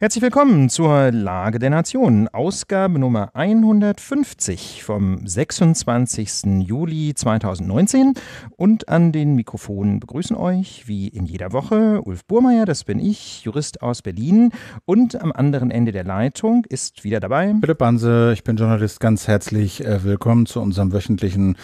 Herzlich willkommen zur Lage der Nationen, Ausgabe Nummer 150 vom 26. Juli 2019. Und an den Mikrofonen begrüßen euch, wie in jeder Woche, Ulf Burmeier, das bin ich, Jurist aus Berlin. Und am anderen Ende der Leitung ist wieder dabei. Philipp Banse, ich bin Journalist, ganz herzlich äh, willkommen zu unserem wöchentlichen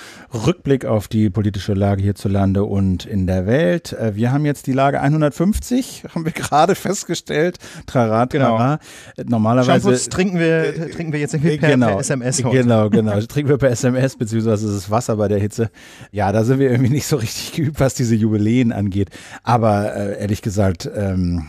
Rückblick auf die politische Lage hierzulande und in der Welt. Äh, wir haben jetzt die Lage 150, haben wir gerade festgestellt. Trara Trara, Trara. Genau. Normalerweise. Shampoos trinken wir, trinken wir jetzt irgendwie per, genau, per SMS heute. Genau, genau. Trinken wir per SMS, beziehungsweise ist es Wasser bei der Hitze. Ja, da sind wir irgendwie nicht so richtig geübt, was diese Jubiläen angeht. Aber äh, ehrlich gesagt, ähm,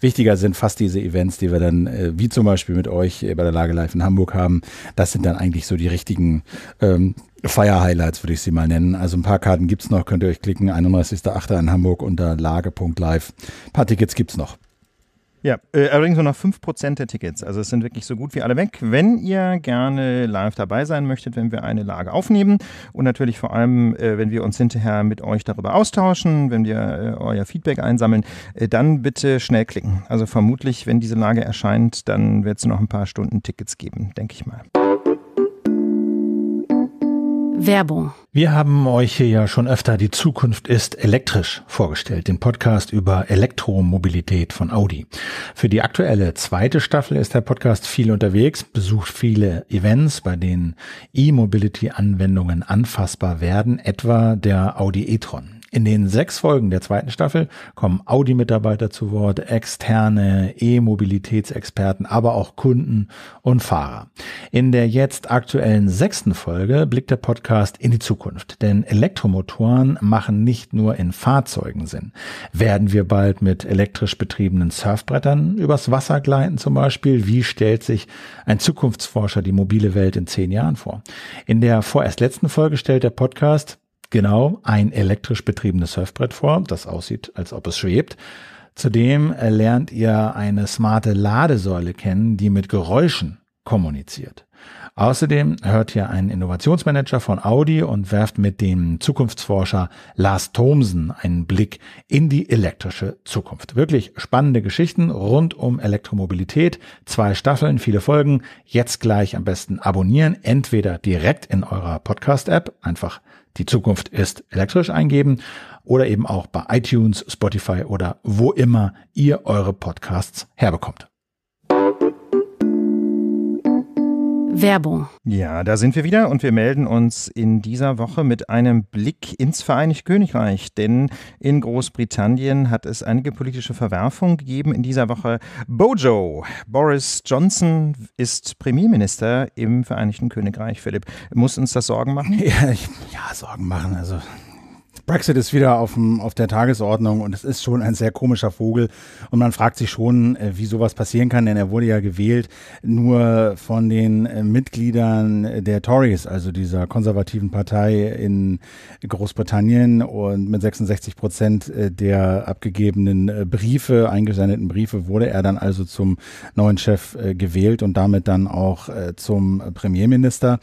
wichtiger sind fast diese Events, die wir dann, äh, wie zum Beispiel mit euch äh, bei der Lage Live in Hamburg haben. Das sind dann eigentlich so die richtigen ähm, Fire-Highlights, würde ich sie mal nennen. Also ein paar Karten gibt es noch, könnt ihr euch klicken. 31.8. in Hamburg unter lage.live. Ein paar Tickets gibt es noch. Ja, äh, allerdings nur noch 5% der Tickets. Also es sind wirklich so gut wie alle weg. Wenn ihr gerne live dabei sein möchtet, wenn wir eine Lage aufnehmen und natürlich vor allem, äh, wenn wir uns hinterher mit euch darüber austauschen, wenn wir äh, euer Feedback einsammeln, äh, dann bitte schnell klicken. Also vermutlich, wenn diese Lage erscheint, dann wird es noch ein paar Stunden Tickets geben, denke ich mal. Werbung. Wir haben euch hier ja schon öfter die Zukunft ist elektrisch vorgestellt, den Podcast über Elektromobilität von Audi. Für die aktuelle zweite Staffel ist der Podcast viel unterwegs, besucht viele Events, bei denen E-Mobility-Anwendungen anfassbar werden, etwa der Audi e-tron. In den sechs Folgen der zweiten Staffel kommen Audi-Mitarbeiter zu Wort, externe E-Mobilitätsexperten, aber auch Kunden und Fahrer. In der jetzt aktuellen sechsten Folge blickt der Podcast in die Zukunft, denn Elektromotoren machen nicht nur in Fahrzeugen Sinn. Werden wir bald mit elektrisch betriebenen Surfbrettern übers Wasser gleiten zum Beispiel? Wie stellt sich ein Zukunftsforscher die mobile Welt in zehn Jahren vor? In der vorerst letzten Folge stellt der Podcast Genau, ein elektrisch betriebenes Surfbrett vor, das aussieht, als ob es schwebt. Zudem lernt ihr eine smarte Ladesäule kennen, die mit Geräuschen kommuniziert. Außerdem hört ihr einen Innovationsmanager von Audi und werft mit dem Zukunftsforscher Lars Thomsen einen Blick in die elektrische Zukunft. Wirklich spannende Geschichten rund um Elektromobilität. Zwei Staffeln, viele Folgen. Jetzt gleich am besten abonnieren. Entweder direkt in eurer Podcast-App, einfach die Zukunft ist elektrisch eingeben oder eben auch bei iTunes, Spotify oder wo immer ihr eure Podcasts herbekommt. Werbung. Ja, da sind wir wieder und wir melden uns in dieser Woche mit einem Blick ins Vereinigte Königreich. Denn in Großbritannien hat es einige politische Verwerfungen gegeben in dieser Woche. Bojo, Boris Johnson ist Premierminister im Vereinigten Königreich. Philipp, muss uns das Sorgen machen? Ja, ich, ja Sorgen machen. Also Brexit ist wieder auf, dem, auf der Tagesordnung und es ist schon ein sehr komischer Vogel. Und man fragt sich schon, äh, wie sowas passieren kann, denn er wurde ja gewählt nur von den äh, Mitgliedern der Tories, also dieser konservativen Partei in Großbritannien und mit 66 Prozent äh, der abgegebenen Briefe, eingesendeten Briefe, wurde er dann also zum neuen Chef gewählt und damit dann auch zum Premierminister.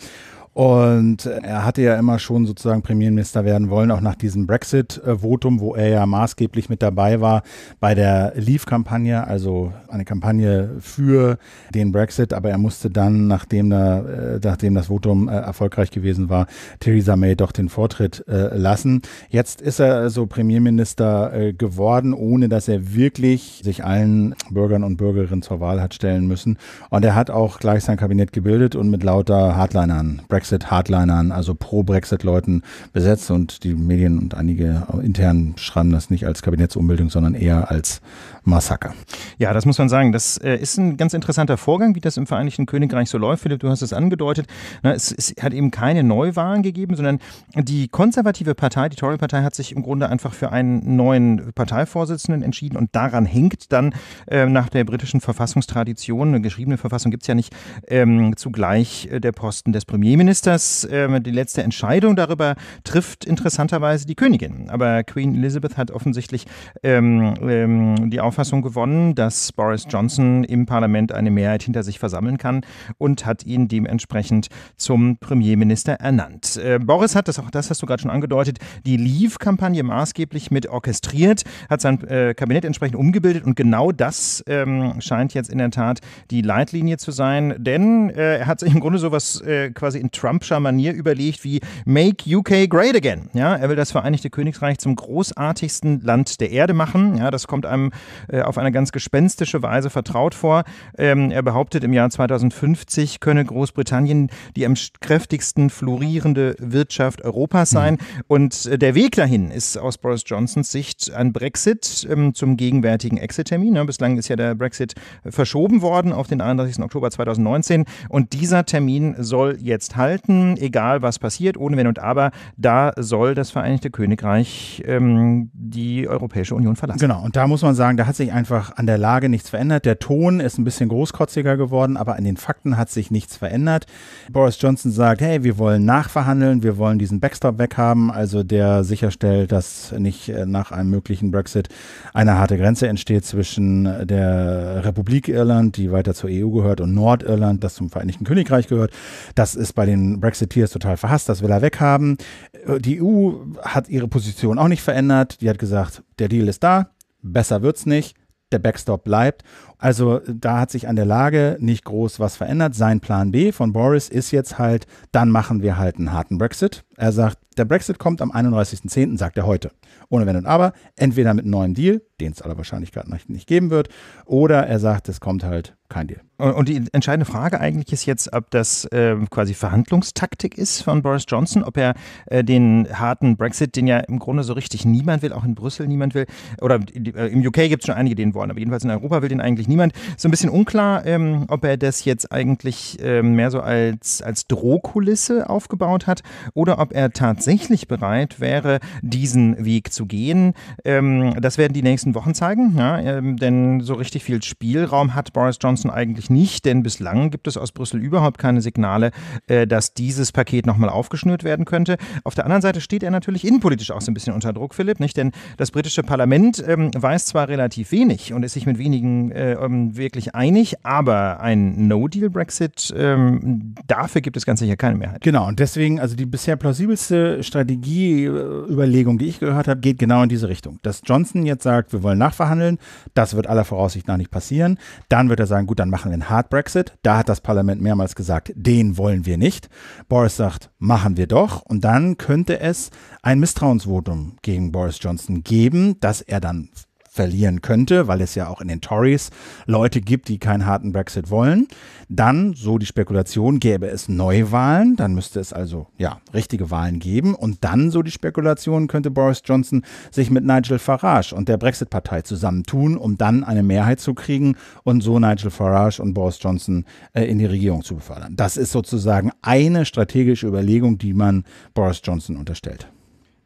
Und er hatte ja immer schon sozusagen Premierminister werden wollen, auch nach diesem Brexit-Votum, wo er ja maßgeblich mit dabei war bei der Leave-Kampagne, also eine Kampagne für den Brexit. Aber er musste dann, nachdem, da, äh, nachdem das Votum äh, erfolgreich gewesen war, Theresa May doch den Vortritt äh, lassen. Jetzt ist er also Premierminister geworden, ohne dass er wirklich sich allen Bürgern und Bürgerinnen zur Wahl hat stellen müssen. Und er hat auch gleich sein Kabinett gebildet und mit lauter Hardlinern Brexit Brexit-Hardlinern, also pro-Brexit-Leuten besetzt und die Medien und einige intern schreiben das nicht als Kabinettsumbildung, sondern eher als Massaker. Ja, das muss man sagen. Das äh, ist ein ganz interessanter Vorgang, wie das im Vereinigten Königreich so läuft. Philipp, du hast es angedeutet. es, hat eben keine Neuwahlen gegeben, sondern die konservative Partei, die Tory-Partei, hat sich im Grunde einfach für einen neuen Parteivorsitzenden entschieden und daran hängt dann ähm, nach der britischen Verfassungstradition, eine geschriebene Verfassung gibt es ja nicht, ähm, zugleich äh, der Posten des Premierministers. Ähm, die letzte Entscheidung darüber trifft interessanterweise die Königin. Aber Queen Elizabeth hat offensichtlich die Aufmerksamkeit Neufassung gewonnen, dass Boris Johnson im Parlament eine Mehrheit hinter sich versammeln kann und hat ihn dementsprechend zum Premierminister ernannt. Äh, Boris hat das, auch das hast du gerade schon angedeutet, die Leave-Kampagne maßgeblich mit orchestriert, hat sein äh, Kabinett entsprechend umgebildet und genau das ähm, scheint jetzt in der Tat die Leitlinie zu sein, denn äh, er hat sich im Grunde sowas äh, quasi in Trumpscher Manier überlegt wie Make UK Great Again. Ja, er will das Vereinigte Königreich zum großartigsten Land der Erde machen. Ja, das kommt einem äh, auf eine ganz gespenstische Weise vertraut vor. Ähm, er behauptet, im Jahr 2050 könne Großbritannien die am kräftigsten florierende Wirtschaft Europas mhm. sein. Mhm. Und äh, der Weg dahin ist aus Boris Johnsons Sicht ein Brexit ähm, zum gegenwärtigen Exit-Termin. Ne? Bislang ist ja der Brexit äh, verschoben worden auf den 31. Oktober 2019. Und dieser Termin soll jetzt halten, egal was passiert, ohne Wenn und Aber. Da soll das Vereinigte Königreich ähm, die Europäische Union verlassen. Genau, und da muss man sagen, da hat hat sich einfach an der Lage nichts verändert. Der Ton ist ein bisschen großkotziger geworden, aber an den Fakten hat sich nichts verändert. Boris Johnson sagt, hey, wir wollen nachverhandeln, wir wollen diesen Backstop weghaben, also der sicherstellt, dass nicht äh, nach einem möglichen Brexit eine harte Grenze entsteht zwischen der Republik Irland, die weiter zur EU gehört, und Nordirland, das zum Vereinigten Königreich gehört. Das ist bei den Brexiteers total verhasst, das will er weghaben. Äh, die EU hat ihre Position auch nicht verändert. Die hat gesagt, der Deal ist da, Besser wird's nicht. Der Backstop bleibt. Also da hat sich an der Lage nicht groß was verändert. Sein Plan B von Boris ist jetzt halt, dann machen wir halt einen harten Brexit. Er sagt, der Brexit kommt am 31.10., sagt er heute ohne Wenn und Aber, entweder mit einem neuen Deal, den es aller Wahrscheinlichkeit nicht geben wird, oder er sagt, es kommt halt kein Deal. Und die entscheidende Frage eigentlich ist jetzt, ob das äh, quasi Verhandlungstaktik ist von Boris Johnson, ob er äh, den harten Brexit, den ja im Grunde so richtig niemand will, auch in Brüssel niemand will, oder äh, im UK gibt es schon einige, die den wollen, aber jedenfalls in Europa will den eigentlich niemand. So ein bisschen unklar, ähm, ob er das jetzt eigentlich ähm, mehr so als, als Drohkulisse aufgebaut hat oder ob er tatsächlich bereit wäre, diesen Weg Weg zu gehen. Ähm, das werden die nächsten Wochen zeigen, ja, ähm, denn so richtig viel Spielraum hat Boris Johnson eigentlich nicht, denn bislang gibt es aus Brüssel überhaupt keine Signale, äh, dass dieses Paket nochmal aufgeschnürt werden könnte. Auf der anderen Seite steht er natürlich innenpolitisch auch so ein bisschen unter Druck, Philipp, nicht? Denn das britische Parlament ähm, weiß zwar relativ wenig und ist sich mit wenigen äh, ähm, wirklich einig, aber ein No-Deal-Brexit, ähm, dafür gibt es ganz sicher keine Mehrheit. Genau, und deswegen, also die bisher plausibelste Strategieüberlegung, äh, die ich gehört habe, habe, geht genau in diese Richtung. Dass Johnson jetzt sagt, wir wollen nachverhandeln, das wird aller Voraussicht nach nicht passieren. Dann wird er sagen, gut, dann machen wir einen Hard Brexit. Da hat das Parlament mehrmals gesagt, den wollen wir nicht. Boris sagt, machen wir doch. Und dann könnte es ein Misstrauensvotum gegen Boris Johnson geben, das er dann verlieren könnte, weil es ja auch in den Tories Leute gibt, die keinen harten Brexit wollen. Dann, so die Spekulation, gäbe es Neuwahlen, dann müsste es also ja richtige Wahlen geben. Und dann, so die Spekulation, könnte Boris Johnson sich mit Nigel Farage und der Brexit-Partei zusammentun, um dann eine Mehrheit zu kriegen und so Nigel Farage und Boris Johnson äh, in die Regierung zu befördern. Das ist sozusagen eine strategische Überlegung, die man Boris Johnson unterstellt.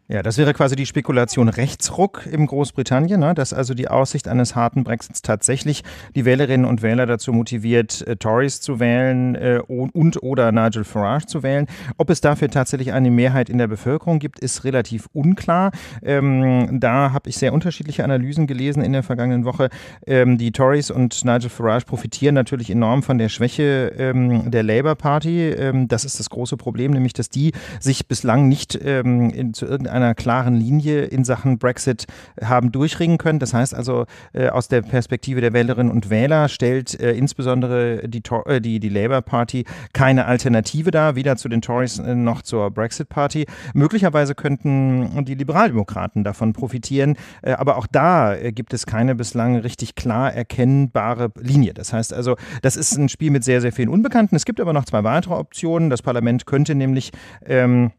Ja, das wäre quasi die Spekulation Rechtsruck im Großbritannien, ne? dass also die Aussicht eines harten Brexits tatsächlich die Wählerinnen und Wähler dazu motiviert, äh, Tories zu wählen äh, und, und oder Nigel Farage zu wählen. Ob es dafür tatsächlich eine Mehrheit in der Bevölkerung gibt, ist relativ unklar. Ähm, da habe ich sehr unterschiedliche Analysen gelesen in der vergangenen Woche. Ähm, die Tories und Nigel Farage profitieren natürlich enorm von der Schwäche ähm, der Labour Party. Ähm, das ist das große Problem, nämlich dass die sich bislang nicht ähm, in, zu irgendeinem einer klaren Linie in Sachen Brexit haben durchringen können. Das heißt also, äh, aus der Perspektive der Wählerinnen und Wähler stellt äh, insbesondere die, äh, die, die Labour Party keine Alternative dar, weder zu den Tories äh, noch zur Brexit Party. Möglicherweise könnten die Liberaldemokraten davon profitieren, äh, aber auch da äh, gibt es keine bislang richtig klar erkennbare Linie. Das heißt also, das ist ein Spiel mit sehr, sehr vielen Unbekannten. Es gibt aber noch zwei weitere Optionen. Das Parlament könnte nämlich ähm,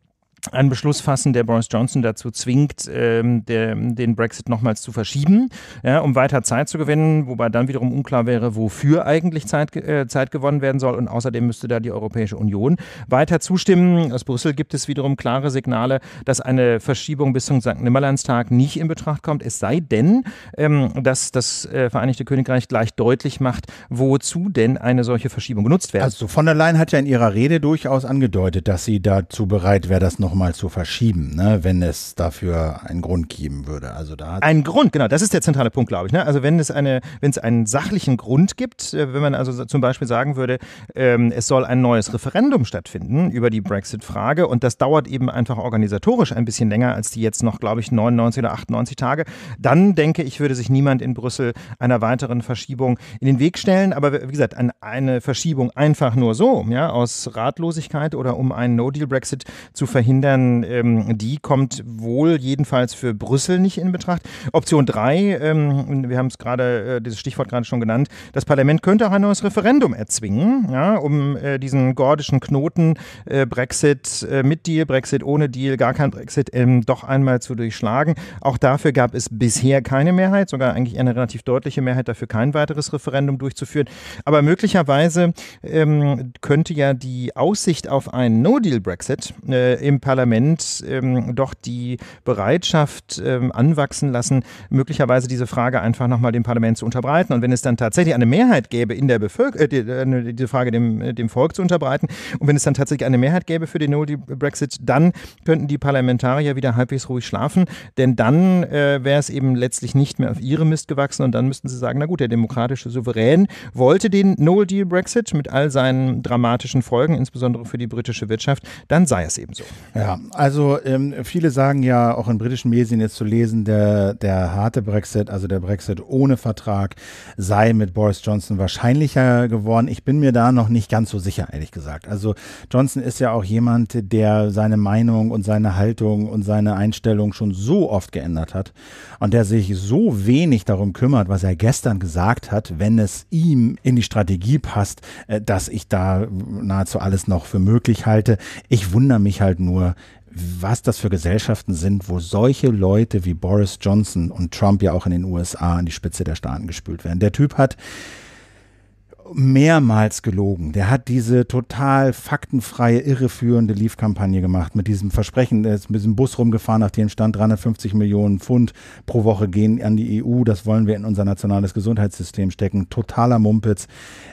einen Beschluss fassen, der Boris Johnson dazu zwingt, ähm, der, den Brexit nochmals zu verschieben, ja, um weiter Zeit zu gewinnen, wobei dann wiederum unklar wäre, wofür eigentlich Zeit, äh, Zeit gewonnen werden soll. Und außerdem müsste da die Europäische Union weiter zustimmen. Aus Brüssel gibt es wiederum klare Signale, dass eine Verschiebung bis zum St. Nimmerleinstag nicht in Betracht kommt, es sei denn, ähm, dass das äh, Vereinigte Königreich gleich deutlich macht, wozu denn eine solche Verschiebung genutzt wird. Also von der Leyen hat ja in ihrer Rede durchaus angedeutet, dass sie dazu bereit wäre, das noch nochmal zu verschieben, ne, wenn es dafür einen Grund geben würde. Also da ein Grund, genau, das ist der zentrale Punkt, glaube ich. Ne? Also wenn es eine, wenn es einen sachlichen Grund gibt, äh, wenn man also zum Beispiel sagen würde, ähm, es soll ein neues Referendum stattfinden über die Brexit-Frage und das dauert eben einfach organisatorisch ein bisschen länger als die jetzt noch, glaube ich, 99 oder 98 Tage, dann denke ich, würde sich niemand in Brüssel einer weiteren Verschiebung in den Weg stellen. Aber wie gesagt, eine Verschiebung einfach nur so, ja, aus Ratlosigkeit oder um einen No-Deal-Brexit zu verhindern ändern, ähm, die kommt wohl jedenfalls für Brüssel nicht in Betracht. Option 3, ähm, wir haben es gerade, äh, dieses Stichwort gerade schon genannt, das Parlament könnte auch ein neues Referendum erzwingen, ja, um äh, diesen gordischen Knoten äh, Brexit äh, mit Deal, Brexit ohne Deal, gar kein Brexit ähm, doch einmal zu durchschlagen. Auch dafür gab es bisher keine Mehrheit, sogar eigentlich eine relativ deutliche Mehrheit dafür, kein weiteres Referendum durchzuführen. Aber möglicherweise ähm, könnte ja die Aussicht auf einen No-Deal-Brexit äh, im Parlament ähm, doch die Bereitschaft ähm, anwachsen lassen, möglicherweise diese Frage einfach nochmal dem Parlament zu unterbreiten. Und wenn es dann tatsächlich eine Mehrheit gäbe in der Bevölkerung, äh, die, äh, ne, diese Frage dem, äh, dem Volk zu unterbreiten, und wenn es dann tatsächlich eine Mehrheit gäbe für den No-Brexit, dann könnten die Parlamentarier wieder halbwegs ruhig schlafen, denn dann äh, wäre es eben letztlich nicht mehr auf ihre Mist gewachsen und dann müssten sie sagen, na gut, der demokratische Souverän wollte den No-Deal-Brexit mit all seinen dramatischen Folgen, insbesondere für die britische Wirtschaft, dann sei es eben so. Ja, also ähm, viele sagen ja auch in britischen Medien jetzt zu lesen, der, der harte Brexit, also der Brexit ohne Vertrag, sei mit Boris Johnson wahrscheinlicher geworden. Ich bin mir da noch nicht ganz so sicher, ehrlich gesagt. Also Johnson ist ja auch jemand, der seine Meinung und seine Haltung und seine Einstellung schon so oft geändert hat und der sich so wenig darum kümmert, was er gestern gesagt hat, wenn es ihm in die Strategie passt, äh, dass ich da nahezu alles noch für möglich halte. Ich wundere mich halt nur, darüber, was das für Gesellschaften sind, wo solche Leute wie Boris Johnson und Trump ja auch in den USA an die Spitze der Staaten gespült werden. Der Typ hat mehrmals gelogen. Der hat diese total faktenfreie, irreführende Leaf-Kampagne gemacht mit diesem Versprechen. Er ist mit diesem Bus rumgefahren, nach dem stand 350 Millionen Pfund pro Woche gehen an die EU. Das wollen wir in unser nationales Gesundheitssystem stecken. Totaler Mumpitz.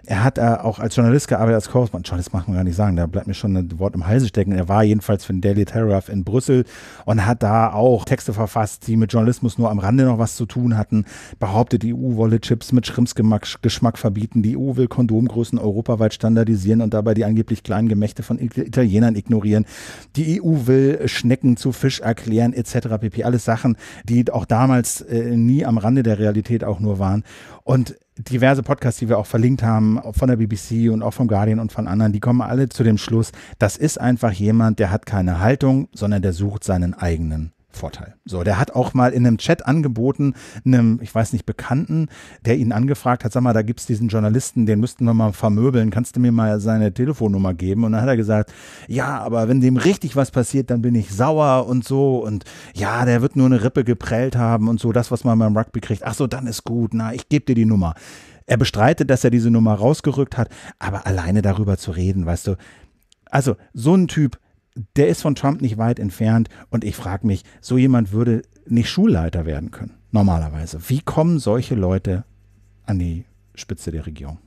Er hat äh, auch als Journalist gearbeitet, als Korrespondent. Schon, das macht man gar nicht sagen. Da bleibt mir schon ein Wort im Halse stecken. Er war jedenfalls für den Daily Telegraph in Brüssel und hat da auch Texte verfasst, die mit Journalismus nur am Rande noch was zu tun hatten. Behauptet, die EU wolle Chips mit Schrimpsgeschmack verbieten. Die EU will Lebensmittel, Kondomgrößen europaweit standardisieren und dabei die angeblich kleinen Gemächte von Italienern ignorieren. Die EU will Schnecken zu Fisch erklären etc. pp. Alles Sachen, die auch damals äh, nie am Rande der Realität auch nur waren. Und diverse Podcasts, die wir auch verlinkt haben, von der BBC und auch vom Guardian und von anderen, die kommen alle zu dem Schluss, das ist einfach jemand, der hat keine Haltung, sondern der sucht seinen eigenen. Vorteil. So, der hat auch mal in einem Chat angeboten, einem, ich weiß nicht, Bekannten, der ihn angefragt hat, sag mal, da gibt es diesen Journalisten, den müssten wir mal vermöbeln, kannst du mir mal seine Telefonnummer geben? Und dann hat er gesagt, ja, aber wenn dem richtig was passiert, dann bin ich sauer und so und ja, der wird nur eine Rippe geprellt haben und so, das, was man beim Rugby kriegt, ach so, dann ist gut, na, ich gebe dir die Nummer. Er bestreitet, dass er diese Nummer rausgerückt hat, aber alleine darüber zu reden, weißt du, also so ein Typ, der ist von Trump nicht weit entfernt und ich frage mich, so jemand würde nicht Schulleiter werden können, normalerweise. Wie kommen solche Leute an die Spitze der Regierung?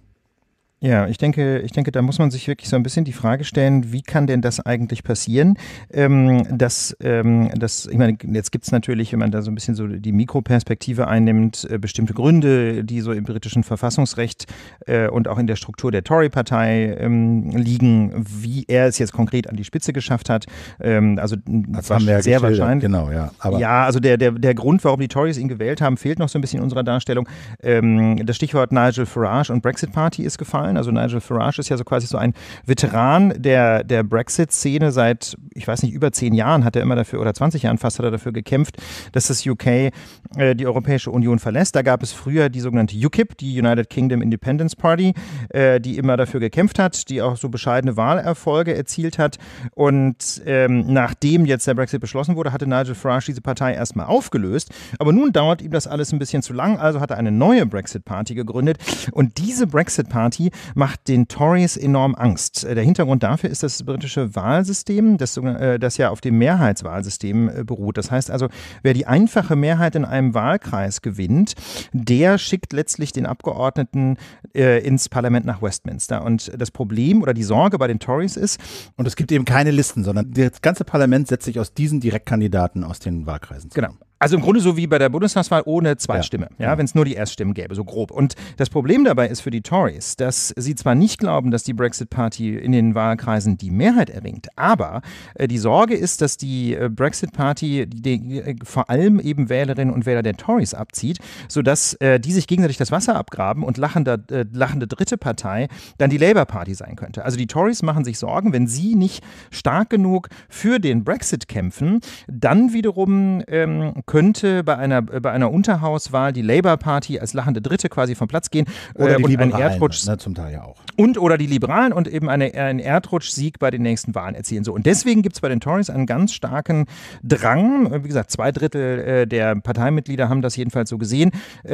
Ja, ich denke, ich denke, da muss man sich wirklich so ein bisschen die Frage stellen, wie kann denn das eigentlich passieren? Ähm, dass, ähm, dass, ich meine, jetzt gibt es natürlich, wenn man da so ein bisschen so die Mikroperspektive einnimmt, äh, bestimmte Gründe, die so im britischen Verfassungsrecht äh, und auch in der Struktur der Tory-Partei ähm, liegen, wie er es jetzt konkret an die Spitze geschafft hat. Ähm, also das haben wir sehr wahrscheinlich. Genau, ja. Aber ja, also der, der, der Grund, warum die Tories ihn gewählt haben, fehlt noch so ein bisschen in unserer Darstellung. Ähm, das Stichwort Nigel Farage und Brexit Party ist gefallen gefallen. Also Nigel Farage ist ja so quasi so ein Veteran der, der Brexit-Szene. Seit, ich weiß nicht, über zehn Jahren hat er immer dafür, oder 20 Jahren fast hat er dafür gekämpft, dass das UK äh, die Europäische Union verlässt. Da gab es früher die sogenannte UKIP, die United Kingdom Independence Party, äh, die immer dafür gekämpft hat, die auch so bescheidene Wahlerfolge erzielt hat. Und ähm, nachdem jetzt der Brexit beschlossen wurde, hatte Nigel Farage diese Partei erstmal aufgelöst. Aber nun dauert ihm das alles ein bisschen zu lang, also hat er eine neue Brexit-Party gegründet. Und diese Brexit-Party macht den Tories enorm Angst. Äh, der Hintergrund dafür ist das britische Wahlsystem, das, äh, das ja auf dem Mehrheitswahlsystem äh, beruht. Das heißt also, wer die einfache Mehrheit in einem Wahlkreis gewinnt, der schickt letztlich den Abgeordneten äh, ins Parlament nach Westminster. Und das Problem oder die Sorge bei den Tories ist. Und es gibt eben keine Listen, sondern das ganze Parlament setzt sich aus diesen Direktkandidaten aus den Wahlkreisen zusammen. Genau. Also im Grunde so wie bei der Bundestagswahl ohne Zweitstimme, ja, ja mhm. wenn es nur die Erststimmen gäbe, so grob. Und das Problem dabei ist für die Tories, dass sie zwar nicht glauben, dass die Brexit Party in den Wahlkreisen die Mehrheit erringt, aber äh, die Sorge ist, dass die äh, Brexit Party äh, vor allem eben Wählerinnen und Wähler der Tories abzieht, sodass äh, die sich gegenseitig das Wasser abgraben und lachende, äh, lachende dritte Partei dann die Labour Party sein könnte. Also die Tories machen sich Sorgen, wenn sie nicht stark genug für den Brexit kämpfen, dann wiederum ähm, könnte bei einer, äh, bei einer Unterhauswahl die Labour Party als lachende Dritte quasi vom Platz gehen. Äh, oder die und Liberalen, ein Erdrutsch, ne, zum Teil ja auch. Und oder die Liberalen und eben eine, einen Erdrutschsieg bei den nächsten Wahlen erzielen. So. Und deswegen gibt es bei den Tories einen ganz starken Drang. Äh, wie gesagt, zwei Drittel der Parteimitglieder haben das jedenfalls so gesehen,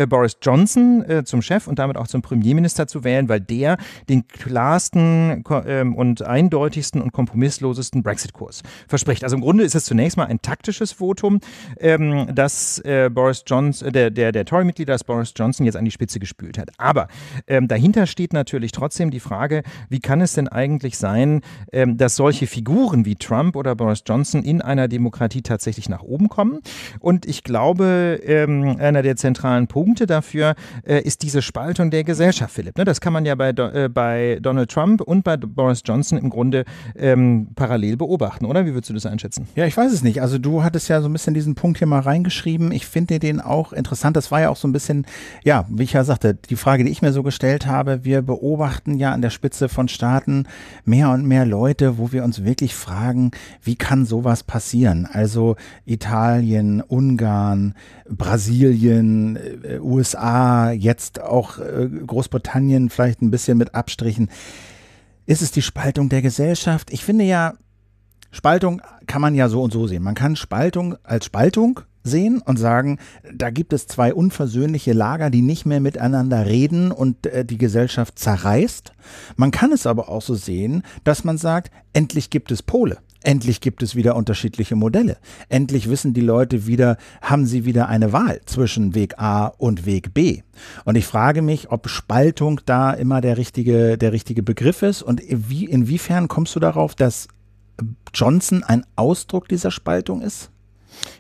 Boris Johnson zum Chef und damit auch zum Premierminister zu wählen, weil der den klarsten ähm, und eindeutigsten und kompromisslosesten Brexit-Kurs verspricht. Also im Grunde ist es zunächst mal ein taktisches Votum. Ähm, dass äh, Boris Johnson, äh, der, der, der Tory-Mitglieder, dass Boris Johnson jetzt an die Spitze gespült hat. Aber ähm, dahinter steht natürlich trotzdem die Frage, wie kann es denn eigentlich sein, ähm, dass solche Figuren wie Trump oder Boris Johnson in einer Demokratie tatsächlich nach oben kommen? Und ich glaube, ähm, einer der zentralen Punkte dafür äh, ist diese Spaltung der Gesellschaft, Philipp. Ne? Das kann man ja bei, Do äh, bei Donald Trump und bei Boris Johnson im Grunde ähm, parallel beobachten, oder? Wie würdest du das einschätzen? Ja, ich weiß es nicht. Also du hattest ja so ein bisschen diesen Punkt hier mal rein reingeschrieben. Ich finde den auch interessant. Das war ja auch so ein bisschen, ja, wie ich ja sagte, die Frage, die ich mir so gestellt habe. Wir beobachten ja an der Spitze von Staaten mehr und mehr Leute, wo wir uns wirklich fragen, wie kann sowas passieren? Also Italien, Ungarn, Brasilien, äh, USA, jetzt auch äh, Großbritannien, vielleicht ein bisschen mit Abstrichen. Ist es die Spaltung der Gesellschaft? Ich finde ja, Spaltung kann man ja so und so sehen. Man kann Spaltung als Spaltung sehen und sagen, da gibt es zwei unversöhnliche Lager, die nicht mehr miteinander reden und äh, die Gesellschaft zerreißt. Man kann es aber auch so sehen, dass man sagt, endlich gibt es Pole. Endlich gibt es wieder unterschiedliche Modelle. Endlich wissen die Leute wieder, haben sie wieder eine Wahl zwischen Weg A und Weg B. Und ich frage mich, ob Spaltung da immer der richtige, der richtige Begriff ist und wie, inwiefern kommst du darauf, dass Johnson ein Ausdruck dieser Spaltung ist?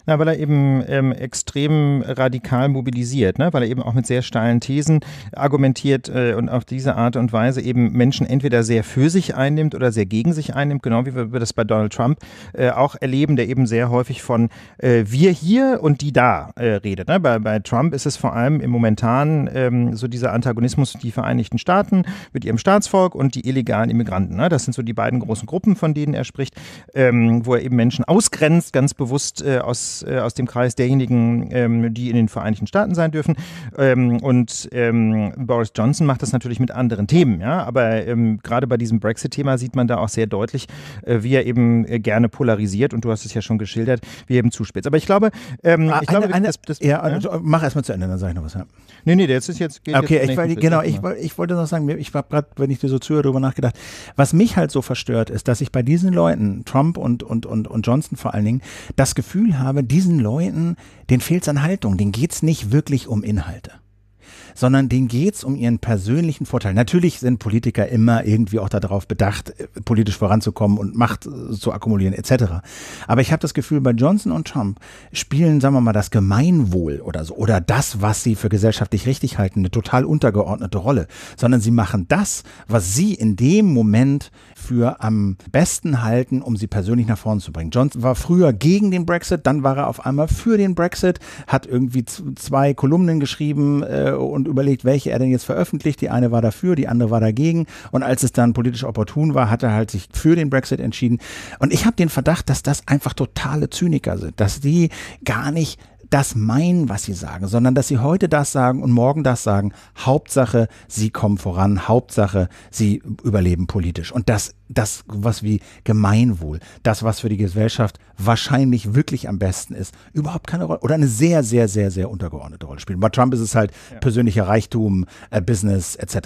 Na, weil er eben ähm, extrem radikal mobilisiert, ne? weil er eben auch mit sehr steilen Thesen argumentiert äh, und auf diese Art und Weise eben Menschen entweder sehr für sich einnimmt oder sehr gegen sich einnimmt, genau wie wir das bei Donald Trump äh, auch erleben, der eben sehr häufig von äh, wir hier und die da äh, redet. Ne? Bei, bei Trump ist es vor allem im Momentan ähm, so dieser Antagonismus die Vereinigten Staaten mit ihrem Staatsvolk und die illegalen Immigranten. Ne? Das sind so die beiden großen Gruppen, von denen er spricht, ähm, wo er eben Menschen ausgrenzt, ganz bewusst äh, aus äh, aus dem Kreis derjenigen, ähm, die in den Vereinigten Staaten sein dürfen. Ähm, und ähm, Boris Johnson macht das natürlich mit anderen Themen, ja. Aber ähm, gerade bei diesem Brexit-Thema sieht man da auch sehr deutlich, äh, wie er eben äh, gerne polarisiert und du hast es ja schon geschildert, wie er eben zuspitzt. Aber ich glaube, ähm, ah, ich glaube, eine, das, das, also, mach erstmal zu Ende, dann sage ich noch was. Ja. Nee, nee, das ist jetzt. okay, jetzt ich, weil, genau, ich, ich, wollte noch sagen, ich habe gerade, wenn ich dir so zuhöre, darüber nachgedacht. Was mich halt so verstört ist, dass ich bei diesen Leuten, Trump und, und, und, und Johnson vor allen Dingen, das Gefühl habe, diesen Leuten, denen fehlt es an Haltung, denen geht es nicht wirklich um Inhalte sondern denen geht es um ihren persönlichen Vorteil. Natürlich sind Politiker immer irgendwie auch darauf bedacht, äh, politisch voranzukommen und Macht äh, zu akkumulieren etc. Aber ich habe das Gefühl, bei Johnson und Trump spielen, sagen wir mal, das Gemeinwohl oder so oder das, was sie für gesellschaftlich richtig halten, eine total untergeordnete Rolle, sondern sie machen das, was sie in dem Moment für am besten halten, um sie persönlich nach vorne zu bringen. Johnson war früher gegen den Brexit, dann war er auf einmal für den Brexit, hat irgendwie zwei Kolumnen geschrieben äh, und überlegt, welche er denn jetzt veröffentlicht. Die eine war dafür, die andere war dagegen. Und als es dann politisch opportun war, hat er halt sich für den Brexit entschieden. Und ich habe den Verdacht, dass das einfach totale Zyniker sind, dass die gar nicht das meinen, was sie sagen, sondern dass sie heute das sagen und morgen das sagen. Hauptsache, sie kommen voran. Hauptsache, sie überleben politisch. Und das, das, was wie Gemeinwohl, das, was für die Gesellschaft wahrscheinlich wirklich am besten ist, überhaupt keine Rolle oder eine sehr, sehr, sehr, sehr untergeordnete Rolle spielt. Bei Trump ist es halt ja. persönlicher Reichtum, äh, Business etc.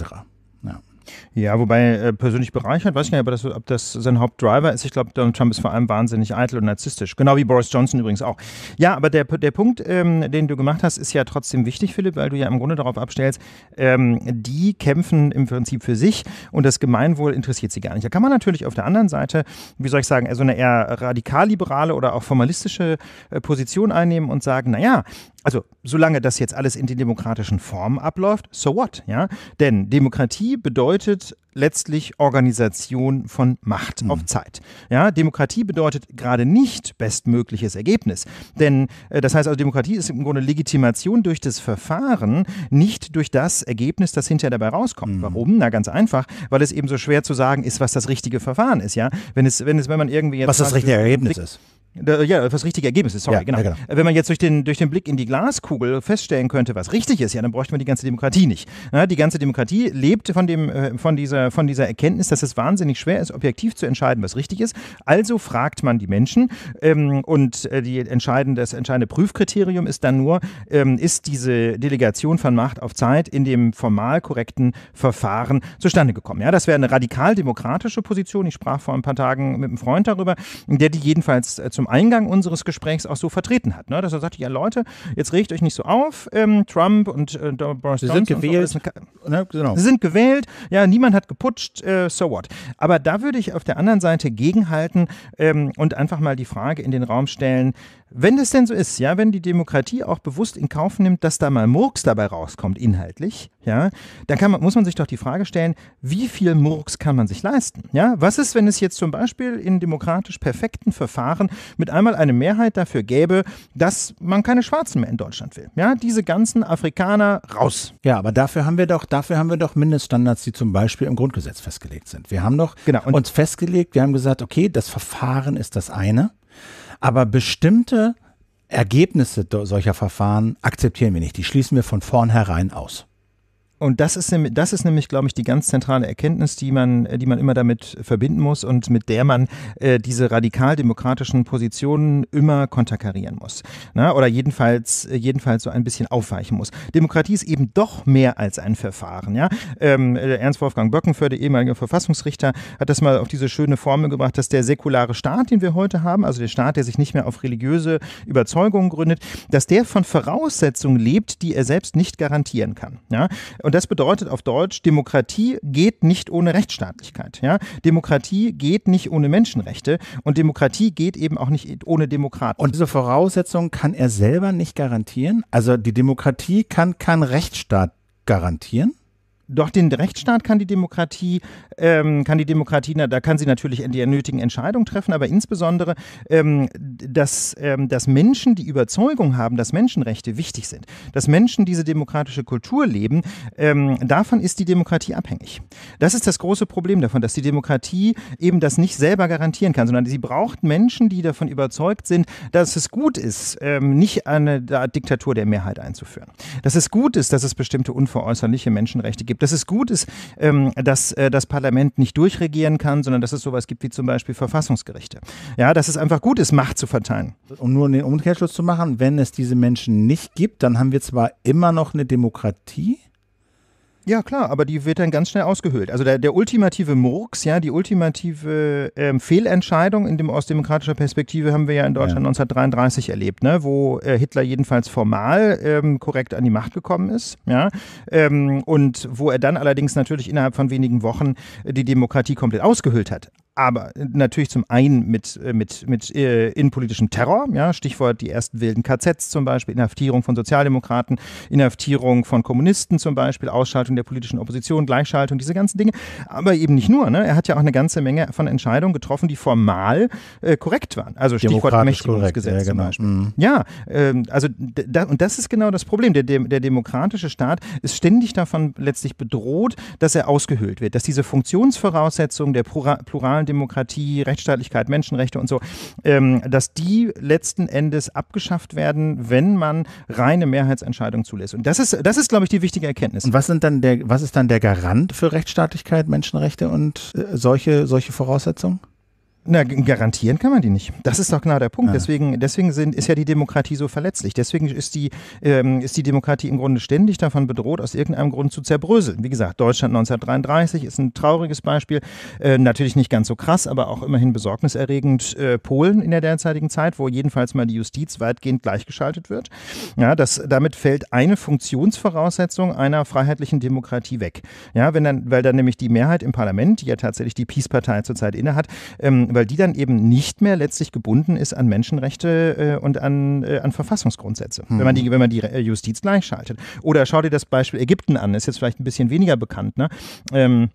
Ja, wobei äh, persönlich bereichert, weiß ich nicht, ob das, ob das sein Hauptdriver ist. Ich glaube, Donald Trump ist vor allem wahnsinnig eitel und narzisstisch. Genau wie Boris Johnson übrigens auch. Ja, aber der, der Punkt, ähm, den du gemacht hast, ist ja trotzdem wichtig, Philipp, weil du ja im Grunde darauf abstellst, ähm, die kämpfen im Prinzip für sich und das Gemeinwohl interessiert sie gar nicht. Da kann man natürlich auf der anderen Seite, wie soll ich sagen, also eine eher radikal-liberale oder auch formalistische äh, Position einnehmen und sagen, naja, also solange das jetzt alles in den demokratischen Formen abläuft, so what, ja? Denn Demokratie bedeutet letztlich Organisation von Macht mhm. auf Zeit. Ja, Demokratie bedeutet gerade nicht bestmögliches Ergebnis. Denn äh, das heißt also, Demokratie ist im Grunde Legitimation durch das Verfahren, nicht durch das Ergebnis, das hinterher dabei rauskommt. Mhm. Warum? Na ganz einfach, weil es eben so schwer zu sagen ist, was das richtige Verfahren ist. Ja, wenn es, wenn es, wenn man irgendwie jetzt was das richtige Ergebnis ist. Ja, das richtige Ergebnis ist, sorry, ja, genau. Ja, genau. Wenn man jetzt durch den, durch den Blick in die Glaskugel feststellen könnte, was richtig ist, ja, dann bräuchte man die ganze Demokratie nicht. Ja, die ganze Demokratie lebt von, dem, äh, von dieser äh, von dieser Erkenntnis, dass es wahnsinnig schwer ist, objektiv zu entscheiden, was richtig ist. Also fragt man die Menschen ähm, und äh, die entscheidende, das entscheidende Prüfkriterium ist dann nur, ähm, ist diese Delegation von Macht auf Zeit in dem formal korrekten Verfahren zustande gekommen. Ja, das wäre eine radikal demokratische Position. Ich sprach vor ein paar Tagen mit einem Freund darüber, der die jedenfalls äh, zum Eingang unseres Gesprächs auch so vertreten hat, ne? dass er sagte, ja Leute, jetzt regt euch nicht so auf, ähm, Trump und äh, Boris Sie Johnson sind gewählt. So, ne? genau. Sie sind gewählt, ja, niemand hat geputscht, äh, so what. Aber da würde ich auf der anderen Seite gegenhalten ähm, und einfach mal die Frage in den Raum stellen, wenn das denn so ist, ja, wenn die Demokratie auch bewusst in Kauf nimmt, dass da mal Murks dabei rauskommt, inhaltlich, ja, dann man, muss man sich doch die Frage stellen, wie viel Murks kann man sich leisten? Ja? Was ist, wenn es jetzt zum Beispiel in demokratisch perfekten Verfahren mit einmal eine Mehrheit dafür gäbe, dass man keine Schwarzen mehr in Deutschland will? Ja, diese ganzen Afrikaner raus. Ja, aber dafür haben wir doch, dafür haben wir doch Mindeststandards, die zum Beispiel im Grundgesetz festgelegt sind. Wir haben doch genau, uns festgelegt, wir haben gesagt, okay, das Verfahren ist das eine. Aber bestimmte Ergebnisse solcher Verfahren akzeptieren wir nicht. Die schließen wir von vornherein aus. Und das ist, das ist nämlich, glaube ich, die ganz zentrale Erkenntnis, die man, die man immer damit verbinden muss und mit der man äh, diese radikal-demokratischen Positionen immer konterkarieren muss. Na, ne? oder jedenfalls, jedenfalls so ein bisschen aufweichen muss. Demokratie ist eben doch mehr als ein Verfahren. Ja? Ähm, äh, Ernst Wolfgang Böckenförde, ehemaliger Verfassungsrichter, hat das mal auf diese schöne Formel gebracht, dass der säkulare Staat, den wir heute haben, also der Staat, der sich nicht mehr auf religiöse Überzeugungen gründet, dass der von Voraussetzungen lebt, die er selbst nicht garantieren kann. Ja? und das bedeutet auf Deutsch, Demokratie geht nicht ohne Rechtsstaatlichkeit. Ja? Demokratie geht nicht ohne Menschenrechte und Demokratie geht eben auch nicht ohne Demokraten. Und diese Voraussetzung kann er selber nicht garantieren? Also die Demokratie kann kein Rechtsstaat garantieren? Doch den Rechtsstaat kann die Demokratie, ähm, kann die Demokratie, na, da kann sie natürlich die nötigen Entscheidungen treffen, aber insbesondere, ähm, dass, ähm, dass Menschen die Überzeugung haben, dass Menschenrechte wichtig sind, dass Menschen diese demokratische Kultur leben, ähm, davon ist die Demokratie abhängig. Das ist das große Problem davon, dass die Demokratie eben das nicht selber garantieren kann, sondern sie braucht Menschen, die davon überzeugt sind, dass es gut ist, ähm, nicht eine Diktatur der Mehrheit einzuführen. Dass es gut ist, dass es bestimmte unveräußerliche Menschenrechte gibt gibt, dass es gut ist, ähm, dass äh, das Parlament nicht durchregieren kann, sondern dass es sowas gibt wie zum Beispiel Verfassungsgerichte. Ja, dass es einfach gut ist, Macht zu verteilen. Um nur den Umkehrschluss zu machen, wenn es diese Menschen nicht gibt, dann haben wir zwar immer noch eine Demokratie, ja, klar, aber die wird dann ganz schnell ausgehöhlt. Also der, der ultimative Murks, ja, die ultimative ähm, Fehlentscheidung in dem, aus demokratischer Perspektive haben wir ja in Deutschland ja. 1933 erlebt, ne, wo äh, Hitler jedenfalls formal ähm, korrekt an die Macht gekommen ist, ja, ähm, und wo er dann allerdings natürlich innerhalb von wenigen Wochen äh, die Demokratie komplett ausgehöhlt hat aber äh, natürlich zum einen mit, äh, mit, mit äh, innenpolitischem Terror, ja, Stichwort die ersten wilden KZs zum Beispiel, Inhaftierung von Sozialdemokraten, Inhaftierung von Kommunisten zum Beispiel, Ausschaltung der politischen Opposition, Gleichschaltung, diese ganzen Dinge. Aber eben nicht nur, ne? er hat ja auch eine ganze Menge von Entscheidungen getroffen, die formal äh, korrekt waren. Also Stichwort Mächtigungsgesetz ja, genau. zum Beispiel. Mhm. Ja, ähm, also da, und das ist genau das Problem. Der, der, der demokratische Staat ist ständig davon letztlich bedroht, dass er ausgehöhlt wird, dass diese Funktionsvoraussetzungen der pluralen Demokratie, Rechtsstaatlichkeit, Menschenrechte und so, ähm, dass die letzten Endes abgeschafft werden, wenn man reine Mehrheitsentscheidungen zulässt. Und das ist, das ist, glaube ich, die wichtige Erkenntnis. Und was sind dann der, was ist dann der Garant für Rechtsstaatlichkeit, Menschenrechte und äh, solche, solche Voraussetzungen? Na, garantieren kann man die nicht. Das ist doch genau der Punkt. Ja. Ah. Deswegen, deswegen sind, ist ja die Demokratie so verletzlich. Deswegen ist die, ähm, ist die Demokratie im Grunde ständig davon bedroht, aus irgendeinem Grund zu zerbröseln. Wie gesagt, Deutschland 1933 ist ein trauriges Beispiel. Äh, natürlich nicht ganz so krass, aber auch immerhin besorgniserregend. Äh, Polen in der derzeitigen Zeit, wo jedenfalls mal die Justiz weitgehend gleichgeschaltet wird. Ja, das, damit fällt eine Funktionsvoraussetzung einer freiheitlichen Demokratie weg. Ja, wenn dann, weil dann nämlich die Mehrheit im Parlament, die ja tatsächlich die Peace-Partei zurzeit innehat, ähm, weil die dann eben nicht mehr letztlich gebunden ist an Menschenrechte äh, und an, äh, an Verfassungsgrundsätze, mhm. wenn man die, hm. wenn man die äh, Justiz gleichschaltet. Oder schau dir das Beispiel Ägypten an, ist jetzt vielleicht ein bisschen weniger bekannt, ne? Ähm,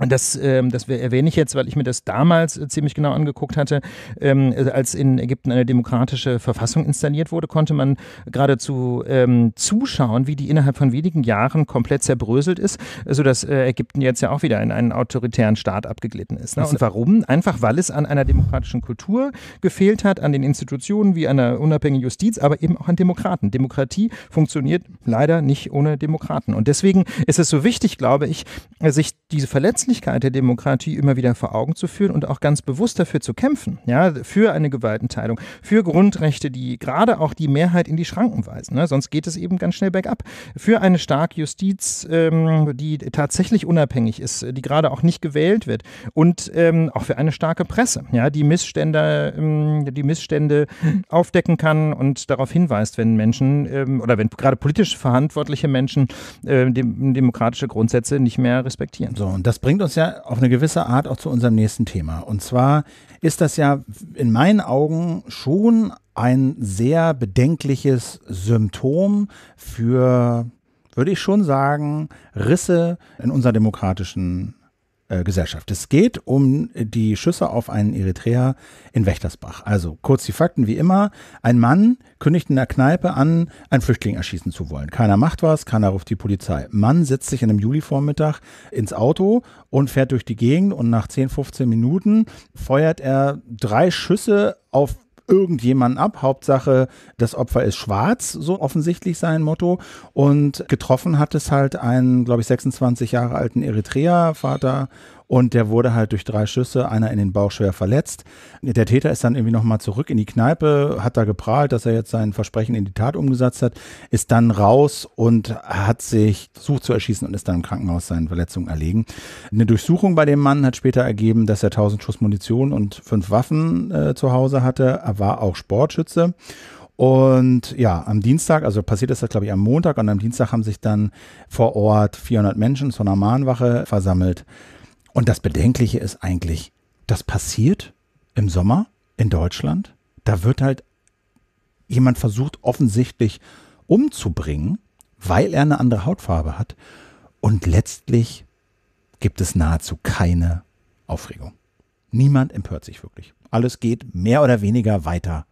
das, ähm, das erwähne ich jetzt, weil ich mir das damals äh, ziemlich genau angeguckt hatte. Ähm, äh, als in Ägypten eine demokratische Verfassung installiert wurde, konnte man geradezu ähm, zuschauen, wie die innerhalb von wenigen Jahren komplett zerbröselt ist, sodass äh, Ägypten jetzt ja auch wieder in einen autoritären Staat abgeglitten ist. Ne? Und warum? Einfach, weil es an einer demokratischen Kultur gefehlt hat, an den Institutionen wie einer unabhängigen Justiz, aber eben auch an Demokraten. Demokratie funktioniert leider nicht ohne Demokraten. Und deswegen ist es so wichtig, glaube ich, sich diese Verletzungen Verletzlichkeit der Demokratie immer wieder vor Augen zu führen und auch ganz bewusst dafür zu kämpfen, ja, für eine Gewaltenteilung, für Grundrechte, die gerade auch die Mehrheit in die Schranken weisen. Ne? Sonst geht es eben ganz schnell bergab. Für eine starke Justiz, ähm, die tatsächlich unabhängig ist, die gerade auch nicht gewählt wird und ähm, auch für eine starke Presse, ja, die Missstände, ähm, die Missstände aufdecken kann und darauf hinweist, wenn Menschen ähm, oder wenn gerade politisch verantwortliche Menschen äh, dem, demokratische Grundsätze nicht mehr respektieren. So, und das bringt bringt uns ja auf eine gewisse Art auch zu unserem nächsten Thema. Und zwar ist das ja in meinen Augen schon ein sehr bedenkliches Symptom für, würde ich schon sagen, Risse in unserer demokratischen äh, Gesellschaft. Es geht um die Schüsse auf einen Eritreer in Wächtersbach. Also kurz die Fakten wie immer. Ein Mann kündigt in der Kneipe an, einen Flüchtling erschießen zu wollen. Keiner macht was, keiner ruft die Polizei. Mann setzt sich an einem Julivormittag ins Auto und fährt durch die Gegend und nach 10, 15 Minuten feuert er drei Schüsse auf irgendjemanden ab. Hauptsache, das Opfer ist schwarz, so offensichtlich sein Motto. Und getroffen hat es halt einen, glaube ich, 26 Jahre alten Eritrea-Vater und der wurde halt durch drei Schüsse, einer in den Bauch schwer verletzt. Der Täter ist dann irgendwie nochmal zurück in die Kneipe, hat da geprahlt, dass er jetzt sein Versprechen in die Tat umgesetzt hat, ist dann raus und hat sich versucht zu erschießen und ist dann im Krankenhaus seinen Verletzungen erlegen. Eine Durchsuchung bei dem Mann hat später ergeben, dass er 1000 Schuss Munition und fünf Waffen äh, zu Hause hatte. Er war auch Sportschütze. Und ja, am Dienstag, also passiert ist das, glaube ich, am Montag und am Dienstag haben sich dann vor Ort 400 Menschen zu einer Mahnwache versammelt. Und das Bedenkliche ist eigentlich, das passiert im Sommer in Deutschland. Da wird halt jemand versucht, offensichtlich umzubringen, weil er eine andere Hautfarbe hat. Und letztlich gibt es nahezu keine Aufregung. Niemand empört sich wirklich. Alles geht mehr oder weniger weiter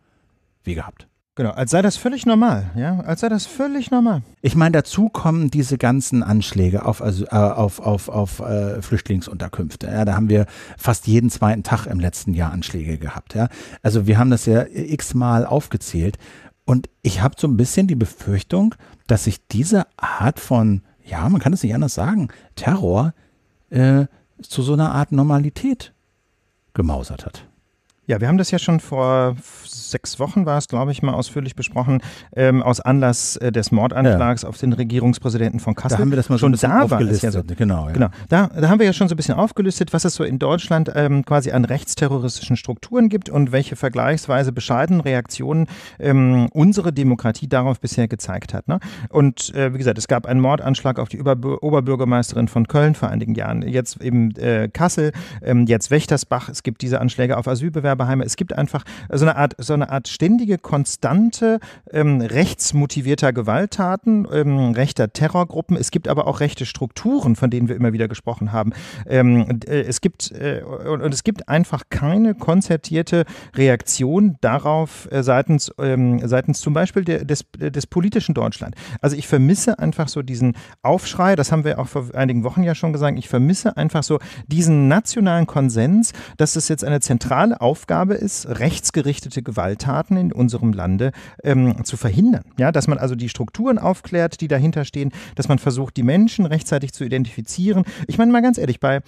wie gehabt. Genau, als sei das völlig normal, ja, als sei das völlig normal. Ich meine, dazu kommen diese ganzen Anschläge auf, also, äh, auf, auf, auf äh, Flüchtlingsunterkünfte. Ja, da haben wir fast jeden zweiten Tag im letzten Jahr Anschläge gehabt. Ja. Also wir haben das ja x-mal aufgezählt. Und ich habe so ein bisschen die Befürchtung, dass sich diese Art von, ja, man kann es nicht anders sagen, Terror äh, zu so einer Art Normalität gemausert hat. Ja, wir haben das ja schon vor sechs Wochen war es, glaube ich, mal ausführlich besprochen, ähm, aus Anlass äh, des Mordanschlags ja. auf den Regierungspräsidenten von Kassel. Da haben wir das mal schon so ein bisschen aufgelistet. Ja so, genau, ja. genau. Da, da haben wir ja schon so ein bisschen aufgelistet, was es so in Deutschland ähm, quasi an rechtsterroristischen Strukturen gibt und welche vergleichsweise bescheidenen Reaktionen ähm, unsere Demokratie darauf bisher gezeigt hat. Ne? Und äh, wie gesagt, es gab einen Mordanschlag auf die Überbür Oberbürgermeisterin von Köln vor einigen Jahren, jetzt eben äh, Kassel, ähm, jetzt Wächtersbach. Es gibt diese Anschläge auf Asylbewerberheime. Es gibt einfach so eine Art, so eine eine Art ständige Konstante ähm, rechtsmotivierter Gewalttaten, ähm, rechter Terrorgruppen. Es gibt aber auch rechte Strukturen, von denen wir immer wieder gesprochen haben. Ähm, äh, es gibt äh, und, und, es gibt einfach keine konzertierte Reaktion darauf äh, seitens, ähm, seitens zum Beispiel der, des, des politischen Deutschland. Also ich vermisse einfach so diesen Aufschrei, das haben wir auch vor einigen Wochen ja schon gesagt, ich vermisse einfach so diesen nationalen Konsens, dass es jetzt eine zentrale Aufgabe ist, rechtsgerichtete Gewalt Gewalttaten in unserem Lande ähm, zu verhindern. Ja, dass man also die Strukturen aufklärt, die dahinter stehen, dass man versucht, die Menschen rechtzeitig zu identifizieren. Ich meine mal ganz ehrlich, bei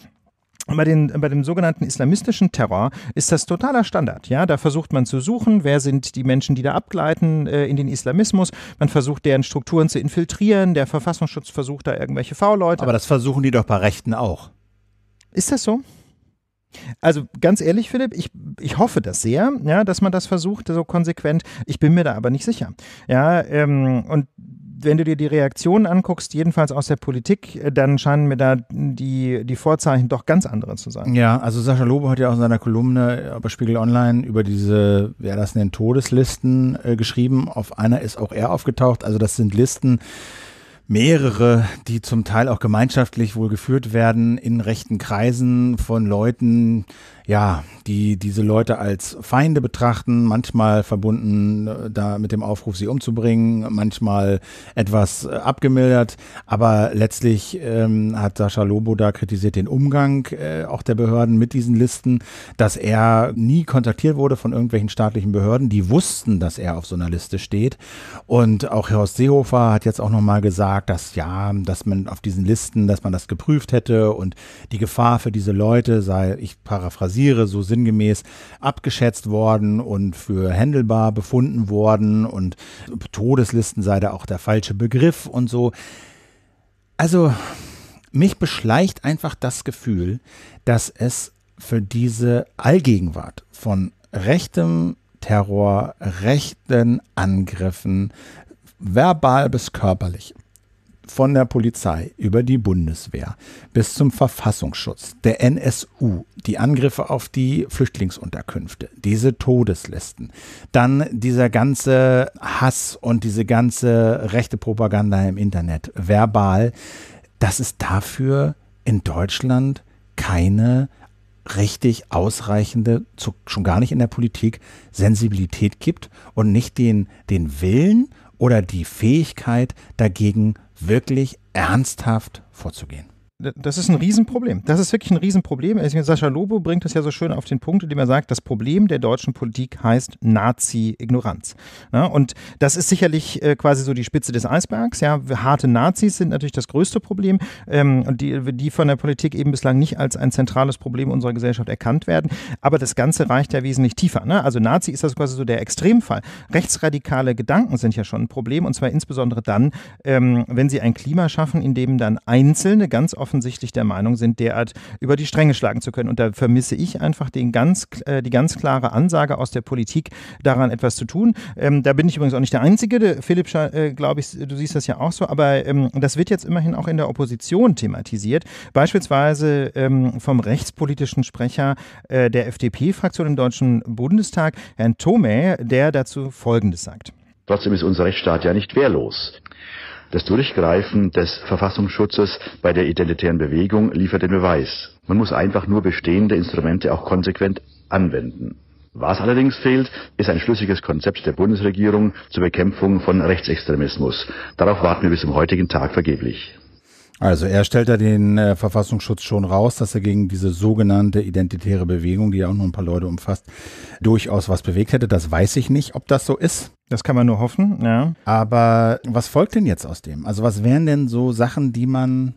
bei, den, bei dem sogenannten islamistischen Terror ist das totaler Standard. Ja, da versucht man zu suchen, wer sind die Menschen, die da abgleiten äh, in den Islamismus. Man versucht, deren Strukturen zu infiltrieren. Der Verfassungsschutz versucht da irgendwelche V-Leute. Aber das versuchen die doch bei Rechten auch. Ist das so? Also ganz ehrlich, Philipp, ich, ich hoffe das sehr, ja, dass man das versucht, so konsequent. Ich bin mir da aber nicht sicher. Ja, ähm, und wenn du dir die Reaktionen anguckst, jedenfalls aus der Politik, äh, dann scheinen mir da die, die Vorzeichen doch ganz andere zu sein. Ja, also Sascha Lobo hat ja auch in seiner Kolumne äh, bei Spiegel Online über diese, wer das nennt, Todeslisten äh, geschrieben. Auf einer ist auch er aufgetaucht. Also das sind Listen, mehrere, die zum Teil auch gemeinschaftlich wohl geführt werden in rechten Kreisen von Leuten, ja, die diese Leute als Feinde betrachten, manchmal verbunden äh, da mit dem Aufruf, sie umzubringen, manchmal etwas äh, abgemildert. Aber letztlich ähm, hat Sascha Lobo da kritisiert den Umgang äh, auch der Behörden mit diesen Listen, dass er nie kontaktiert wurde von irgendwelchen staatlichen Behörden, die wussten, dass er auf so einer Liste steht. Und auch Horst Seehofer hat jetzt auch nochmal gesagt, dass ja, dass man auf diesen Listen, dass man das geprüft hätte und die Gefahr für diese Leute sei, ich paraphrasiere, paraphrasiere, so sinngemäß abgeschätzt worden und für händelbar befunden worden und Todeslisten sei da auch der falsche Begriff und so. Also mich beschleicht einfach das Gefühl, dass es für diese Allgegenwart von rechtem Terror, rechten Angriffen, verbal bis körperlich, von der Polizei über die Bundeswehr bis zum Verfassungsschutz, der NSU, die Angriffe auf die Flüchtlingsunterkünfte, diese Todeslisten, dann dieser ganze Hass und diese ganze rechte Propaganda im Internet, verbal, dass es dafür in Deutschland keine richtig ausreichende, schon gar nicht in der Politik, Sensibilität gibt und nicht den, den Willen oder die Fähigkeit, dagegen wirklich ernsthaft vorzugehen das ist ein Riesenproblem. Das ist wirklich ein Riesenproblem. Also, Sascha Lobo bringt es ja so schön auf den Punkt, indem er sagt, das Problem der deutschen Politik heißt Nazi-Ignoranz. Ja, und das ist sicherlich äh, quasi so die Spitze des Eisbergs. Ja, harte Nazis sind natürlich das größte Problem ähm, und die, die von der Politik eben bislang nicht als ein zentrales Problem unserer Gesellschaft erkannt werden. Aber das Ganze reicht ja wesentlich tiefer. Ne? Also Nazi ist das quasi so der Extremfall. Rechtsradikale Gedanken sind ja schon ein Problem und zwar insbesondere dann, ähm, wenn sie ein Klima schaffen, in dem dann Einzelne ganz offen offensichtlich der Meinung sind, derart über die Stränge schlagen zu können. Und da vermisse ich einfach den ganz, äh, die ganz klare Ansage aus der Politik, daran etwas zu tun. Ähm, da bin ich übrigens auch nicht der Einzige. Der Philipp, äh, glaube ich, du siehst das ja auch so. Aber ähm, das wird jetzt immerhin auch in der Opposition thematisiert. Beispielsweise ähm, vom rechtspolitischen Sprecher äh, der FDP-Fraktion im Deutschen Bundestag, Herrn Thome, der dazu Folgendes sagt. Trotzdem ist unser Rechtsstaat ja nicht wehrlos. Das Durchgreifen des Verfassungsschutzes bei der identitären Bewegung liefert den Beweis. Man muss einfach nur bestehende Instrumente auch konsequent anwenden. Was allerdings fehlt, ist ein schlüssiges Konzept der Bundesregierung zur Bekämpfung von Rechtsextremismus. Darauf warten wir bis zum heutigen Tag vergeblich. Also er stellt ja den äh, Verfassungsschutz schon raus, dass er gegen diese sogenannte identitäre Bewegung, die ja auch nur ein paar Leute umfasst, durchaus was bewegt hätte. Das weiß ich nicht, ob das so ist. Das kann man nur hoffen, ja. Aber was folgt denn jetzt aus dem? Also was wären denn so Sachen, die man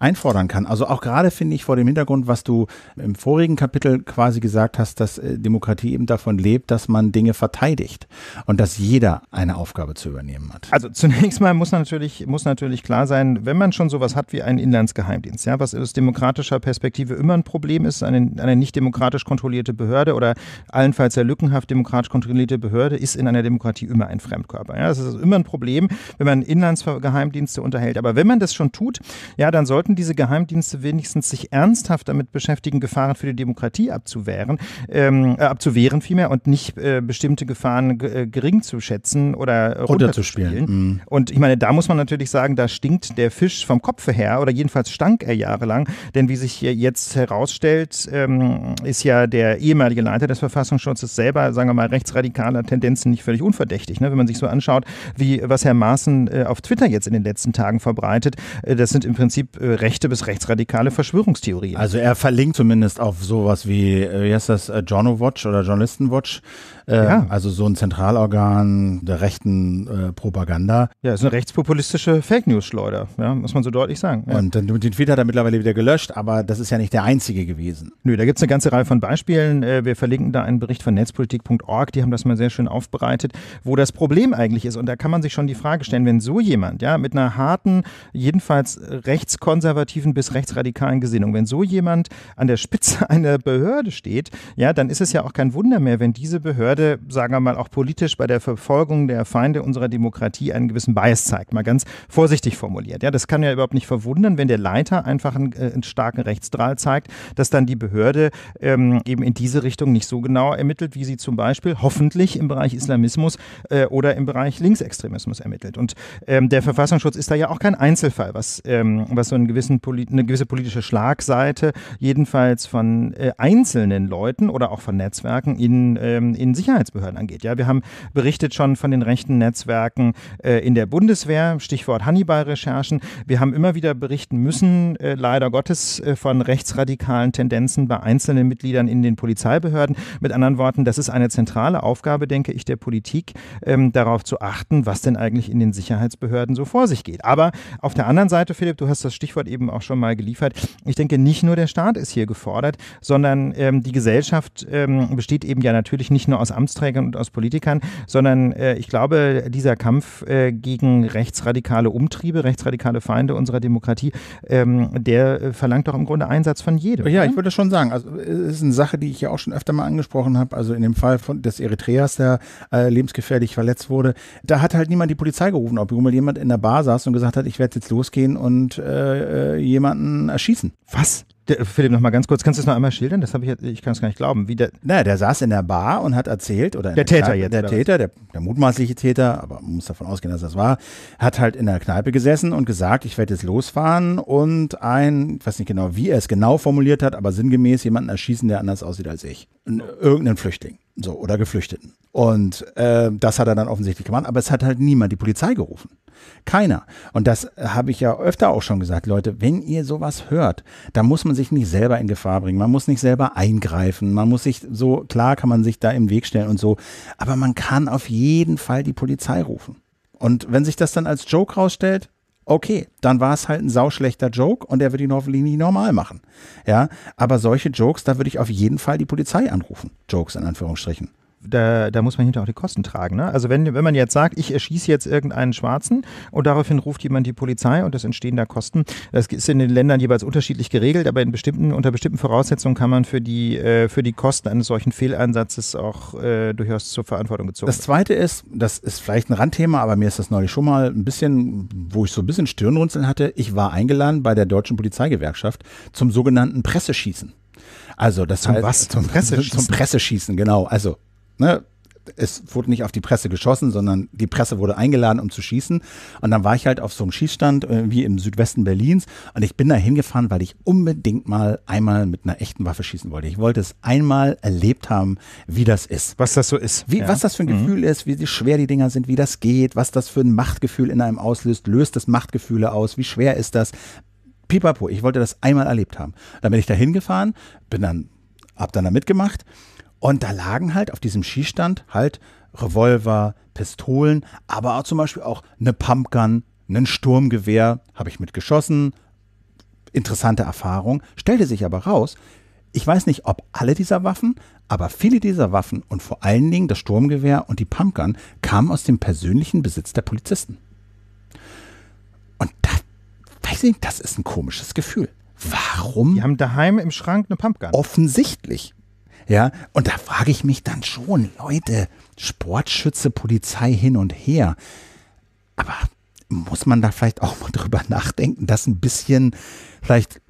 einfordern kann. Also auch gerade finde ich vor dem Hintergrund, was du im vorigen Kapitel quasi gesagt hast, dass äh, Demokratie eben davon lebt, dass man Dinge verteidigt und dass jeder eine Aufgabe zu übernehmen hat. Also zunächst mal muss natürlich, muss natürlich klar sein, wenn man schon sowas hat wie einen Inlandsgeheimdienst, ja, was aus demokratischer Perspektive immer ein Problem ist, eine, eine nicht demokratisch kontrollierte Behörde oder allenfalls sehr lückenhaft demokratisch kontrollierte Behörde ist in einer Demokratie immer ein Fremdkörper. Ja. Das ist immer ein Problem, wenn man Inlandsgeheimdienste unterhält. Aber wenn man das schon tut, ja, dann sollten sollten diese Geheimdienste wenigstens sich ernsthaft damit beschäftigen, Gefahren für die Demokratie abzuwehren, ähm, äh, abzuwehren vielmehr und nicht äh, bestimmte Gefahren äh, gering zu schätzen oder runterzuspielen. Mhm. Und ich meine, da muss man natürlich sagen, da stinkt der Fisch vom Kopf her oder jedenfalls stank er jahrelang, denn wie sich jetzt herausstellt, ähm, ist ja der ehemalige Leiter des Verfassungsschutzes selber, sagen wir mal, rechtsradikaler Tendenzen nicht völlig unverdächtig. Ne? Wenn man sich so anschaut, wie was Herr Maaßen äh, auf Twitter jetzt in den letzten Tagen verbreitet, äh, das sind im Prinzip äh, rechte bis rechtsradikale Verschwörungstheorie. Also er verlinkt zumindest auf sowas wie, äh, wie heißt das, äh, Journal Watch oder Journalisten Watch, äh, ja. Ähm, also so ein Zentralorgan der rechten äh, Propaganda. Ja, ist eine rechtspopulistische Fake News-Schleuder, ja, muss man so deutlich sagen. Ja. Und äh, den Twitter hat er mittlerweile wieder gelöscht, aber das ist ja nicht der einzige gewesen. Nö, da gibt es eine ganze Reihe von Beispielen. Äh, wir verlinken da einen Bericht von netzpolitik.org, die haben das mal sehr schön aufbereitet, wo das Problem eigentlich ist. Und da kann man sich schon die Frage stellen, wenn so jemand, ja, mit einer harten, jedenfalls rechtskonservativen bis rechtsradikalen Gesinnung, wenn so jemand an der Spitze einer Behörde steht, ja, dann ist es ja auch kein Wunder mehr, wenn diese Behörde Behörde, sagen wir mal auch politisch bei der Verfolgung der Feinde unserer Demokratie einen gewissen Bias zeigt, mal ganz vorsichtig formuliert. Ja, das kann ja überhaupt nicht verwundern, wenn der Leiter einfach einen, äh, einen starken Rechtsdrahl zeigt, dass dann die Behörde ähm, eben in diese Richtung nicht so genau ermittelt, wie sie zum Beispiel hoffentlich im Bereich Islamismus äh, oder im Bereich Linksextremismus ermittelt. Und ähm, der Verfassungsschutz ist da ja auch kein Einzelfall, was, ähm, was so einen gewissen eine gewisse politische Schlagseite jedenfalls von äh, einzelnen Leuten oder auch von Netzwerken in, ähm, in Sicherheitsbehörden angeht. Ja, wir haben berichtet schon von den rechten Netzwerken äh, in der Bundeswehr, Stichwort Hannibal-Recherchen. Wir haben immer wieder berichten müssen, äh, leider Gottes, äh, von rechtsradikalen Tendenzen bei einzelnen Mitgliedern in den Polizeibehörden. Mit anderen Worten, das ist eine zentrale Aufgabe, denke ich, der Politik, ähm, darauf zu achten, was denn eigentlich in den Sicherheitsbehörden so vor sich geht. Aber auf der anderen Seite, Philipp, du hast das Stichwort eben auch schon mal geliefert. Ich denke, nicht nur der Staat ist hier gefordert, sondern ähm, die Gesellschaft ähm, besteht eben ja natürlich nicht nur aus aus Amtsträgern und aus Politikern, sondern äh, ich glaube, dieser Kampf äh, gegen rechtsradikale Umtriebe, rechtsradikale Feinde unserer Demokratie, ähm, der äh, verlangt doch im Grunde Einsatz von jedem. Ja, oder? ich würde schon sagen, also äh, es ist eine Sache, die ich ja auch schon öfter mal angesprochen habe, also in dem Fall von, des Eritreas, der äh, lebensgefährlich verletzt wurde, da hat halt niemand die Polizei gerufen, ob jemand in der Bar saß und gesagt hat, ich werde jetzt losgehen und äh, jemanden erschießen. Was? Der, Philipp, noch mal ganz kurz, kannst du es noch einmal schildern? Das habe ich, ich kann es gar nicht glauben. Wie der, naja, der saß in der Bar und hat erzählt, oder der Täter Kneipe, jetzt, der Täter, der, der, mutmaßliche Täter, aber man muss davon ausgehen, dass das war, hat halt in der Kneipe gesessen und gesagt, ich werde jetzt losfahren und ein, ich weiß nicht genau, wie er es genau formuliert hat, aber sinngemäß jemanden erschießen, der anders aussieht als ich, irgendeinen Flüchtling, so oder Geflüchteten. Und äh, das hat er dann offensichtlich gemacht, aber es hat halt niemand die Polizei gerufen. Keiner. Und das äh, habe ich ja öfter auch schon gesagt, Leute, wenn ihr sowas hört, dann muss man sich nicht selber in Gefahr bringen, man muss nicht selber eingreifen, man muss sich so, klar kann man sich da im Weg stellen und so, aber man kann auf jeden Fall die Polizei rufen. Und wenn sich das dann als Joke rausstellt, okay, dann war es halt ein sauschlechter Joke und er wird ihn hoffentlich nie normal machen. Ja, aber solche Jokes, da würde ich auf jeden Fall die Polizei anrufen. Jokes in Anführungsstrichen da, da muss man hinterher auch die Kosten tragen. Ne? Also wenn, wenn man jetzt sagt, ich erschieße jetzt irgendeinen Schwarzen und daraufhin ruft jemand die Polizei und es entstehen da Kosten. Das ist in den Ländern jeweils unterschiedlich geregelt, aber in bestimmten, unter bestimmten Voraussetzungen kann man für die, äh, für die Kosten eines solchen Fehleinsatzes auch äh, durchaus zur Verantwortung gezogen. Das zweite ist, das ist vielleicht ein Randthema, aber mir ist das neulich schon mal ein bisschen, wo ich so ein bisschen Stirnrunzeln hatte. Ich war eingeladen bei der Deutschen Polizeigewerkschaft zum sogenannten Presseschießen. Also das zum heißt, was? Zum Presseschießen. Zum Presseschießen, genau. Also ne, es wurde nicht auf die Presse geschossen, sondern die Presse wurde eingeladen, um zu schießen. Und dann war ich halt auf so einem Schießstand äh, wie im Südwesten Berlins und ich bin da hingefahren, weil ich unbedingt mal einmal mit einer echten Waffe schießen wollte. Ich wollte es einmal erlebt haben, wie das ist. Was das so ist. Wie, ja. Was das für ein mhm. Gefühl ist, wie schwer die Dinger sind, wie das geht, was das für ein Machtgefühl in einem auslöst. Löst das Machtgefühle aus? Wie schwer ist das? Pipapo, ich wollte das einmal erlebt haben. Dann bin ich da hingefahren, bin dann, hab dann da mitgemacht und da lagen halt auf diesem Schießstand halt Revolver, Pistolen, aber auch zum Beispiel auch eine Pumpgun, ein Sturmgewehr, habe ich mitgeschossen. Interessante Erfahrung. Stellte sich aber raus, ich weiß nicht, ob alle dieser Waffen, aber viele dieser Waffen und vor allen Dingen das Sturmgewehr und die Pumpgun kamen aus dem persönlichen Besitz der Polizisten. Und das, weiß ich das ist ein komisches Gefühl. Warum? Die haben daheim im Schrank eine Pumpgun. Offensichtlich. Ja, und da frage ich mich dann schon, Leute, Sportschütze, Polizei hin und her. Aber muss man da vielleicht auch mal drüber nachdenken, das ein bisschen vielleicht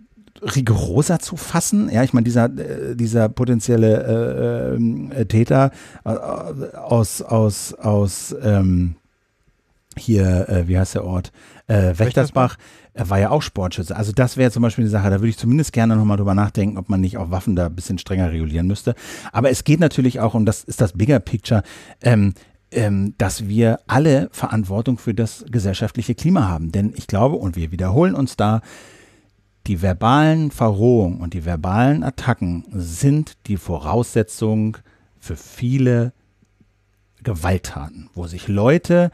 rigoroser zu fassen. Ja, ich meine, dieser, äh, dieser potenzielle äh, äh, ähm, Täter äh, äh, aus, aus, aus ähm, hier, äh, wie heißt der Ort? Äh, Wächtersbach äh, war ja auch Sportschütze. Also das wäre zum Beispiel eine Sache, da würde ich zumindest gerne nochmal drüber nachdenken, ob man nicht auch Waffen da ein bisschen strenger regulieren müsste. Aber es geht natürlich auch, und das ist das Bigger Picture, ähm, ähm, dass wir alle Verantwortung für das gesellschaftliche Klima haben. Denn ich glaube, und wir wiederholen uns da, die verbalen Verrohungen und die verbalen Attacken sind die Voraussetzung für viele Gewalttaten, wo sich Leute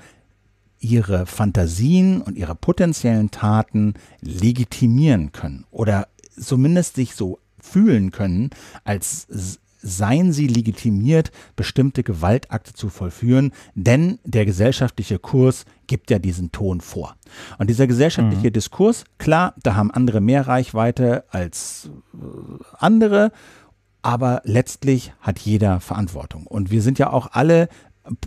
ihre Fantasien und ihre potenziellen Taten legitimieren können oder zumindest sich so fühlen können, als seien sie legitimiert, bestimmte Gewaltakte zu vollführen, denn der gesellschaftliche Kurs gibt ja diesen Ton vor. Und dieser gesellschaftliche mhm. Diskurs, klar, da haben andere mehr Reichweite als äh, andere aber letztlich hat jeder Verantwortung. Und wir sind ja auch alle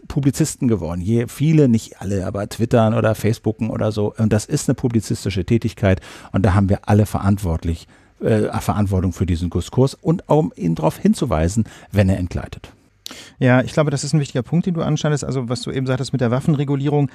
Publizisten geworden. Je, viele, nicht alle, aber twittern oder facebooken oder so. Und das ist eine publizistische Tätigkeit und da haben wir alle verantwortlich, äh, Verantwortung für diesen Diskurs und um ihn darauf hinzuweisen, wenn er entgleitet. Ja, ich glaube, das ist ein wichtiger Punkt, den du anschneidest. Also, was du eben sagtest mit der Waffenregulierung.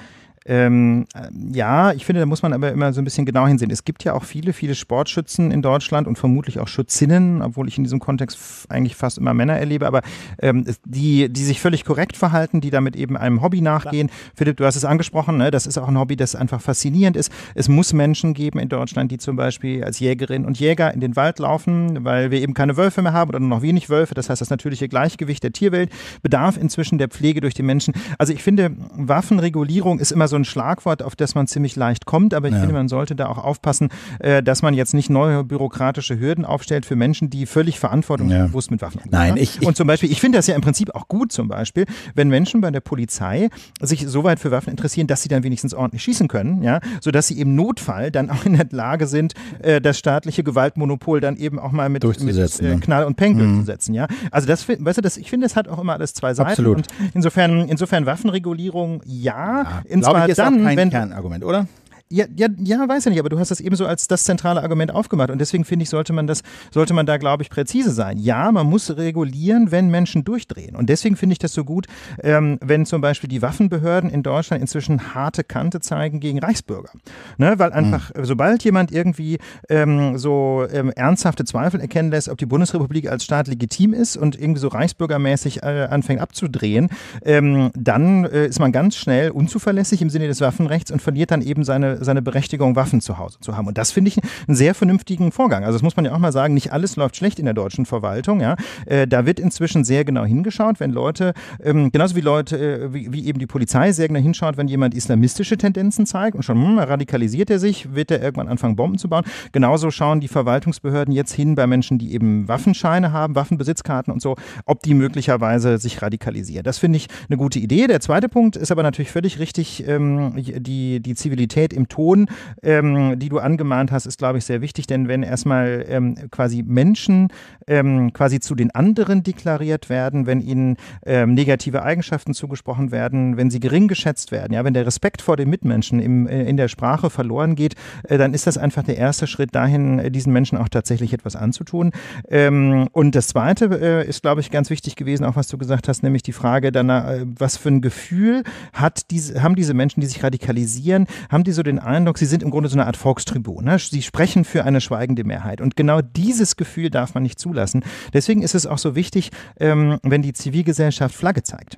Ähm, äh, ja, ich finde, da muss man aber immer so ein bisschen genau hinsehen. Es gibt ja auch viele, viele Sportschützen in Deutschland und vermutlich auch Schützinnen, obwohl ich in diesem Kontext eigentlich fast immer Männer erlebe, aber ähm, die, die sich völlig korrekt verhalten, die damit eben einem Hobby nachgehen. Ja. Philipp, du hast es angesprochen, ne? das ist auch ein Hobby, das einfach faszinierend ist. Es muss Menschen geben in Deutschland, die zum Beispiel als Jägerinnen und Jäger in den Wald laufen, weil wir eben keine Wölfe mehr haben oder nur noch wenig Wölfe. Das heißt, das natürliche Gleichgewicht der Tierwelt Umfeld, Bedarf inzwischen der Pflege durch die Menschen. Also ich finde, Waffenregulierung ist immer so ein Schlagwort, auf das man ziemlich leicht kommt, aber ich ja. finde, man sollte da auch aufpassen, äh, dass man jetzt nicht neue bürokratische Hürden aufstellt für Menschen, die völlig verantwortungsbewusst ja. mit Waffen umgehen. Nein, ne? ich, ich, Und zum Beispiel, ich finde das ja im Prinzip auch gut, zum Beispiel, wenn Menschen bei der Polizei sich so weit für Waffen interessieren, dass sie dann wenigstens ordentlich schießen können, ja, sodass sie im Notfall dann auch in der Lage sind, äh, das staatliche Gewaltmonopol dann eben auch mal mit, mit äh, ne? Knall und Peng mhm. durchzusetzen, ja. Also das, weißt du, das, ich finde, das hat auch auch immer alles zwei Seiten. Absolut. Und insofern, insofern Waffenregulierung ja. ja Insbesondere dann, kein wenn, Kernargument, oder? Ja, ja, ja, weiß ich nicht, aber du hast das eben so als das zentrale Argument aufgemacht und deswegen finde ich, sollte man das, sollte man da, glaube ich, präzise sein. Ja, man muss regulieren, wenn Menschen durchdrehen. Und deswegen finde ich das so gut, ähm, wenn zum Beispiel die Waffenbehörden in Deutschland inzwischen harte Kante zeigen gegen Reichsbürger. Ne? Weil hm. einfach, mhm. sobald jemand irgendwie ähm, so ähm, ernsthafte Zweifel erkennen lässt, ob die Bundesrepublik als Staat legitim ist und irgendwie so reichsbürgermäßig äh, anfängt abzudrehen, ähm, dann äh, ist man ganz schnell unzuverlässig im Sinne des Waffenrechts und verliert dann eben seine seine, Berechtigung, Waffen zu Hause zu haben. Und das finde ich einen sehr vernünftigen Vorgang. Also das muss man ja auch mal sagen, nicht alles läuft schlecht in der deutschen Verwaltung. Ja? Äh, da wird inzwischen sehr genau hingeschaut, wenn Leute, ähm, genauso wie Leute, äh, wie, wie, eben die Polizei sehr genau hinschaut, wenn jemand islamistische Tendenzen zeigt und schon hm, radikalisiert er sich, wird er irgendwann anfangen, Bomben zu bauen. Genauso schauen die Verwaltungsbehörden jetzt hin bei Menschen, die eben Waffenscheine haben, Waffenbesitzkarten und so, ob die möglicherweise sich radikalisieren. Das finde ich eine gute Idee. Der zweite Punkt ist aber natürlich völlig richtig, ähm, die, die Zivilität im Ton, ähm, die du angemahnt hast, ist, glaube ich, sehr wichtig, denn wenn erstmal ähm, quasi Menschen ähm, quasi zu den anderen deklariert werden, wenn ihnen ähm, negative Eigenschaften zugesprochen werden, wenn sie gering geschätzt werden, ja, wenn der Respekt vor den Mitmenschen im, äh, in der Sprache verloren geht, äh, dann ist das einfach der erste Schritt dahin, äh, diesen Menschen auch tatsächlich etwas anzutun. Ähm, und das Zweite äh, ist, glaube ich, ganz wichtig gewesen, auch was du gesagt hast, nämlich die Frage danach, äh, was für ein Gefühl hat diese, haben diese Menschen, die sich radikalisieren, haben die so den den Eindruck, sie sind im Grunde so eine Art Volkstribun. Ne? Sie sprechen für eine schweigende Mehrheit. Und genau dieses Gefühl darf man nicht zulassen. Deswegen ist es auch so wichtig, ähm, wenn die Zivilgesellschaft Flagge zeigt.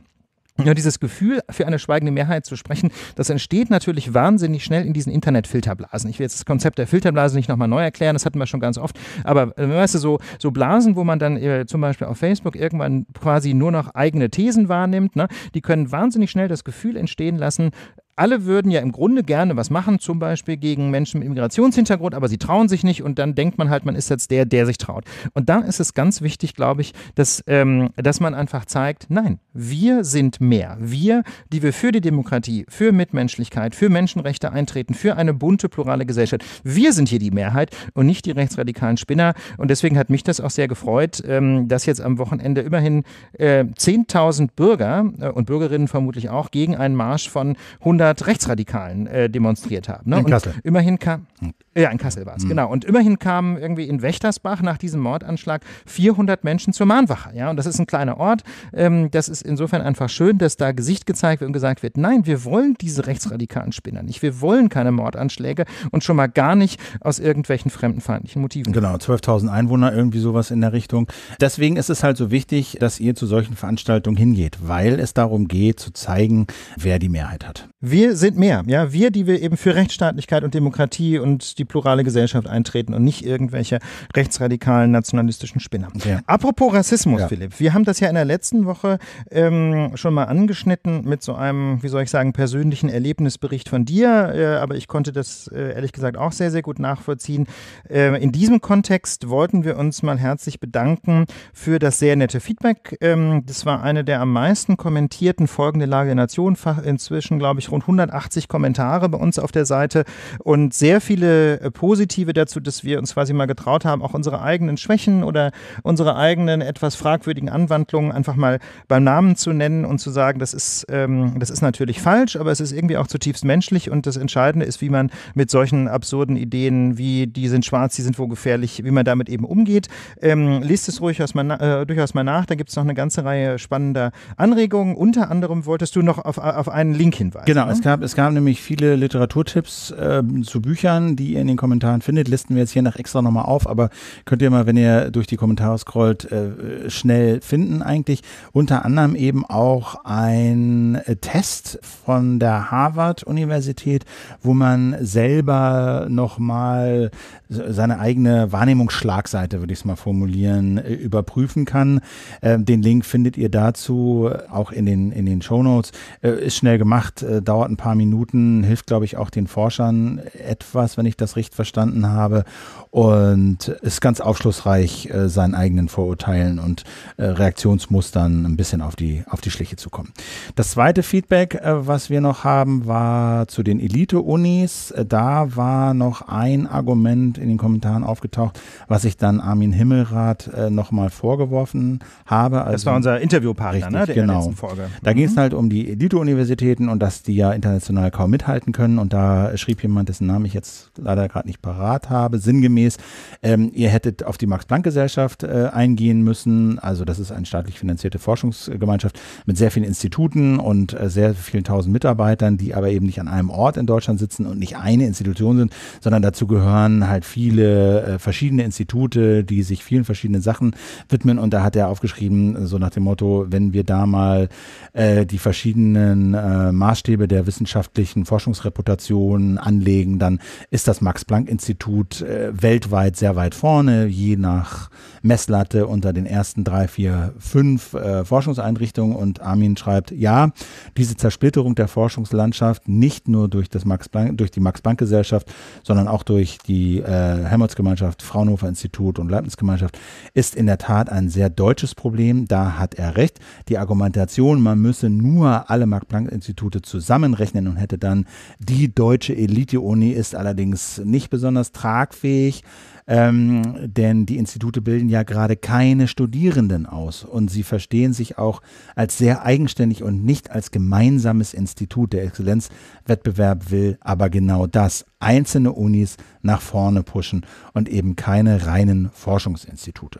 Ja, dieses Gefühl, für eine schweigende Mehrheit zu sprechen, das entsteht natürlich wahnsinnig schnell in diesen Internetfilterblasen. Ich will jetzt das Konzept der Filterblase nicht nochmal neu erklären, das hatten wir schon ganz oft. Aber äh, weißt du, so, so Blasen, wo man dann äh, zum Beispiel auf Facebook irgendwann quasi nur noch eigene Thesen wahrnimmt, ne, die können wahnsinnig schnell das Gefühl entstehen lassen, alle würden ja im Grunde gerne was machen, zum Beispiel gegen Menschen mit Migrationshintergrund, aber sie trauen sich nicht und dann denkt man halt, man ist jetzt der, der sich traut. Und da ist es ganz wichtig, glaube ich, dass, ähm, dass man einfach zeigt, nein, wir sind mehr. Wir, die wir für die Demokratie, für Mitmenschlichkeit, für Menschenrechte eintreten, für eine bunte, plurale Gesellschaft, wir sind hier die Mehrheit und nicht die rechtsradikalen Spinner. Und deswegen hat mich das auch sehr gefreut, ähm, dass jetzt am Wochenende immerhin äh, 10.000 Bürger äh, und Bürgerinnen vermutlich auch gegen einen Marsch von 100 100 Rechtsradikalen äh, demonstriert haben. Ne? In Kassel. Und immerhin kam, hm. ja, in Kassel war es, mhm. genau. Und immerhin kamen irgendwie in Wächtersbach nach diesem Mordanschlag 400 Menschen zur Mahnwache. Ja? Und das ist ein kleiner Ort. Ähm, das ist insofern einfach schön, dass da Gesicht gezeigt wird und gesagt wird, nein, wir wollen diese rechtsradikalen Spinner nicht. Wir wollen keine Mordanschläge und schon mal gar nicht aus irgendwelchen fremdenfeindlichen Motiven. Genau, 12.000 Einwohner, irgendwie sowas in der Richtung. Deswegen ist es halt so wichtig, dass ihr zu solchen Veranstaltungen hingeht, weil es darum geht, zu zeigen, wer die Mehrheit hat. Wie wir sind mehr. Ja, wir, die wir eben für Rechtsstaatlichkeit und Demokratie und die plurale Gesellschaft eintreten und nicht irgendwelche rechtsradikalen nationalistischen Spinner. Ja. Apropos Rassismus, ja. Philipp. Wir haben das ja in der letzten Woche ähm, schon mal angeschnitten mit so einem, wie soll ich sagen, persönlichen Erlebnisbericht von dir. Äh, aber ich konnte das äh, ehrlich gesagt auch sehr, sehr gut nachvollziehen. Äh, in diesem Kontext wollten wir uns mal herzlich bedanken für das sehr nette Feedback. Ähm, das war eine der am meisten kommentierten Folgen der Lage der Nation. Inzwischen, glaube ich, rund 180 Kommentare bei uns auf der Seite und sehr viele äh, positive dazu, dass wir uns quasi mal getraut haben, auch unsere eigenen Schwächen oder unsere eigenen etwas fragwürdigen Anwandlungen einfach mal beim Namen zu nennen und zu sagen, das ist, ähm, das ist natürlich falsch, aber es ist irgendwie auch zutiefst menschlich und das Entscheidende ist, wie man mit solchen absurden Ideen wie die sind schwarz, die sind wo gefährlich, wie man damit eben umgeht. Ähm, lest es ruhig mal, äh, durchaus mal nach, da gibt es noch eine ganze Reihe spannender Anregungen. Unter anderem wolltest du noch auf, äh, auf einen Link hinweisen. Genau, ne? es gab, es gab nämlich viele Literaturtipps äh, zu Büchern, die ihr in den Kommentaren findet. Listen wir jetzt hier nach extra nochmal auf, aber könnt ihr mal, wenn ihr durch die Kommentare scrollt, äh, schnell finden eigentlich. Unter anderem eben auch ein äh, Test von der Harvard-Universität, wo man selber nochmal seine eigene Wahrnehmungsschlagseite, würde ich es mal formulieren, äh, überprüfen kann. Äh, den Link findet ihr dazu äh, auch in den, in den Shownotes. Äh, ist schnell gemacht, dauert dauert ein paar Minuten, hilft, glaube ich, auch den Forschern etwas, wenn ich das richtig verstanden habe. Und ist ganz aufschlussreich, äh, seinen eigenen Vorurteilen und äh, Reaktionsmustern ein bisschen auf die, auf die Schliche zu kommen. Das zweite Feedback, äh, was wir noch haben, war zu den Elite-Unis. Äh, da war noch ein Argument in den Kommentaren aufgetaucht, was ich dann Armin Himmelrath äh, nochmal vorgeworfen habe. Also, das war also unser Interviewpartner, ne, richtig, ne, der genau. letzten Folge. Da mhm. ging es mhm. halt um die Elite-Universitäten und dass die ja international kaum mithalten können. Und da schrieb jemand, dessen Namen ich jetzt leider gerade nicht parat habe, sinngemäß, ähm, ihr hättet auf die Max-Planck-Gesellschaft äh, eingehen müssen. Also das ist eine staatlich finanzierte Forschungsgemeinschaft mit sehr vielen Instituten und äh, sehr vielen tausend Mitarbeitern, die aber eben nicht an einem Ort in Deutschland sitzen und nicht eine Institution sind, sondern dazu gehören halt viele äh, verschiedene Institute, die sich vielen verschiedenen Sachen widmen. Und da hat er aufgeschrieben, so nach dem Motto, wenn wir da mal äh, die verschiedenen äh, Maßstäbe der der wissenschaftlichen Forschungsreputation anlegen, dann ist das Max-Planck-Institut äh, weltweit sehr weit vorne, je nach Messlatte unter den ersten drei, vier, fünf äh, Forschungseinrichtungen. Und Armin schreibt, ja, diese Zersplitterung der Forschungslandschaft nicht nur durch, das Max -Planck, durch die Max-Planck-Gesellschaft, sondern auch durch die äh, Helmholtz-Gemeinschaft, Fraunhofer-Institut und Leibniz-Gemeinschaft ist in der Tat ein sehr deutsches Problem. Da hat er recht. Die Argumentation, man müsse nur alle Max-Planck-Institute zusammen zusammenrechnen und hätte dann die deutsche Elite-Uni ist allerdings nicht besonders tragfähig. Ähm, denn die Institute bilden ja gerade keine Studierenden aus und sie verstehen sich auch als sehr eigenständig und nicht als gemeinsames Institut. Der Exzellenzwettbewerb will aber genau das, einzelne Unis nach vorne pushen und eben keine reinen Forschungsinstitute.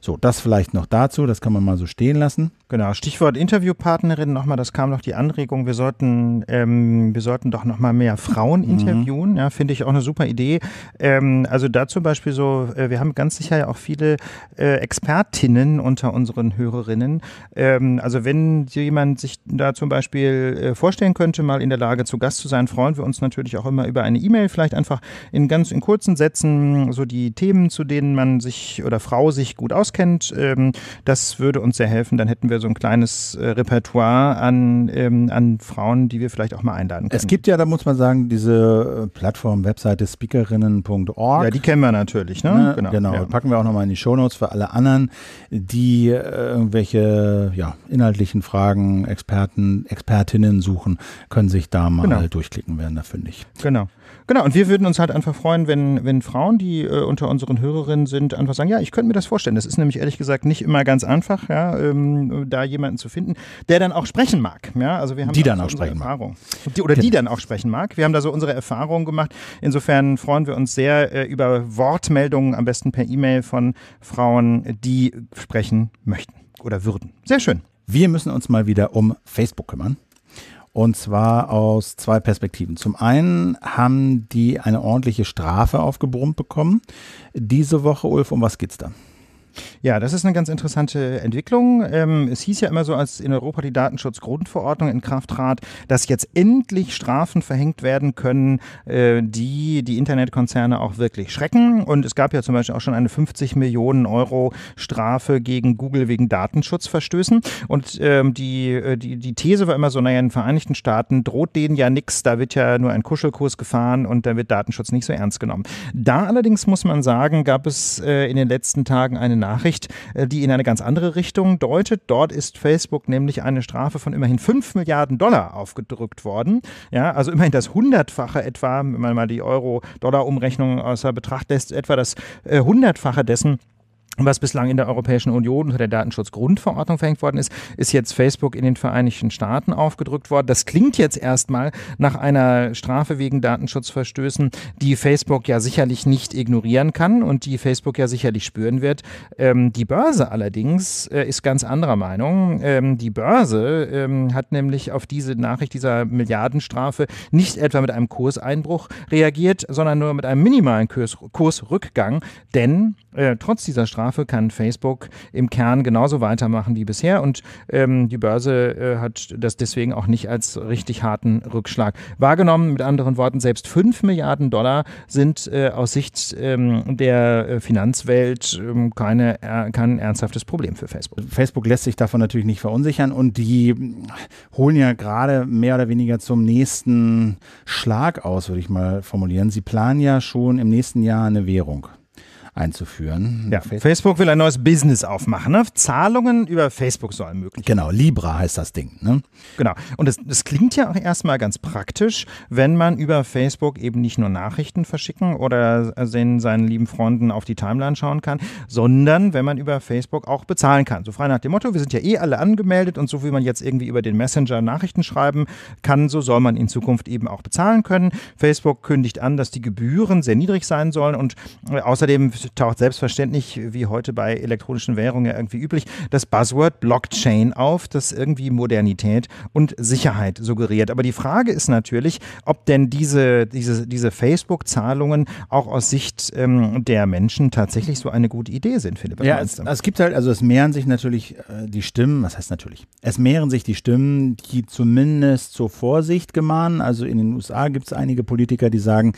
So, das vielleicht noch dazu, das kann man mal so stehen lassen. Genau, Stichwort Interviewpartnerin nochmal, das kam noch die Anregung, wir sollten, ähm, wir sollten doch nochmal mehr Frauen mhm. interviewen, mhm. ja, finde ich auch eine super Idee. Ähm, also da zum Beispiel so, äh, wir haben ganz sicher ja auch viele äh, Expertinnen unter unseren Hörerinnen. Ähm, also wenn jemand sich da zum Beispiel äh, vorstellen könnte, mal in der Lage zu Gast zu sein, freuen wir uns natürlich auch immer über eine E-Mail, vielleicht einfach in ganz in kurzen Sätzen so die Themen, zu denen man sich oder Frau sich gut gut auskennt. Ähm, das würde uns sehr helfen. Dann hätten wir so ein kleines äh, Repertoire an, ähm, an Frauen, die wir vielleicht auch mal einladen können. Es gibt ja, da muss man sagen, diese äh, Plattform, Webseite speakerinnen.org. Ja, die kennen wir natürlich. Ne? ne? Genau. genau. Ja. Packen wir auch nochmal in die Shownotes für alle anderen, die äh, irgendwelche ja, inhaltlichen Fragen, Experten, Expertinnen suchen, können sich da mal genau. durchklicken, werden da fündig. Genau. Genau, und wir würden uns halt einfach freuen, wenn, wenn Frauen, die äh, unter unseren Hörerinnen sind, einfach sagen, ja, ich könnte mir das vorstellen. Das ist nämlich ehrlich gesagt nicht immer ganz einfach, ja, ähm, da jemanden zu finden, der dann auch sprechen mag. Ja? Also wir haben die dann auch, sprechen Erfahrung. Die, oder genau. die dann auch sprechen mag. Wir haben da so unsere Erfahrungen gemacht. Insofern freuen wir uns sehr äh, über Wortmeldungen, am besten per E-Mail von Frauen, die sprechen möchten oder würden. Sehr schön. Wir müssen uns mal wieder um Facebook kümmern. Und zwar aus zwei Perspektiven. Zum einen haben die eine ordentliche Strafe aufgebrummt bekommen. Diese Woche, Ulf, um was geht's da? Ja, das ist eine ganz interessante Entwicklung. Ähm, es hieß ja immer so, als in Europa die Datenschutzgrundverordnung in Kraft trat, dass jetzt endlich Strafen verhängt werden können, äh, die die Internetkonzerne auch wirklich schrecken. Und es gab ja zum Beispiel auch schon eine 50 Millionen Euro Strafe gegen Google wegen Datenschutzverstößen. Und ähm, die, äh, die, die These war immer so, naja, in den Vereinigten Staaten droht denen ja nichts, da wird ja nur ein Kuschelkurs gefahren und da wird Datenschutz nicht so ernst genommen. Da allerdings muss man sagen, gab es äh, in den letzten Tagen eine Nachricht, äh, die in eine ganz andere Richtung deutet. Dort ist Facebook nämlich eine Strafe von immerhin 5 Milliarden Dollar aufgedrückt worden. Ja, also immerhin das Hundertfache etwa, wenn man mal die Euro-Dollar-Umrechnung außer Betracht lässt, etwa das äh, Hundertfache dessen, was bislang in der Europäischen Union unter der Datenschutzgrundverordnung verhängt worden ist, ist jetzt Facebook in den Vereinigten Staaten aufgedrückt worden. Das klingt jetzt erstmal nach einer Strafe wegen Datenschutzverstößen, die Facebook ja sicherlich nicht ignorieren kann und die Facebook ja sicherlich spüren wird. Ähm, die Börse allerdings äh, ist ganz anderer Meinung. Ähm, die Börse ähm, hat nämlich auf diese Nachricht dieser Milliardenstrafe nicht etwa mit einem Kurseinbruch reagiert, sondern nur mit einem minimalen Kurs, Kursrückgang, denn äh, trotz dieser Strafe Strafe kann Facebook im Kern genauso weitermachen wie bisher und ähm, die Börse äh, hat das deswegen auch nicht als richtig harten Rückschlag wahrgenommen. Mit anderen Worten, selbst 5 Milliarden Dollar sind äh, aus Sicht ähm, der äh, Finanzwelt ähm, keine, äh, kein ernsthaftes Problem für Facebook. Facebook lässt sich davon natürlich nicht verunsichern und die holen ja gerade mehr oder weniger zum nächsten Schlag aus, würde ich mal formulieren. Sie planen ja schon im nächsten Jahr eine Währung einzuführen. Ja, Facebook. will ein neues Business aufmachen. Ne? Zahlungen über Facebook sollen möglich Genau, Libra heißt das Ding. Ne? Genau. Und das, das klingt ja auch erstmal ganz praktisch, wenn man über Facebook eben nicht nur Nachrichten verschicken oder seinen lieben Freunden auf die Timeline schauen kann, sondern wenn man über Facebook auch bezahlen kann. So frei nach dem Motto, wir sind ja eh alle angemeldet und so wie man jetzt irgendwie über den Messenger Nachrichten schreiben kann, so soll man in Zukunft eben auch bezahlen können. Facebook kündigt an, dass die Gebühren sehr niedrig sein sollen und äh, außerdem taucht selbstverständlich, wie heute bei elektronischen Währungen ja irgendwie üblich, das Buzzword Blockchain auf, das irgendwie Modernität und Sicherheit suggeriert. Aber die Frage ist natürlich, ob denn diese, diese, diese Facebook-Zahlungen auch aus Sicht ähm, der Menschen tatsächlich so eine gute Idee sind, Philipp. Was ja, es, es, gibt halt, also es mehren sich natürlich äh, die Stimmen, was heißt natürlich, es mehren sich die Stimmen, die zumindest zur Vorsicht gemahnen. Also in den USA gibt es einige Politiker, die sagen,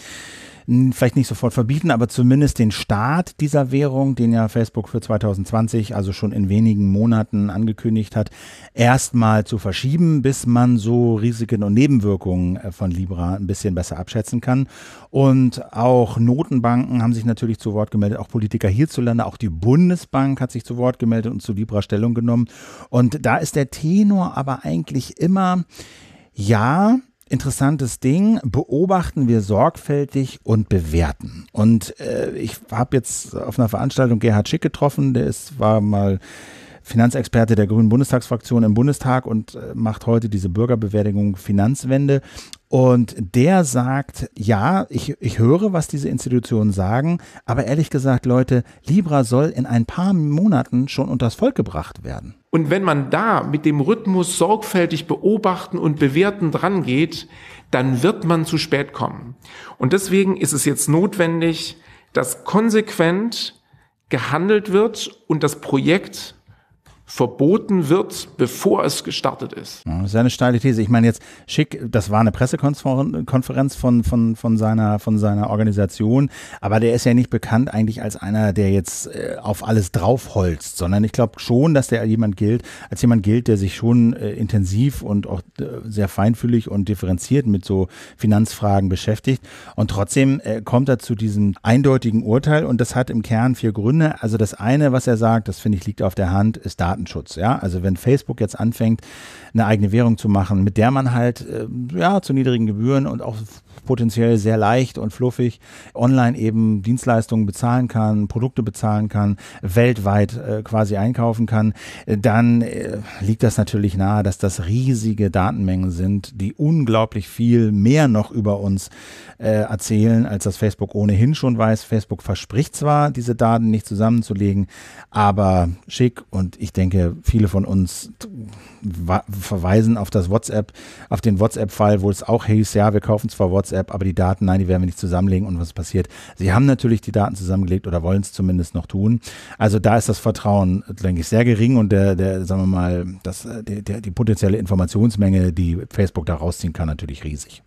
vielleicht nicht sofort verbieten, aber zumindest den Start dieser Währung, den ja Facebook für 2020, also schon in wenigen Monaten angekündigt hat, erstmal zu verschieben, bis man so Risiken und Nebenwirkungen äh, von Libra ein bisschen besser abschätzen kann. Und auch Notenbanken haben sich natürlich zu Wort gemeldet, auch Politiker hierzulande, auch die Bundesbank hat sich zu Wort gemeldet und zu Libra Stellung genommen. Und da ist der Tenor aber eigentlich immer, ja, interessantes Ding, beobachten wir sorgfältig und bewerten. Und äh, ich habe jetzt auf einer Veranstaltung Gerhard Schick getroffen, der ist, war mal Finanzexperte der Grünen Bundestagsfraktion im Bundestag und äh, macht heute diese Bürgerbewertigung Finanzwende. Und der sagt, ja, ich, ich höre, was diese Institutionen sagen, aber ehrlich gesagt, Leute, Libra soll in ein paar Monaten schon unters Volk gebracht werden. Und wenn man da mit dem Rhythmus sorgfältig beobachten und bewerten dran geht, dann wird man zu spät kommen. Und deswegen ist es jetzt notwendig, dass konsequent gehandelt wird und das Projekt verboten wird, bevor es gestartet ist. das ist eine steile These. Ich meine jetzt, Schick, das war eine Pressekonferenz von, von, von, seiner, von seiner Organisation, aber der ist ja nicht bekannt eigentlich als einer, der jetzt äh, auf alles draufholzt, sondern ich glaube schon, dass der jemand gilt, als jemand gilt, der sich schon äh, intensiv und auch äh, sehr feinfühlig und differenziert mit so Finanzfragen beschäftigt. Und trotzdem äh, kommt er zu diesem eindeutigen Urteil und das hat im Kern vier Gründe. Also das eine, was er sagt, das finde ich liegt auf der Hand, ist da Datenschutz. Ja? Also wenn Facebook jetzt anfängt, eine eigene Währung zu machen, mit der man halt äh, ja, zu niedrigen Gebühren und auch potenziell sehr leicht und fluffig online eben Dienstleistungen bezahlen kann, Produkte bezahlen kann, weltweit äh, quasi einkaufen kann, äh, dann äh, liegt das natürlich nahe, dass das riesige Datenmengen sind, die unglaublich viel mehr noch über uns äh, erzählen, als das Facebook ohnehin schon weiß. Facebook verspricht zwar, diese Daten nicht zusammenzulegen, aber schick und ich denke, denke, viele von uns verweisen auf das WhatsApp, auf den WhatsApp-Fall, wo es auch hieß, ja, wir kaufen zwar WhatsApp, aber die Daten, nein, die werden wir nicht zusammenlegen und was passiert? Sie haben natürlich die Daten zusammengelegt oder wollen es zumindest noch tun. Also da ist das Vertrauen, denke ich, sehr gering und der, der sagen wir mal, das, äh, der, der, die potenzielle Informationsmenge, die Facebook da rausziehen kann, natürlich riesig.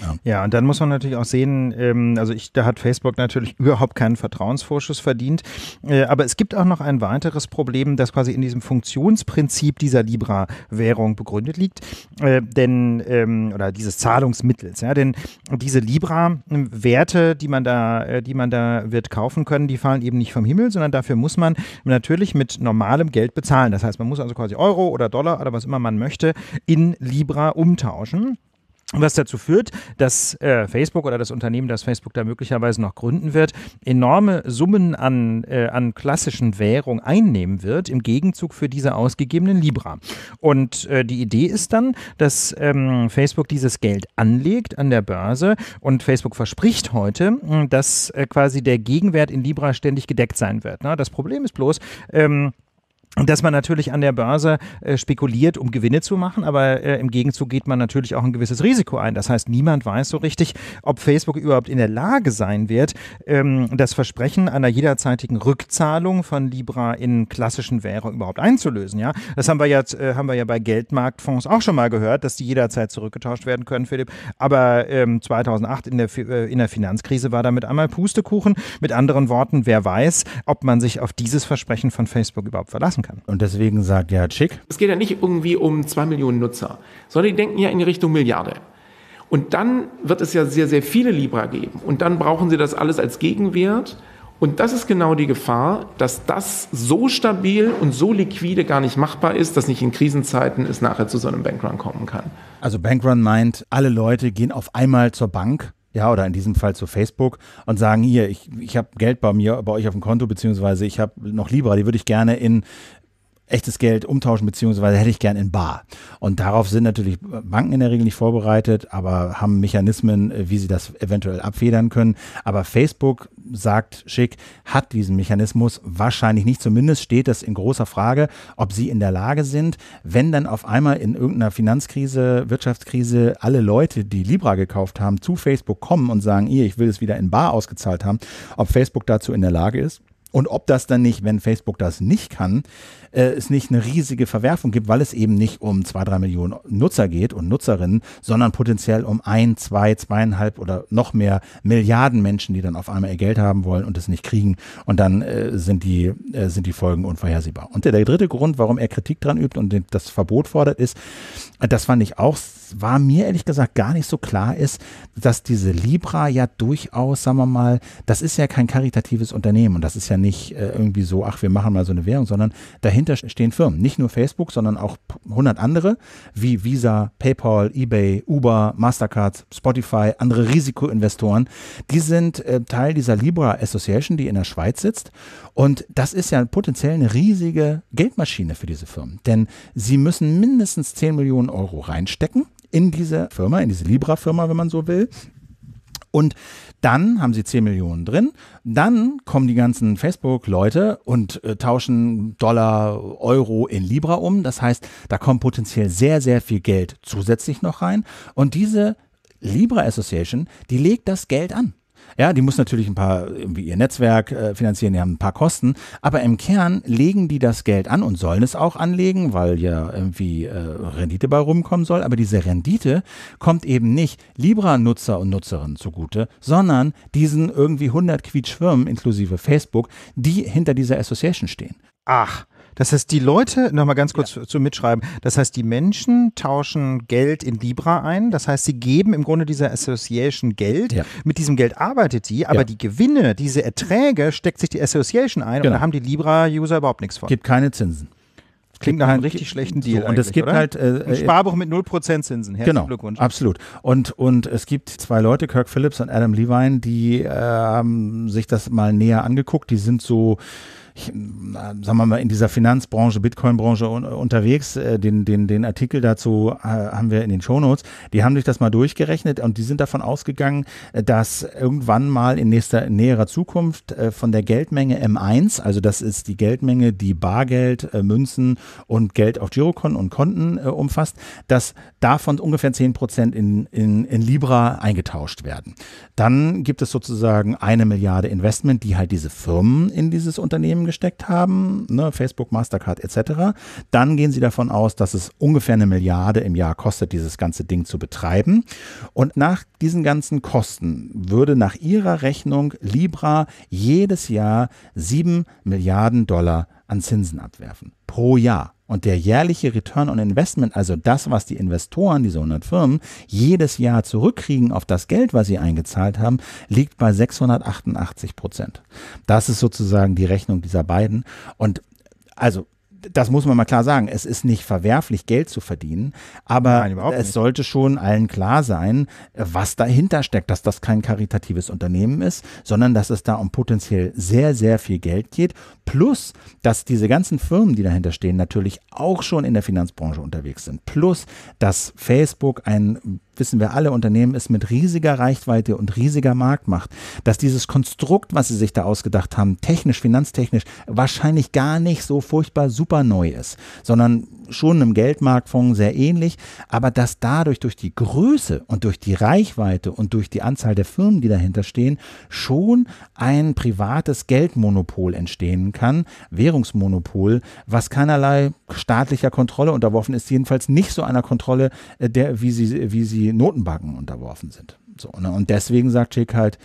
Ja. ja. und dann muss man natürlich auch sehen, ähm, also ich, da hat Facebook natürlich überhaupt keinen Vertrauensvorschuss verdient. Äh, aber es gibt auch noch ein weiteres Problem, das quasi in diesem Funktionsprinzip dieser Libra-Währung begründet liegt, äh, denn ähm, oder dieses Zahlungsmittels, ja, denn diese Libra-Werte, die man da, äh, die man da wird kaufen können, die fallen eben nicht vom Himmel, sondern dafür muss man natürlich mit normalem Geld bezahlen. Das heißt, man muss also quasi Euro oder Dollar oder was immer man möchte in Libra umtauschen. Was dazu führt, dass äh, Facebook oder das Unternehmen, das Facebook da möglicherweise noch gründen wird, enorme Summen an, äh, an klassischen Währung einnehmen wird, im Gegenzug für diese ausgegebenen Libra. Und äh, die Idee ist dann, dass ähm, Facebook dieses Geld anlegt an der Börse und Facebook verspricht heute, hm, dass äh, quasi der Gegenwert in Libra ständig gedeckt sein wird. Ne? Das Problem ist bloß, ähm, dass man natürlich an der Börse äh, spekuliert, um Gewinne zu machen, aber äh, im Gegenzug geht man natürlich auch ein gewisses Risiko ein. Das heißt, niemand weiß so richtig, ob Facebook überhaupt in der Lage sein wird, ähm, das Versprechen einer jederzeitigen Rückzahlung von Libra in klassischen Währung überhaupt einzulösen. Ja, das haben wir jetzt äh, haben wir ja bei Geldmarktfonds auch schon mal gehört, dass die jederzeit zurückgetauscht werden können, Philipp. Aber ähm, 2008 in der äh, in der Finanzkrise war damit einmal Pustekuchen. Mit anderen Worten, wer weiß, ob man sich auf dieses Versprechen von Facebook überhaupt verlassen nutzen kann. Und deswegen sagt ja Schick. Es geht ja nicht irgendwie um zwei Millionen Nutzer, sondern die denken ja in die Richtung Milliarde. Und dann wird es ja sehr, sehr viele Libra geben. Und dann brauchen sie das alles als Gegenwert. Und das ist genau die Gefahr, dass das so stabil und so liquide gar nicht machbar ist, dass nicht in Krisenzeiten es nachher zu so einem Bankrun kommen kann. Also Bankrun meint, alle Leute gehen auf einmal zur Bank ja, oder in diesem Fall zu Facebook und sagen, hier, ich, ich habe Geld bei mir, bei euch auf dem Konto, beziehungsweise ich habe noch Libra, die würde ich gerne in echtes Geld umtauschen, beziehungsweise hätte ich gern in Bar. Und darauf sind natürlich Banken in der Regel nicht vorbereitet, aber haben Mechanismen, äh, wie sie das eventuell abfedern können. Aber Facebook, sagt Schick, hat diesen Mechanismus wahrscheinlich nicht. Zumindest steht das in großer Frage, ob sie in der Lage sind, wenn dann auf einmal in irgendeiner Finanzkrise, Wirtschaftskrise alle Leute, die Libra gekauft haben, zu Facebook kommen und sagen, ihr, ich will es wieder in Bar ausgezahlt haben, ob Facebook dazu in der Lage ist und ob das dann nicht, wenn Facebook das nicht kann, äh, es nicht eine riesige Verwerfung gibt, weil es eben nicht um zwei, drei Millionen Nutzer geht und Nutzerinnen, sondern potenziell um ein, zwei, zweieinhalb oder noch mehr Milliarden Menschen, die dann auf einmal ihr Geld haben wollen und es nicht kriegen. Und dann äh, sind, die, äh, sind die Folgen unvorhersehbar. Und der, der dritte Grund, warum er Kritik dran übt und das Verbot fordert, ist, äh, das fand ich auch war mir ehrlich gesagt gar nicht so klar ist, dass diese Libra ja durchaus, sagen wir mal, das ist ja kein karitatives Unternehmen und das ist ja nicht äh, irgendwie so, ach, wir machen mal so eine Währung, sondern dahinter stehen Firmen, nicht nur Facebook, sondern auch 100 andere wie Visa, PayPal, eBay, Uber, Mastercard, Spotify, andere Risikoinvestoren. Die sind äh, Teil dieser Libra Association, die in der Schweiz sitzt und das ist ja potenziell eine riesige Geldmaschine für diese Firmen, denn sie müssen mindestens 10 Millionen Euro reinstecken in diese Firma, in diese Libra-Firma, wenn man so will. Und dann haben sie 10 Millionen drin. Dann kommen die ganzen Facebook-Leute und äh, tauschen Dollar, Euro in Libra um. Das heißt, da kommt potenziell sehr, sehr viel Geld zusätzlich noch rein. Und diese Libra Association, die legt das Geld an. Ja, die muss natürlich ein paar, irgendwie ihr Netzwerk äh, finanzieren, die haben ein paar Kosten, aber im Kern legen die das Geld an und sollen es auch anlegen, weil ja irgendwie äh, Rendite bei rumkommen soll, aber diese Rendite kommt eben nicht Libra-Nutzer und Nutzerinnen zugute, sondern diesen irgendwie 100 Quietschfirmen inklusive Facebook, die hinter dieser Association stehen. Ach, das heißt, die Leute, nochmal ganz kurz ja. zum Mitschreiben, das heißt, die Menschen tauschen Geld in Libra ein, das heißt, sie geben im Grunde dieser Association Geld, ja. mit diesem Geld arbeitet die, aber ja. die Gewinne, diese Erträge steckt sich die Association ein genau. und da haben die Libra-User überhaupt nichts von. Gibt keine Zinsen. Klingt nach einem richtig schlechten Deal. So, und es gibt oder? halt. Äh, ein äh, Sparbuch mit 0% Zinsen. Herzlichen genau, Glückwunsch. Absolut. Und, und es gibt zwei Leute, Kirk Phillips und Adam Levine, die äh, haben sich das mal näher angeguckt. Die sind so sagen wir mal, in dieser Finanzbranche, Bitcoin-Branche unterwegs. Äh, den, den, den Artikel dazu äh, haben wir in den Shownotes. Die haben sich das mal durchgerechnet und die sind davon ausgegangen, äh, dass irgendwann mal in nächster, näherer Zukunft von der Geldmenge M1, also das ist die Geldmenge, die Bargeld, Münzen und Geld auf Girokonten und Konten umfasst, dass davon ungefähr 10 Prozent in, in, in Libra eingetauscht werden. Dann gibt es sozusagen eine Milliarde Investment, die halt diese Firmen in dieses Unternehmen reingesteckt haben, ne, Facebook, Mastercard etc., dann gehen sie davon aus, dass es ungefähr eine Milliarde im Jahr kostet, dieses ganze Ding zu betreiben. Und nach diesen ganzen Kosten würde nach ihrer Rechnung Libra jedes Jahr 7 Milliarden Dollar an Zinsen abwerfen. Pro Jahr. Und der jährliche Return on Investment, also das, was die Investoren, diese 100 Firmen, jedes Jahr zurückkriegen auf das Geld, was sie eingezahlt haben, liegt bei 688 Prozent. Das ist sozusagen die Rechnung dieser beiden. Und also das muss man mal klar sagen, es ist nicht verwerflich, Geld zu verdienen, aber Nein, es sollte schon allen klar sein, was dahinter steckt, dass das kein karitatives Unternehmen ist, sondern dass es da um potenziell sehr, sehr viel Geld geht. Plus, dass diese ganzen Firmen, die dahinter stehen, natürlich auch schon in der Finanzbranche unterwegs sind. Plus, dass Facebook ein wissen wir alle, Unternehmen ist mit riesiger Reichweite und riesiger Marktmacht, dass dieses Konstrukt, was sie sich da ausgedacht haben, technisch, finanztechnisch, wahrscheinlich gar nicht so furchtbar super neu ist, sondern schon einem Geldmarktfonds sehr ähnlich, aber dass dadurch durch die Größe und durch die Reichweite und durch die Anzahl der Firmen, die dahinter stehen, schon ein privates Geldmonopol entstehen kann, Währungsmonopol, was keinerlei staatlicher Kontrolle unterworfen ist, jedenfalls nicht so einer Kontrolle, äh, der, wie, sie, wie sie Notenbanken unterworfen sind. So, ne? Und deswegen sagt Schick halt,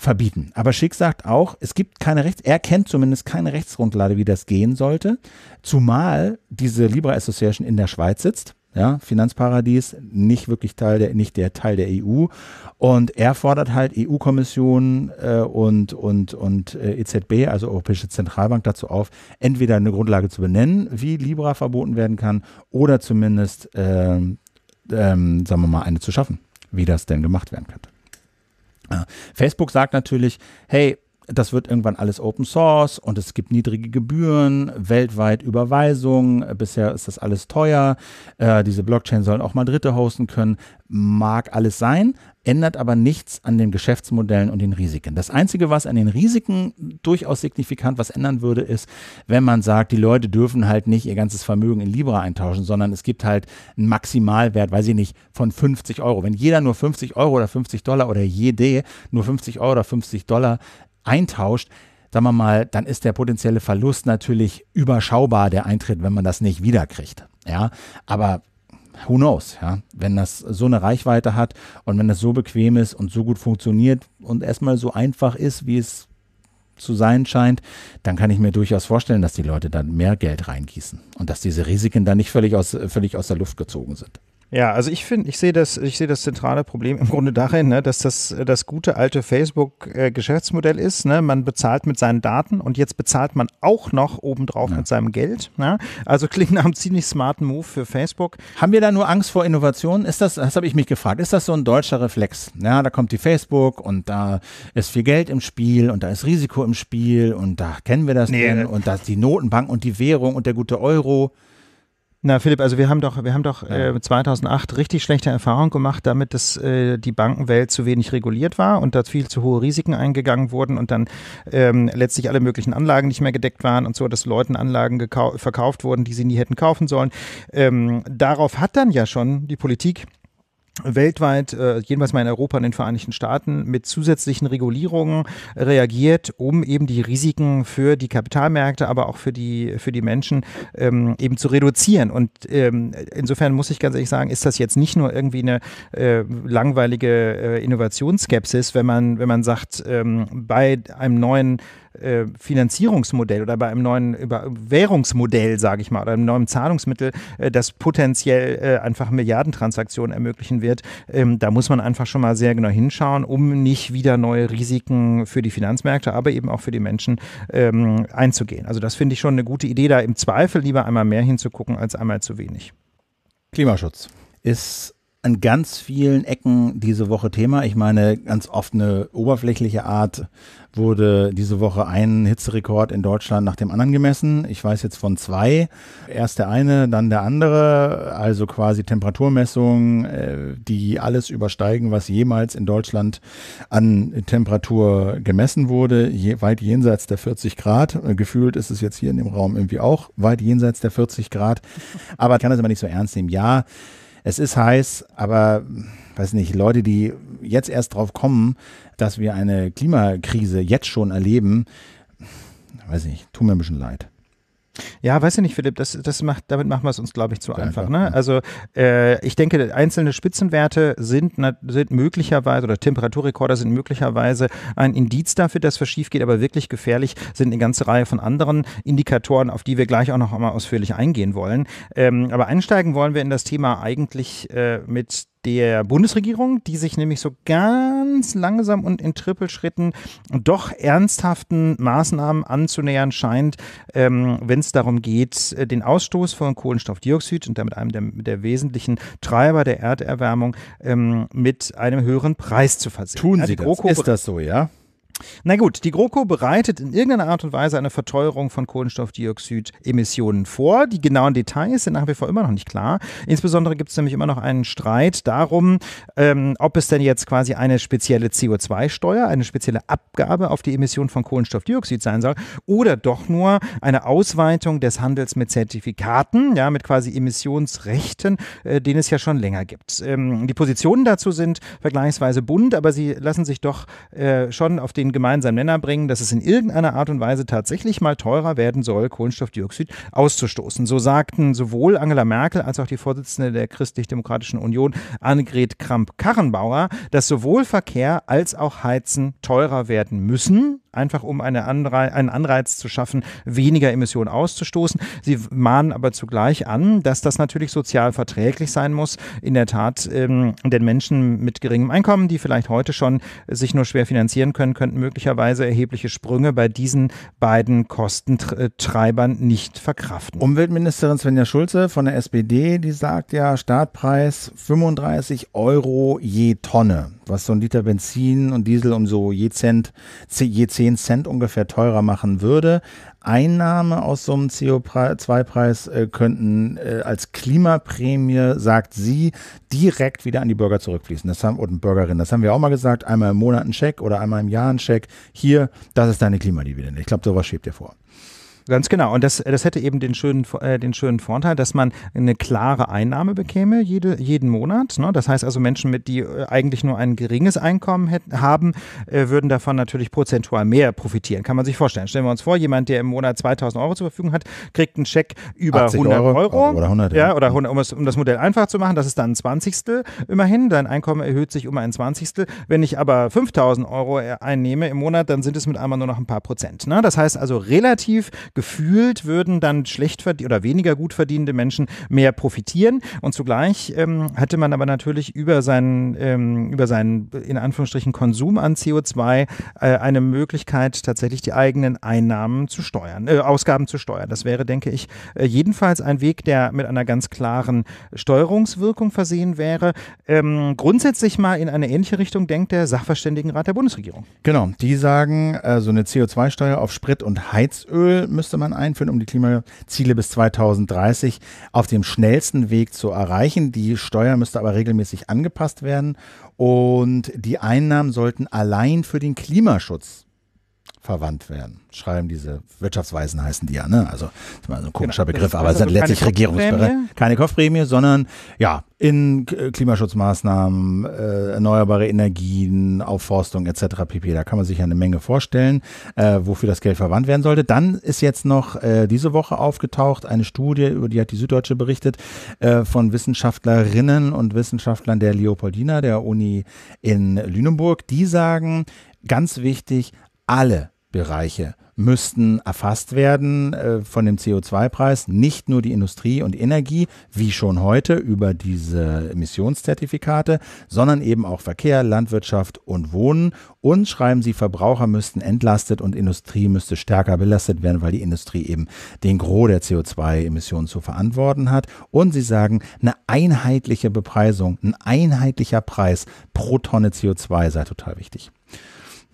verbieten. Aber Schick sagt auch, es gibt keine Rechts, er kennt zumindest keine Rechtsgrundlage, wie das gehen sollte, zumal diese Libra Association in der Schweiz sitzt. Ja, Finanzparadies, nicht wirklich Teil der, nicht der Teil der EU. Und er fordert halt EU-Kommission äh, und, und, und äh, EZB, also Europäische Zentralbank, dazu auf, entweder eine Grundlage zu benennen, wie Libra verboten werden kann, oder zumindest, äh, ähm, sagen wir mal, eine zu schaffen, wie das denn gemacht werden könnte. Äh, Facebook sagt natürlich, hey, das wird irgendwann alles Open Source und es gibt niedrige Gebühren, weltweit Überweisungen. Bisher ist das alles teuer. Äh, diese Blockchain sollen auch mal Dritte hosten können. Mag alles sein, ändert aber nichts an den Geschäftsmodellen und den Risiken. Das Einzige, was an den Risiken durchaus signifikant was ändern würde, ist, wenn man sagt, die Leute dürfen halt nicht ihr ganzes Vermögen in Libra eintauschen, sondern es gibt halt einen Maximalwert, weiß ich nicht, von 50 Euro. Wenn jeder nur 50 Euro oder 50 Dollar oder jede nur 50 Euro oder 50 Dollar eintauscht, sagen wir mal, dann ist der potenzielle Verlust natürlich überschaubar, der eintritt, wenn man das nicht wiederkriegt. Ja, aber who knows, ja? Wenn das so eine Reichweite hat und wenn das so bequem ist und so gut funktioniert und erstmal so einfach ist, wie es zu sein scheint, dann kann ich mir durchaus vorstellen, dass die Leute dann mehr Geld reingießen und dass diese Risiken dann nicht völlig aus, völlig aus der Luft gezogen sind. Ja, also ich finde, ich sehe das, ich sehe das zentrale Problem im Grunde darin, ne, dass das das gute alte Facebook-Geschäftsmodell äh, ist. Ne? Man bezahlt mit seinen Daten und jetzt bezahlt man auch noch obendrauf ja. mit seinem Geld. Ne? Also klingt nach einem ziemlich smarten Move für Facebook. Haben wir da nur Angst vor Innovationen? Ist das, das habe ich mich gefragt, ist das so ein deutscher Reflex? Ja, da kommt die Facebook und da ist viel Geld im Spiel und da ist Risiko im Spiel und da kennen wir das nee. und da ist die Notenbank und die Währung und der gute Euro. Na, Philipp, also wir haben doch, wir haben doch ja. äh, 2008 richtig schlechte Erfahrungen gemacht, damit dass äh, die Bankenwelt zu wenig reguliert war und da viel zu hohe Risiken eingegangen wurden und dann ähm, letztlich alle möglichen Anlagen nicht mehr gedeckt waren und so, dass Leuten Anlagen verkauft wurden, die sie nie hätten kaufen sollen. Ähm, darauf hat dann ja schon die Politik weltweit, äh, jedenfalls mal in Europa und den Vereinigten Staaten, mit zusätzlichen Regulierungen reagiert, um eben die Risiken für die Kapitalmärkte, aber auch für die, für die Menschen ähm, eben zu reduzieren. Und ähm, insofern muss ich ganz ehrlich sagen, ist das jetzt nicht nur irgendwie eine äh, langweilige äh, Innovationsskepsis, wenn man, wenn man sagt, ähm, bei einem neuen äh, Finanzierungsmodell oder bei einem neuen über Währungsmodell, sage ich mal, oder einem neuen Zahlungsmittel, äh, das potenziell äh, einfach Milliardentransaktionen ermöglichen wird, ähm, da muss man einfach schon mal sehr genau hinschauen, um nicht wieder neue Risiken für die Finanzmärkte, aber eben auch für die Menschen ähm, einzugehen. Also das finde ich schon eine gute Idee, da im Zweifel lieber einmal mehr hinzugucken als einmal zu wenig. Klimaschutz ist an ganz vielen Ecken diese Woche Thema. Ich meine, ganz oft eine oberflächliche Art wurde diese Woche ein Hitzerekord in Deutschland nach dem anderen gemessen. Ich weiß jetzt von zwei. Erst der eine, dann der andere. Also quasi Temperaturmessungen, äh, die alles übersteigen, was jemals in Deutschland an Temperatur gemessen wurde. Je, weit jenseits der 40 Grad. Äh, gefühlt ist es jetzt hier in dem Raum irgendwie auch weit jenseits der 40 Grad. Aber ich kann das immer nicht so ernst nehmen. Ja, es ist heiß, aber weiß nicht, Leute, die jetzt erst drauf kommen, dass wir eine Klimakrise jetzt schon erleben, weiß nicht, tut mir ein bisschen leid. Ja, weiß ich nicht, Philipp, das, das macht, damit machen wir es uns, glaube ich, zu einfach. einfach ne? Also äh, ich denke, einzelne Spitzenwerte sind, sind möglicherweise oder Temperaturrekorder sind möglicherweise ein Indiz dafür, dass was schief geht, aber wirklich gefährlich sind eine ganze Reihe von anderen Indikatoren, auf die wir gleich auch noch einmal ausführlich eingehen wollen. Ähm, aber einsteigen wollen wir in das Thema eigentlich äh, mit der Bundesregierung, die sich nämlich so ganz langsam und in Trippelschritten doch ernsthaften Maßnahmen anzunähern scheint, ähm, wenn es darum geht, äh, den Ausstoß von Kohlenstoffdioxid und damit einem der, der wesentlichen Treiber der Erderwärmung ähm, mit einem höheren Preis zu versehen. Tun ja, Sie das? Ist das so, ja? Na gut, die GroKo bereitet in irgendeiner Art und Weise eine Verteuerung von Kohlenstoffdioxidemissionen vor. Die genauen Details sind nach wie vor immer noch nicht klar. Insbesondere gibt es nämlich immer noch einen Streit darum, ähm, ob es denn jetzt quasi eine spezielle CO2-Steuer, eine spezielle Abgabe auf die Emission von Kohlenstoffdioxid sein soll oder doch nur eine Ausweitung des Handels mit Zertifikaten, ja, mit quasi Emissionsrechten, äh, den es ja schon länger gibt. Ähm, die Positionen dazu sind vergleichsweise bunt, aber sie lassen sich doch äh, schon auf den einen gemeinsamen Nenner bringen, dass es in irgendeiner Art und Weise tatsächlich mal teurer werden soll, Kohlenstoffdioxid auszustoßen. So sagten sowohl Angela Merkel als auch die Vorsitzende der Christlich-Demokratischen Union, Annegret Kramp-Karrenbauer, dass sowohl Verkehr als auch Heizen teurer werden müssen einfach um eine Anreiz, einen Anreiz zu schaffen, weniger Emissionen auszustoßen. Sie mahnen aber zugleich an, dass das natürlich sozial verträglich sein muss. In der Tat, ähm, denn Menschen mit geringem Einkommen, die vielleicht heute schon sich nur schwer finanzieren können, könnten möglicherweise erhebliche Sprünge bei diesen beiden Kostentreibern nicht verkraften. Umweltministerin Svenja Schulze von der SPD, die sagt ja, Startpreis 35 Euro je Tonne was so ein Liter Benzin und Diesel um so je, Cent, je 10 Cent ungefähr teurer machen würde. Einnahme aus so einem CO2-Preis äh, könnten äh, als Klimaprämie, sagt sie, direkt wieder an die Bürger zurückfließen. Das haben, und Bürgerinnen, das haben wir auch mal gesagt, einmal im Monat ein Scheck oder einmal im Jahr ein Scheck. Hier, das ist deine Klimadividende. Ich glaube, sowas schiebt ihr vor. Ganz genau. Und das, das hätte eben den schönen, äh, den schönen Vorteil, dass man eine klare Einnahme bekäme jede, jeden Monat. Ne? Das heißt also, Menschen, mit die äh, eigentlich nur ein geringes Einkommen hätten, haben, äh, würden davon natürlich prozentual mehr profitieren. Kann man sich vorstellen. Stellen wir uns vor, jemand, der im Monat 2000 Euro zur Verfügung hat, kriegt einen Scheck über 100 Euro, Euro. Oder 100. Ja, oder 100, um, es, um das Modell einfach zu machen, das ist dann ein Zwanzigstel immerhin. Dein Einkommen erhöht sich um ein Zwanzigstel. Wenn ich aber 5000 Euro äh, einnehme im Monat, dann sind es mit einmal nur noch ein paar Prozent. Ne? Das heißt also relativ gefühlt würden dann schlecht oder weniger gut verdienende Menschen mehr profitieren. Und zugleich ähm, hatte man aber natürlich über seinen, ähm, über seinen in Anführungsstrichen Konsum an CO2 äh, eine Möglichkeit, tatsächlich die eigenen Einnahmen zu steuern, äh, Ausgaben zu steuern. Das wäre, denke ich, äh, jedenfalls ein Weg, der mit einer ganz klaren Steuerungswirkung versehen wäre. Ähm, grundsätzlich mal in eine ähnliche Richtung denkt der Sachverständigenrat der Bundesregierung. Genau, die sagen, so also eine CO2-Steuer auf Sprit und Heizöl müsste man einführen, um die Klimaziele bis 2030 auf dem schnellsten Weg zu erreichen. Die Steuer müsste aber regelmäßig angepasst werden und die Einnahmen sollten allein für den Klimaschutz verwandt werden. Schreiben diese Wirtschaftsweisen heißen die ja, ne? Also ist mal so ein komischer genau, Begriff, also aber also sind letztlich Regierungsprämie. Keine Kopfprämie, sondern ja, in äh, Klimaschutzmaßnahmen, äh, erneuerbare Energien, Aufforstung etc. pp. Da kann man sich ja eine Menge vorstellen, äh, wofür das Geld verwandt werden sollte. Dann ist jetzt noch äh, diese Woche aufgetaucht eine Studie, über die hat die Süddeutsche berichtet, äh, von Wissenschaftlerinnen und Wissenschaftlern der Leopoldina, der Uni in Lüneburg. Die sagen, ganz wichtig, alle Bereiche müssten erfasst werden äh, von dem CO2-Preis, nicht nur die Industrie und Energie, wie schon heute über diese Emissionszertifikate, sondern eben auch Verkehr, Landwirtschaft und Wohnen. Und schreiben Sie, Verbraucher müssten entlastet und Industrie müsste stärker belastet werden, weil die Industrie eben den Gros der CO2-Emissionen zu verantworten hat. Und Sie sagen, eine einheitliche Bepreisung, ein einheitlicher Preis pro Tonne CO2 sei total wichtig.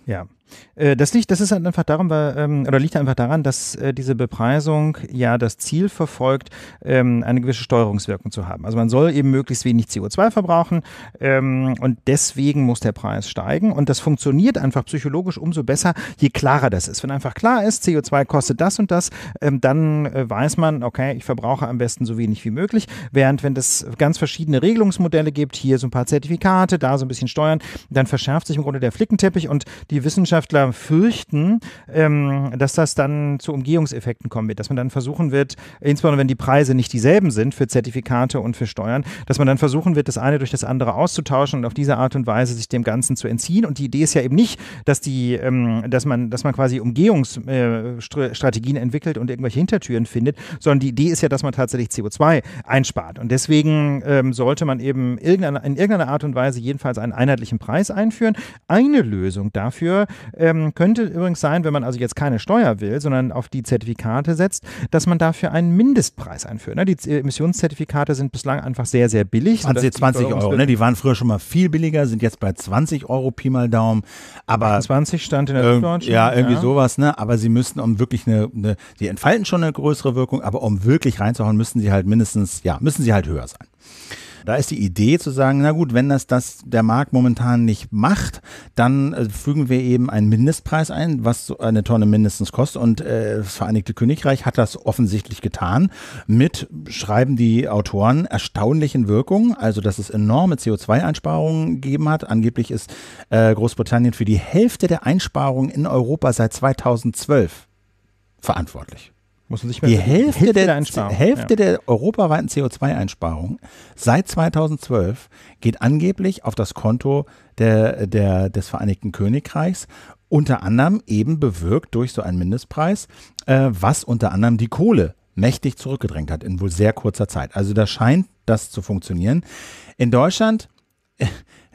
Ja, äh, das liegt, das ist halt einfach darum, weil, ähm, oder liegt einfach daran, dass äh, diese Bepreisung ja das Ziel verfolgt, ähm, eine gewisse Steuerungswirkung zu haben. Also man soll eben möglichst wenig CO2 verbrauchen ähm, und deswegen muss der Preis steigen. Und das funktioniert einfach psychologisch umso besser, je klarer das ist. Wenn einfach klar ist, CO2 kostet das und das, dann äh, weiß man, okay, ich verbrauche am besten so wenig wie möglich. Während wenn es ganz verschiedene Regelungsmodelle gibt, hier so ein paar Zertifikate, da so ein bisschen Steuern, dann verschärft sich im Grunde der Flickenteppich und die Wissenschaft Wissenschaftler fürchten, ähm, dass das dann zu Umgehungseffekten kommen wird, dass man dann versuchen wird, insbesondere wenn die Preise nicht dieselben sind für Zertifikate und für Steuern, dass man dann versuchen wird, das eine durch das andere auszutauschen und auf diese Art und Weise sich dem Ganzen zu entziehen. Und die Idee ist ja eben nicht, dass die, ähm, dass man, dass man quasi Umgehungsstrategien äh, entwickelt und irgendwelche Hintertüren findet, sondern die Idee ist ja, dass man tatsächlich CO2 einspart. Und deswegen ähm, sollte man eben irgendeine, in irgendeiner Art und Weise jedenfalls einen einheitlichen Preis einführen. Eine Lösung dafür ähm, könnte übrigens sein, wenn man also jetzt keine Steuer will, sondern auf die Zertifikate setzt, dass man dafür einen Mindestpreis einführt. Ne? Die äh, Emissionszertifikate sind bislang einfach sehr, sehr billig. 20, also 20 Euro, ne? die waren früher schon mal viel billiger, sind jetzt bei 20 Euro Pi mal Daumen. Aber 20 stand in der äh, Ja, irgendwie ja. sowas, ne? aber sie müssten, um wirklich eine, eine, die entfalten schon eine größere Wirkung, aber um wirklich reinzuhauen, müssen sie halt mindestens, ja, müssen sie halt höher sein. Da ist die Idee zu sagen, na gut, wenn das, das der Markt momentan nicht macht, dann äh, fügen wir eben einen Mindestpreis ein, was so eine Tonne mindestens kostet. Und äh, das Vereinigte Königreich hat das offensichtlich getan mit, schreiben die Autoren, erstaunlichen Wirkungen. Also, dass es enorme CO2-Einsparungen gegeben hat. Angeblich ist äh, Großbritannien für die Hälfte der Einsparungen in Europa seit 2012 verantwortlich. Muss man sich mal die Hälfte, Hälfte der, der Hälfte ja. der europaweiten CO2-Einsparung seit 2012 geht angeblich auf das Konto der, der, des Vereinigten Königreichs unter anderem eben bewirkt durch so einen Mindestpreis, äh, was unter anderem die Kohle mächtig zurückgedrängt hat in wohl sehr kurzer Zeit. Also da scheint das zu funktionieren. In Deutschland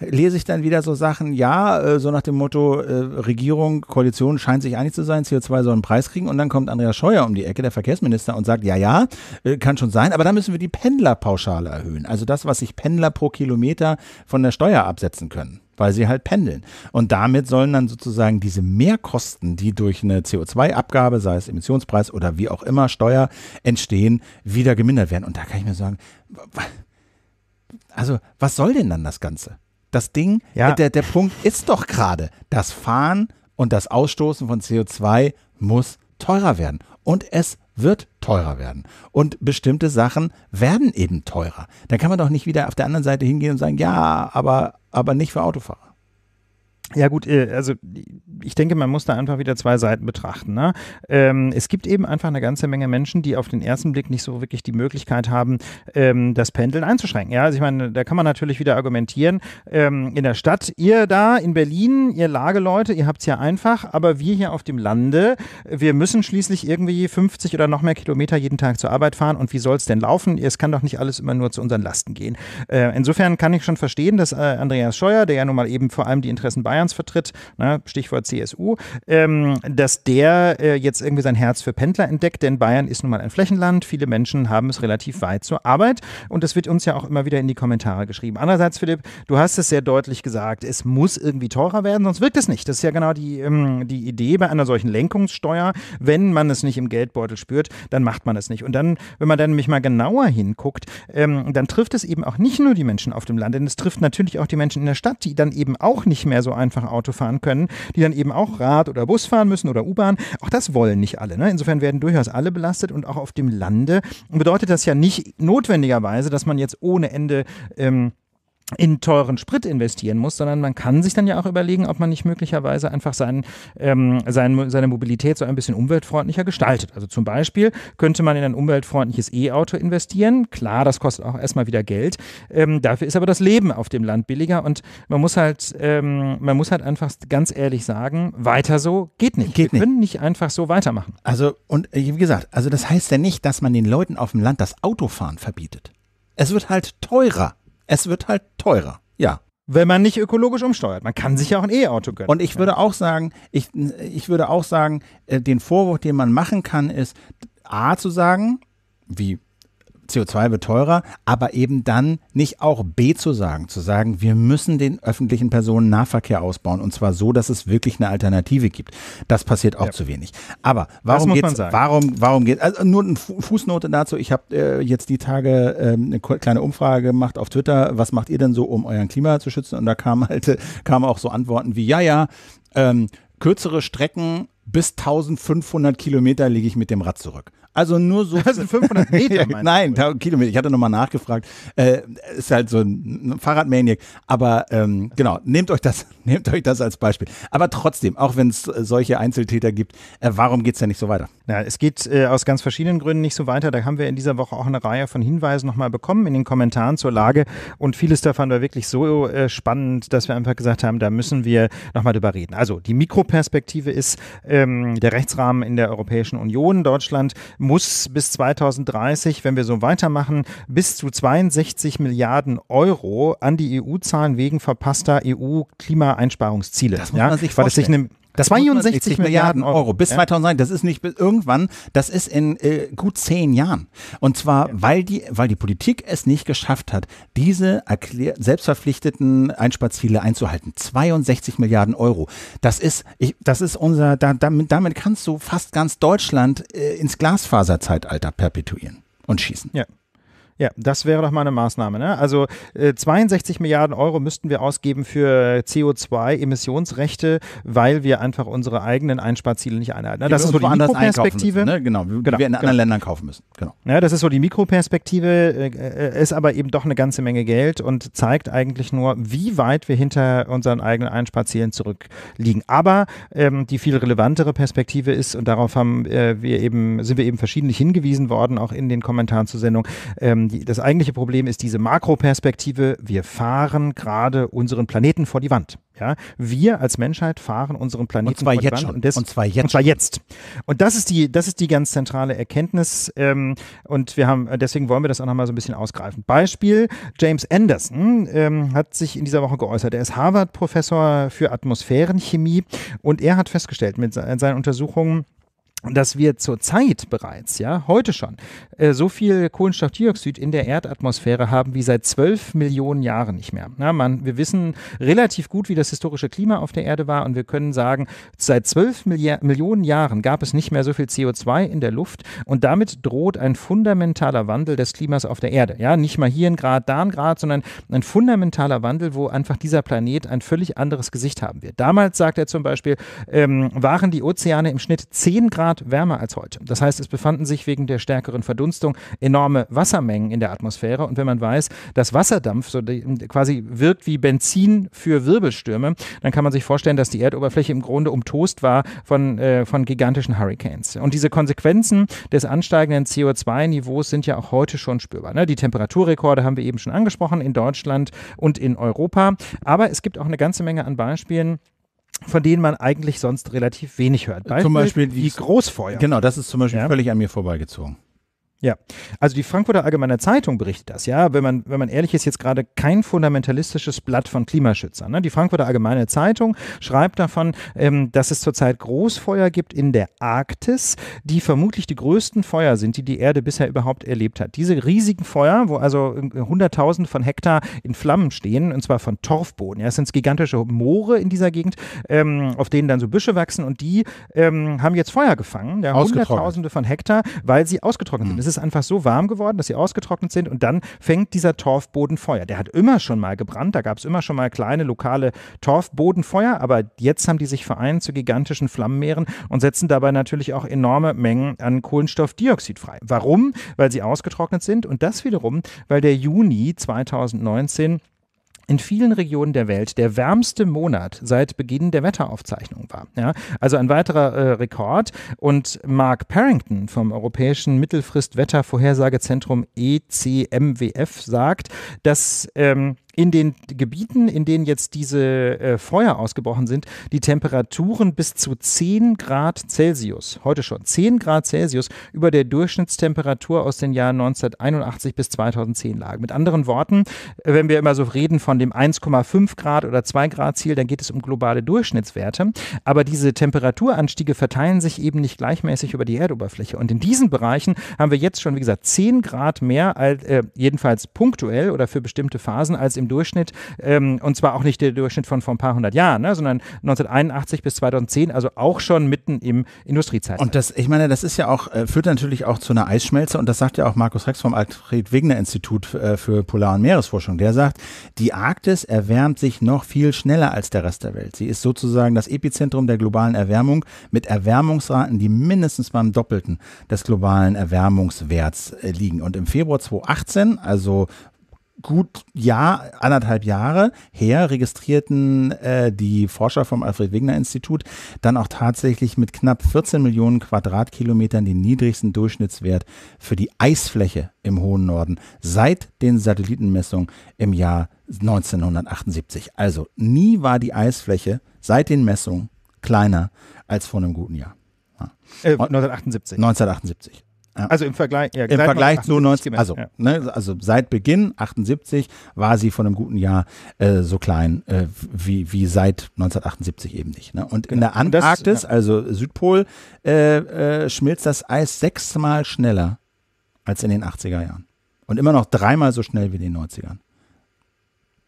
lese ich dann wieder so Sachen, ja, äh, so nach dem Motto, äh, Regierung, Koalition scheint sich einig zu sein, CO2 soll einen Preis kriegen und dann kommt Andreas Scheuer um die Ecke, der Verkehrsminister, und sagt, ja, ja, äh, kann schon sein, aber dann müssen wir die Pendlerpauschale erhöhen. Also das, was sich Pendler pro Kilometer von der Steuer absetzen können weil sie halt pendeln. Und damit sollen dann sozusagen diese Mehrkosten, die durch eine CO2-Abgabe, sei es Emissionspreis oder wie auch immer Steuer entstehen, wieder gemindert werden. Und da kann ich mir sagen, also was soll denn dann das Ganze? das Ding, ja. der, der Punkt ist doch gerade, das Fahren und das Ausstoßen von CO2 muss teurer werden. Und es wird teurer werden. Und bestimmte Sachen werden eben teurer. Da kann man doch nicht wieder auf der anderen Seite hingehen und sagen, ja, aber, aber nicht für Autofahrer. Ja gut, äh, also ich denke, man muss da einfach wieder zwei Seiten betrachten. Ne? Ähm, es gibt eben einfach eine ganze Menge Menschen, die auf den ersten Blick nicht so wirklich die Möglichkeit haben, ähm, das Pendeln einzuschränken. Ja, also ich meine, da kann man natürlich wieder argumentieren, ähm, in der Stadt, ihr da in Berlin, ihr Lageleute, ihr habt es ja einfach, aber wir hier auf dem Lande, wir müssen schließlich irgendwie 50 oder noch mehr Kilometer jeden Tag zur Arbeit fahren und wie soll es denn laufen? Es kann doch nicht alles immer nur zu unseren Lasten gehen. Äh, insofern kann ich schon verstehen, dass äh, Andreas Scheuer, der ja nun mal eben vor allem die Interessen Bayern Bayerns vertritt, ne, Stichwort CSU, ähm, dass der äh, jetzt irgendwie sein Herz für Pendler entdeckt, denn Bayern ist nun mal ein Flächenland. Viele Menschen haben es relativ weit zur Arbeit und das wird uns ja auch immer wieder in die Kommentare geschrieben. Andererseits, Philipp, du hast es sehr deutlich gesagt, es muss irgendwie teurer werden, sonst wirkt es nicht. Das ist ja genau die, ähm, die Idee bei einer solchen Lenkungssteuer. Wenn man es nicht im Geldbeutel spürt, dann macht man es nicht. Und dann, wenn man dann nämlich mal genauer hinguckt, ähm, dann trifft es eben auch nicht nur die Menschen auf dem Land, denn es trifft natürlich auch die Menschen in der Stadt, die dann eben auch nicht mehr so einfach einfach Auto fahren können, die dann eben auch Rad oder Bus fahren müssen oder U-Bahn. Auch das wollen nicht alle. Ne? Insofern werden durchaus alle belastet und auch auf dem Lande bedeutet das ja nicht notwendigerweise, dass man jetzt ohne Ende ähm, in teuren Sprit investieren muss, sondern man kann sich dann ja auch überlegen, ob man nicht möglicherweise einfach seinen, ähm, seinen, seine Mobilität so ein bisschen umweltfreundlicher gestaltet. Also zum Beispiel könnte man in ein umweltfreundliches E-Auto investieren. Klar, das kostet auch erstmal wieder Geld. Ähm, dafür ist aber das Leben auf dem Land billiger und man muss halt, ähm, man muss halt einfach ganz ehrlich sagen, weiter so geht nicht. Geht Wir nicht. können nicht einfach so weitermachen. Also und äh, wie gesagt, also das heißt ja nicht, dass man den Leuten auf dem Land das Autofahren verbietet. Es wird halt teurer. Es wird halt teurer. Ja. Wenn man nicht ökologisch umsteuert. Man kann sich ja auch ein E-Auto gönnen. Und ich würde auch sagen, ich, ich würde auch sagen, äh, den Vorwurf, den man machen kann, ist, A zu sagen, wie CO2 wird teurer, aber eben dann nicht auch B zu sagen, zu sagen, wir müssen den öffentlichen Personennahverkehr ausbauen und zwar so, dass es wirklich eine Alternative gibt. Das passiert auch ja. zu wenig. Aber warum geht warum warum geht also nur eine Fußnote dazu, ich habe äh, jetzt die Tage äh, eine kleine Umfrage gemacht auf Twitter, was macht ihr denn so, um euren Klima zu schützen und da kamen halt kamen auch so Antworten wie ja, ja, ähm, kürzere Strecken bis 1500 Kilometer lege ich mit dem Rad zurück. Also nur so. Das sind 500 Meter, meinst Nein, du? Kilometer. Ich hatte nochmal nachgefragt. Äh, ist halt so ein Fahrradmaniac. Aber ähm, genau, nehmt euch, das, nehmt euch das als Beispiel. Aber trotzdem, auch wenn es äh, solche Einzeltäter gibt, äh, warum geht es denn nicht so weiter? Ja, es geht äh, aus ganz verschiedenen Gründen nicht so weiter. Da haben wir in dieser Woche auch eine Reihe von Hinweisen nochmal bekommen in den Kommentaren zur Lage. Und vieles davon war wirklich so äh, spannend, dass wir einfach gesagt haben, da müssen wir nochmal drüber reden. Also die Mikroperspektive ist ähm, der Rechtsrahmen in der Europäischen Union. Deutschland muss bis 2030, wenn wir so weitermachen, bis zu 62 Milliarden Euro an die EU zahlen wegen verpasster EU-Klimaeinsparungsziele. Das muss ja? man sich vorstellen. Weil das sich eine das 160 Milliarden Euro bis ja? 2009. Das ist nicht bis irgendwann. Das ist in äh, gut zehn Jahren. Und zwar, ja. weil die, weil die Politik es nicht geschafft hat, diese erklär, selbstverpflichteten Einsparziele einzuhalten. 62 Milliarden Euro. Das ist, ich, das ist unser. Da, damit, damit kannst du fast ganz Deutschland äh, ins Glasfaserzeitalter perpetuieren und schießen. Ja. Ja, das wäre doch mal eine Maßnahme. Ne? Also äh, 62 Milliarden Euro müssten wir ausgeben für CO2-Emissionsrechte, weil wir einfach unsere eigenen Einsparziele nicht einhalten. Ne? Das ist so die Mikroperspektive. Ne? Genau, wie, genau, wir in anderen genau. Ländern kaufen müssen. Genau. Ja, das ist so die Mikroperspektive, äh, äh, ist aber eben doch eine ganze Menge Geld und zeigt eigentlich nur, wie weit wir hinter unseren eigenen Einsparzielen zurückliegen. Aber ähm, die viel relevantere Perspektive ist, und darauf haben äh, wir eben, sind wir eben verschiedentlich hingewiesen worden, auch in den Kommentaren zur Sendung, ähm, die, das eigentliche Problem ist diese Makroperspektive. Wir fahren gerade unseren Planeten vor die Wand. Ja, wir als Menschheit fahren unseren Planeten vor die Wand. Und, des, und zwar jetzt. Und zwar jetzt. Und das ist die, das ist die ganz zentrale Erkenntnis. Ähm, und wir haben, deswegen wollen wir das auch nochmal so ein bisschen ausgreifen. Beispiel, James Anderson ähm, hat sich in dieser Woche geäußert. Er ist Harvard-Professor für Atmosphärenchemie und er hat festgestellt mit seinen Untersuchungen, dass wir zurzeit bereits, ja, heute schon, äh, so viel Kohlenstoffdioxid in der Erdatmosphäre haben wie seit zwölf Millionen Jahren nicht mehr. Na, man, wir wissen relativ gut, wie das historische Klima auf der Erde war und wir können sagen, seit zwölf Millionen Jahren gab es nicht mehr so viel CO2 in der Luft und damit droht ein fundamentaler Wandel des Klimas auf der Erde. Ja, nicht mal hier ein Grad, da ein Grad, sondern ein fundamentaler Wandel, wo einfach dieser Planet ein völlig anderes Gesicht haben wird. Damals, sagt er zum Beispiel, ähm, waren die Ozeane im Schnitt zehn Grad Grad wärmer als heute. Das heißt, es befanden sich wegen der stärkeren Verdunstung enorme Wassermengen in der Atmosphäre. Und wenn man weiß, dass Wasserdampf so quasi wirkt wie Benzin für Wirbelstürme, dann kann man sich vorstellen, dass die Erdoberfläche im Grunde umtost war von, äh, von gigantischen Hurricanes. Und diese Konsequenzen des ansteigenden CO2-Niveaus sind ja auch heute schon spürbar. Ne? Die Temperaturrekorde haben wir eben schon angesprochen in Deutschland und in Europa. Aber es gibt auch eine ganze Menge an Beispielen, von denen man eigentlich sonst relativ wenig hört. Beispiel zum Beispiel die, Großfeuer. Genau, das ist zum Beispiel ja. völlig an mir vorbeigezogen. Ja, also die Frankfurter Allgemeine Zeitung berichtet das, ja, wenn man, wenn man ehrlich ist, jetzt gerade kein fundamentalistisches Blatt von Klimaschützern. Ne? Die Frankfurter Allgemeine Zeitung schreibt davon, ähm, dass es zurzeit Großfeuer gibt in der Arktis, die vermutlich die größten Feuer sind, die die Erde bisher überhaupt erlebt hat. Diese riesigen Feuer, wo also hunderttausend von Hektar in Flammen stehen, und zwar von Torfboden. Ja, es sind gigantische Moore in dieser Gegend, ähm, auf denen dann so Büsche wachsen und die ähm, haben jetzt Feuer gefangen, ja, hunderttausende von Hektar, weil sie ausgetrocknet mhm. sind es einfach so warm geworden, dass sie ausgetrocknet sind und dann fängt dieser Torfboden Feuer. Der hat immer schon mal gebrannt, da gab es immer schon mal kleine lokale Torfbodenfeuer, aber jetzt haben die sich vereint zu gigantischen Flammenmeeren und setzen dabei natürlich auch enorme Mengen an Kohlenstoffdioxid frei. Warum? Weil sie ausgetrocknet sind und das wiederum, weil der Juni 2019 in vielen Regionen der Welt der wärmste Monat seit Beginn der Wetteraufzeichnung war. Ja, also ein weiterer äh, Rekord. Und Mark Parrington vom Europäischen Mittelfristwettervorhersagezentrum ECMWF sagt, dass ähm, in den Gebieten, in denen jetzt diese äh, Feuer ausgebrochen sind, die Temperaturen bis zu 10 Grad Celsius, heute schon 10 Grad Celsius über der Durchschnittstemperatur aus den Jahren 1981 bis 2010 lagen. Mit anderen Worten, äh, wenn wir immer so reden von dem 1,5 Grad oder 2 Grad Ziel, dann geht es um globale Durchschnittswerte. Aber diese Temperaturanstiege verteilen sich eben nicht gleichmäßig über die Erdoberfläche. Und in diesen Bereichen haben wir jetzt schon, wie gesagt, 10 Grad mehr, als, äh, jedenfalls punktuell oder für bestimmte Phasen, als im im Durchschnitt, ähm, und zwar auch nicht der Durchschnitt von vor ein paar hundert Jahren, ne, sondern 1981 bis 2010, also auch schon mitten im Industriezeitalter. Und das, ich meine, das ist ja auch, äh, führt natürlich auch zu einer Eisschmelze und das sagt ja auch Markus Rex vom Alfred Wegener Institut äh, für Polar- und Meeresforschung. Der sagt, die Arktis erwärmt sich noch viel schneller als der Rest der Welt. Sie ist sozusagen das Epizentrum der globalen Erwärmung mit Erwärmungsraten, die mindestens beim Doppelten des globalen Erwärmungswerts äh, liegen. Und im Februar 2018, also gut Jahr, anderthalb Jahre her registrierten äh, die Forscher vom Alfred-Wegener-Institut dann auch tatsächlich mit knapp 14 Millionen Quadratkilometern den niedrigsten Durchschnittswert für die Eisfläche im hohen Norden seit den Satellitenmessungen im Jahr 1978. Also nie war die Eisfläche seit den Messungen kleiner als vor einem guten Jahr. Ja. Äh, 1978. 1978. Ja. Also im Vergleich, ja, im Vergleich zu 90, also, ja. ne, also seit Beginn 78 war sie von einem guten Jahr äh, so klein äh, wie, wie seit 1978 eben nicht. Ne? Und genau. in der Antarktis, das, also Südpol, äh, äh, schmilzt das Eis sechsmal schneller als in den 80er Jahren. Und immer noch dreimal so schnell wie in den 90ern.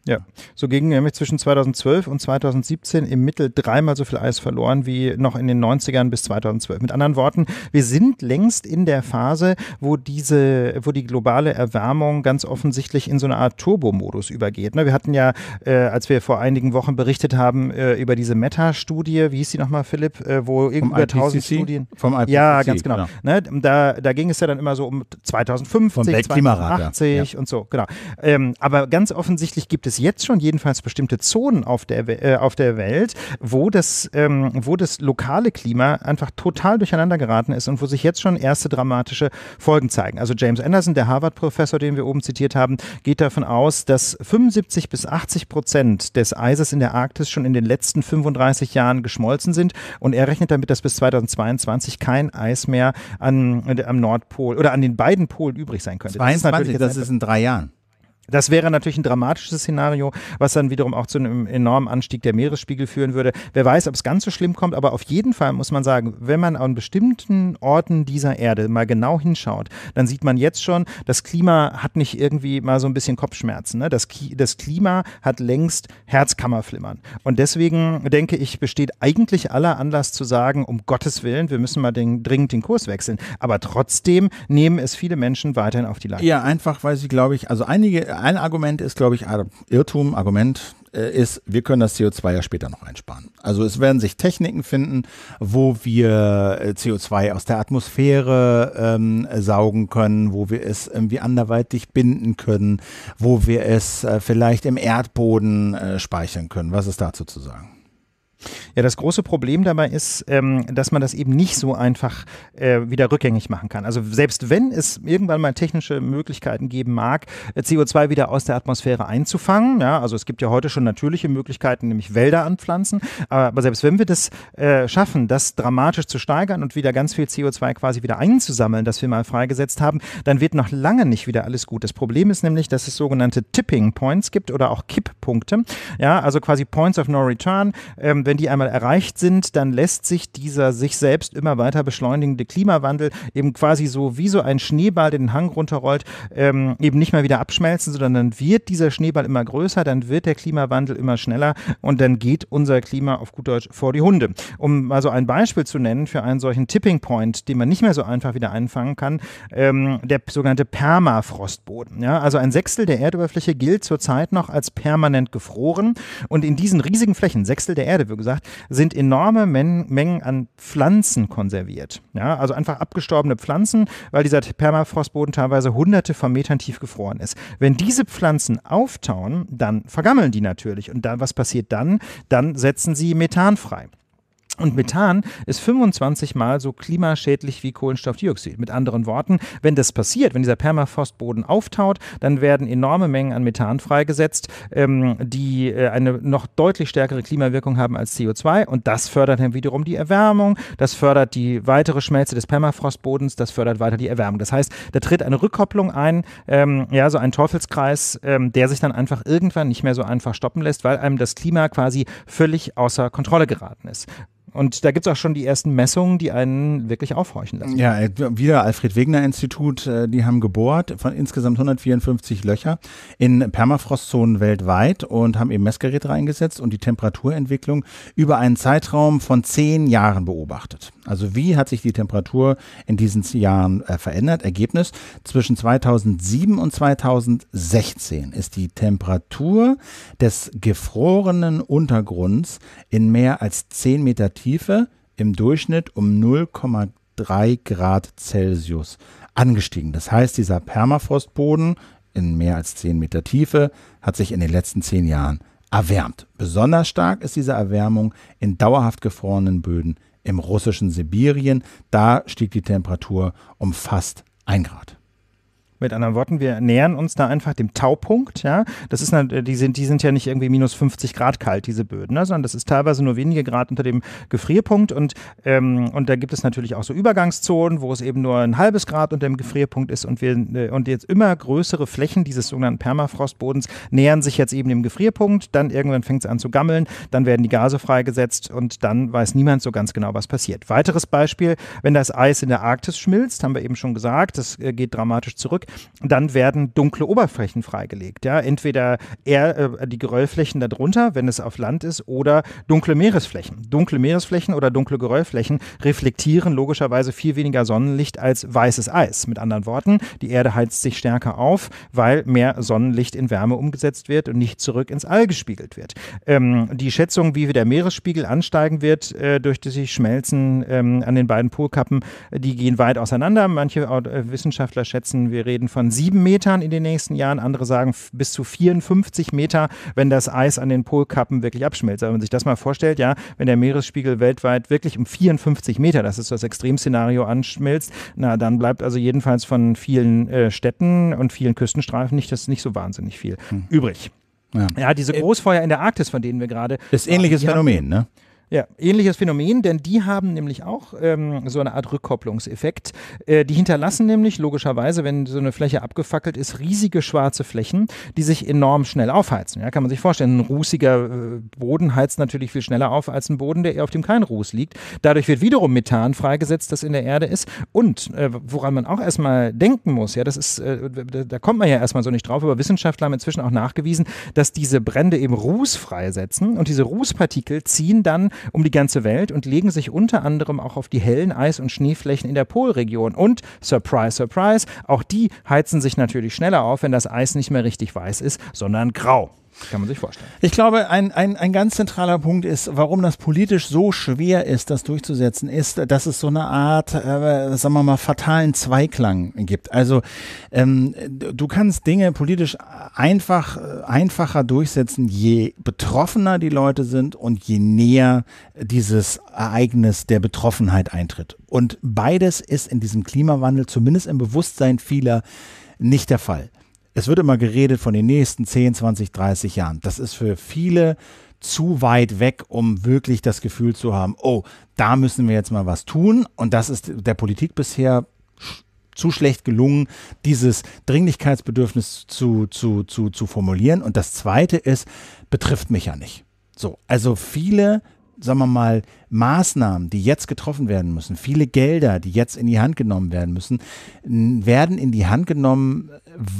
Ja, so ging äh, nämlich zwischen 2012 und 2017 im Mittel dreimal so viel Eis verloren wie noch in den 90ern bis 2012. Mit anderen Worten, wir sind längst in der Phase, wo diese, wo die globale Erwärmung ganz offensichtlich in so eine Art Turbomodus übergeht. Ne, wir hatten ja, äh, als wir vor einigen Wochen berichtet haben äh, über diese Meta-Studie, wie hieß die nochmal, Philipp, wo irgendwie über 1000 Studien. Vom IPCC, ja, ganz genau. genau. Da, da ging es ja dann immer so um 2050, 2080 ja. und so, genau. Ähm, aber ganz offensichtlich gibt es es jetzt schon jedenfalls bestimmte Zonen auf der, äh, auf der Welt, wo das, ähm, wo das lokale Klima einfach total durcheinander geraten ist und wo sich jetzt schon erste dramatische Folgen zeigen. Also James Anderson, der Harvard-Professor, den wir oben zitiert haben, geht davon aus, dass 75 bis 80 Prozent des Eises in der Arktis schon in den letzten 35 Jahren geschmolzen sind und er rechnet damit, dass bis 2022 kein Eis mehr an, am Nordpol oder an den beiden Polen übrig sein könnte. 22, das ist, das ist in drei Jahren. Das wäre natürlich ein dramatisches Szenario, was dann wiederum auch zu einem enormen Anstieg der Meeresspiegel führen würde. Wer weiß, ob es ganz so schlimm kommt, aber auf jeden Fall muss man sagen, wenn man an bestimmten Orten dieser Erde mal genau hinschaut, dann sieht man jetzt schon, das Klima hat nicht irgendwie mal so ein bisschen Kopfschmerzen. Ne? Das, Ki das Klima hat längst Herzkammerflimmern. Und deswegen denke ich, besteht eigentlich aller Anlass zu sagen, um Gottes Willen, wir müssen mal den, dringend den Kurs wechseln. Aber trotzdem nehmen es viele Menschen weiterhin auf die Leine. Ja, einfach, weil sie, glaube ich, also einige ein Argument ist, glaube ich, Irrtum, Argument äh, ist, wir können das CO2 ja später noch einsparen. Also es werden sich Techniken finden, wo wir äh, CO2 aus der Atmosphäre ähm, saugen können, wo wir es irgendwie anderweitig binden können, wo wir es äh, vielleicht im Erdboden äh, speichern können. Was ist dazu zu sagen? Ja, das große Problem dabei ist, ähm, dass man das eben nicht so einfach äh, wieder rückgängig machen kann. Also selbst wenn es irgendwann mal technische Möglichkeiten geben mag, äh, CO2 wieder aus der Atmosphäre einzufangen, ja, also es gibt ja heute schon natürliche Möglichkeiten, nämlich Wälder anpflanzen, aber, aber selbst wenn wir das äh, schaffen, das dramatisch zu steigern und wieder ganz viel CO2 quasi wieder einzusammeln, das wir mal freigesetzt haben, dann wird noch lange nicht wieder alles gut. Das Problem ist nämlich, dass es sogenannte Tipping Points gibt oder auch Kipppunkte, ja, also quasi Points of No Return, ähm, wenn wenn die einmal erreicht sind, dann lässt sich dieser sich selbst immer weiter beschleunigende Klimawandel eben quasi so wie so ein Schneeball, der den Hang runterrollt, ähm, eben nicht mehr wieder abschmelzen, sondern dann wird dieser Schneeball immer größer, dann wird der Klimawandel immer schneller und dann geht unser Klima auf gut Deutsch vor die Hunde. Um also ein Beispiel zu nennen für einen solchen Tipping Point, den man nicht mehr so einfach wieder einfangen kann, ähm, der sogenannte Permafrostboden. Ja? Also ein Sechstel der Erdoberfläche gilt zurzeit noch als permanent gefroren und in diesen riesigen Flächen, Sechstel der Erde, gesagt, sind enorme Men Mengen an Pflanzen konserviert. Ja, also einfach abgestorbene Pflanzen, weil dieser Permafrostboden teilweise hunderte von Metern tief gefroren ist. Wenn diese Pflanzen auftauen, dann vergammeln die natürlich. Und dann, was passiert dann? Dann setzen sie Methan frei. Und mhm. Methan ist 25 mal so klimaschädlich wie Kohlenstoffdioxid. Mit anderen Worten, wenn das passiert, wenn dieser Permafrostboden auftaut, dann werden enorme Mengen an Methan freigesetzt, ähm, die äh, eine noch deutlich stärkere Klimawirkung haben als CO2. Und das fördert dann wiederum die Erwärmung, das fördert die weitere Schmelze des Permafrostbodens, das fördert weiter die Erwärmung. Das heißt, da tritt eine Rückkopplung ein, ähm, ja, so ein Teufelskreis, ähm, der sich dann einfach irgendwann nicht mehr so einfach stoppen lässt, weil einem das Klima quasi völlig außer Kontrolle geraten ist. Und da gibt es auch schon die ersten Messungen, die einen wirklich aufhorchen lassen. Ja, äh, wieder Alfred Wegener Institut, äh, die haben gebohrt von insgesamt 154 Löcher in Permafrostzonen weltweit und haben eben Messgeräte reingesetzt und die Temperaturentwicklung über einen Zeitraum von zehn Jahren beobachtet. Also wie hat sich die Temperatur in diesen Jahren äh, verändert? Ergebnis, zwischen 2007 und 2016 ist die Temperatur des gefrorenen Untergrunds in mehr als 10 Meter Tiefe Tiefe im Durchschnitt um 0,3 Grad Celsius angestiegen. Das heißt, dieser Permafrostboden in mehr als 10 Meter Tiefe hat sich in den letzten 10 Jahren erwärmt. Besonders stark ist diese Erwärmung in dauerhaft gefrorenen Böden im russischen Sibirien. Da stieg die Temperatur um fast 1 Grad. Mit anderen Worten, wir nähern uns da einfach dem Taupunkt. Ja? Das ist, eine, die, sind, die sind ja nicht irgendwie minus 50 Grad kalt, diese Böden, ne? sondern das ist teilweise nur wenige Grad unter dem Gefrierpunkt. Und, ähm, und da gibt es natürlich auch so Übergangszonen, wo es eben nur ein halbes Grad unter dem Gefrierpunkt ist. Und, wir, äh, und jetzt immer größere Flächen dieses sogenannten Permafrostbodens nähern sich jetzt eben dem Gefrierpunkt. Dann irgendwann fängt es an zu gammeln. Dann werden die Gase freigesetzt und dann weiß niemand so ganz genau, was passiert. Weiteres Beispiel, wenn das Eis in der Arktis schmilzt, haben wir eben schon gesagt, das äh, geht dramatisch zurück, dann werden dunkle Oberflächen freigelegt. Ja? Entweder eher äh, die Geröllflächen darunter, wenn es auf Land ist, oder dunkle Meeresflächen. Dunkle Meeresflächen oder dunkle Geröllflächen reflektieren logischerweise viel weniger Sonnenlicht als weißes Eis. Mit anderen Worten, die Erde heizt sich stärker auf, weil mehr Sonnenlicht in Wärme umgesetzt wird und nicht zurück ins All gespiegelt wird. Ähm, die Schätzung, wie der Meeresspiegel ansteigen wird äh, durch das sich Schmelzen ähm, an den beiden Polkappen, äh, die gehen weit auseinander. Manche äh, Wissenschaftler schätzen, wir reden reden von sieben Metern in den nächsten Jahren, andere sagen bis zu 54 Meter, wenn das Eis an den Polkappen wirklich abschmilzt. Aber wenn man sich das mal vorstellt, ja, wenn der Meeresspiegel weltweit wirklich um 54 Meter, das ist das Extremszenario, anschmilzt, na, dann bleibt also jedenfalls von vielen äh, Städten und vielen Küstenstreifen nicht, das ist nicht so wahnsinnig viel hm. übrig. Ja. ja. diese äh, Großfeuer in der Arktis, von denen wir gerade. Das ist ähnliches Phänomen, ne? Ja, ähnliches Phänomen, denn die haben nämlich auch ähm, so eine Art Rückkopplungseffekt. Äh, die hinterlassen nämlich logischerweise, wenn so eine Fläche abgefackelt ist, riesige schwarze Flächen, die sich enorm schnell aufheizen. Ja, kann man sich vorstellen, ein rußiger äh, Boden heizt natürlich viel schneller auf als ein Boden, der eher auf dem kein Ruß liegt. Dadurch wird wiederum Methan freigesetzt, das in der Erde ist. Und äh, woran man auch erstmal denken muss, ja, das ist, äh, da kommt man ja erstmal so nicht drauf, aber Wissenschaftler haben inzwischen auch nachgewiesen, dass diese Brände eben Ruß freisetzen und diese Rußpartikel ziehen dann um die ganze Welt und legen sich unter anderem auch auf die hellen Eis- und Schneeflächen in der Polregion. Und, surprise, surprise, auch die heizen sich natürlich schneller auf, wenn das Eis nicht mehr richtig weiß ist, sondern grau. Kann man sich vorstellen. Ich glaube, ein, ein, ein ganz zentraler Punkt ist, warum das politisch so schwer ist, das durchzusetzen, ist, dass es so eine Art, äh, sagen wir mal, fatalen Zweiklang gibt. Also ähm, du kannst Dinge politisch einfach, einfacher durchsetzen, je betroffener die Leute sind und je näher dieses Ereignis der Betroffenheit eintritt. Und beides ist in diesem Klimawandel, zumindest im Bewusstsein vieler, nicht der Fall. Es wird immer geredet von den nächsten 10, 20, 30 Jahren. Das ist für viele zu weit weg, um wirklich das Gefühl zu haben, oh, da müssen wir jetzt mal was tun. Und das ist der Politik bisher zu schlecht gelungen, dieses Dringlichkeitsbedürfnis zu, zu, zu, zu formulieren. Und das Zweite ist, betrifft mich ja nicht. So, also viele sagen wir mal, Maßnahmen, die jetzt getroffen werden müssen, viele Gelder, die jetzt in die Hand genommen werden müssen, werden in die Hand genommen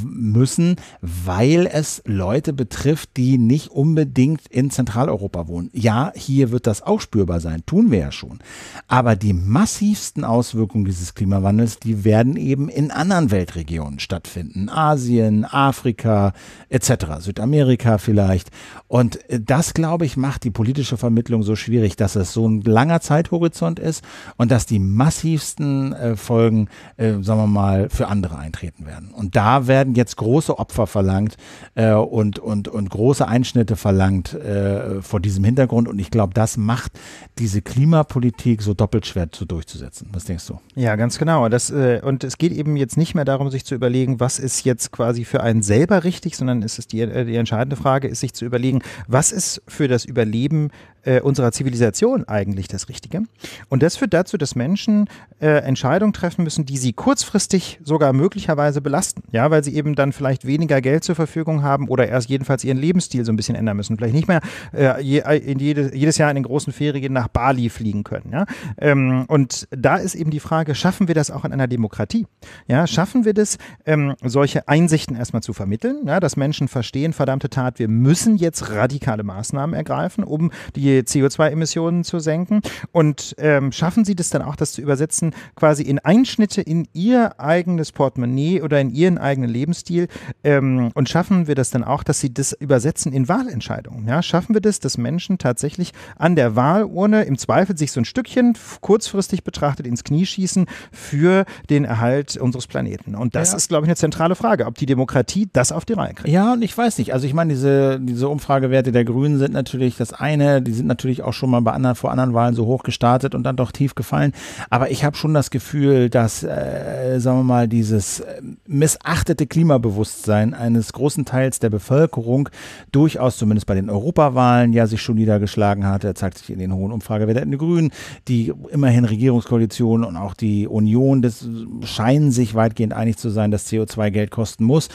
müssen, weil es Leute betrifft, die nicht unbedingt in Zentraleuropa wohnen. Ja, hier wird das auch spürbar sein, tun wir ja schon. Aber die massivsten Auswirkungen dieses Klimawandels, die werden eben in anderen Weltregionen stattfinden. Asien, Afrika etc., Südamerika vielleicht. Und äh, das, glaube ich, macht die politische Vermittlung so schwierig schwierig, dass es so ein langer Zeithorizont ist und dass die massivsten äh, Folgen, äh, sagen wir mal, für andere eintreten werden. Und da werden jetzt große Opfer verlangt äh, und, und, und große Einschnitte verlangt äh, vor diesem Hintergrund. Und ich glaube, das macht diese Klimapolitik so doppelt schwer zu durchzusetzen. Was denkst du? Ja, ganz genau. Das, äh, und es geht eben jetzt nicht mehr darum, sich zu überlegen, was ist jetzt quasi für einen selber richtig, sondern ist die, äh, die entscheidende Frage, ist sich zu überlegen, was ist für das Überleben äh, unserer Zivilisation eigentlich das Richtige. Und das führt dazu, dass Menschen äh, Entscheidungen treffen müssen, die sie kurzfristig sogar möglicherweise belasten. Ja, weil sie eben dann vielleicht weniger Geld zur Verfügung haben oder erst jedenfalls ihren Lebensstil so ein bisschen ändern müssen. Vielleicht nicht mehr äh, je, äh, jede, jedes Jahr in den großen Ferien nach Bali fliegen können. Ja? Ähm, und da ist eben die Frage, schaffen wir das auch in einer Demokratie? Ja, schaffen wir das, ähm, solche Einsichten erstmal zu vermitteln, ja, dass Menschen verstehen, verdammte Tat, wir müssen jetzt radikale Maßnahmen ergreifen, um die die CO2-Emissionen zu senken? Und ähm, schaffen Sie das dann auch, das zu übersetzen, quasi in Einschnitte in Ihr eigenes Portemonnaie oder in Ihren eigenen Lebensstil? Ähm, und schaffen wir das dann auch, dass Sie das übersetzen in Wahlentscheidungen? Ja? Schaffen wir das, dass Menschen tatsächlich an der Wahlurne im Zweifel sich so ein Stückchen kurzfristig betrachtet ins Knie schießen für den Erhalt unseres Planeten? Und das ja. ist, glaube ich, eine zentrale Frage, ob die Demokratie das auf die Reihe kriegt. Ja, und ich weiß nicht. Also ich meine, diese, diese Umfragewerte der Grünen sind natürlich das eine, die sind sind natürlich auch schon mal bei anderen, vor anderen Wahlen so hoch gestartet und dann doch tief gefallen. Aber ich habe schon das Gefühl, dass, äh, sagen wir mal, dieses äh, missachtete Klimabewusstsein eines großen Teils der Bevölkerung durchaus, zumindest bei den Europawahlen, ja sich schon niedergeschlagen hat. Er zeigt sich in den hohen Umfragewerten der Grünen, die immerhin Regierungskoalition und auch die Union, das scheinen sich weitgehend einig zu sein, dass CO2 Geld kosten muss.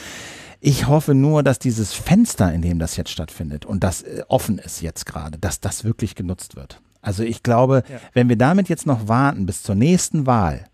Ich hoffe nur, dass dieses Fenster, in dem das jetzt stattfindet und das äh, offen ist jetzt gerade, dass das wirklich genutzt wird. Also ich glaube, ja. wenn wir damit jetzt noch warten bis zur nächsten Wahl,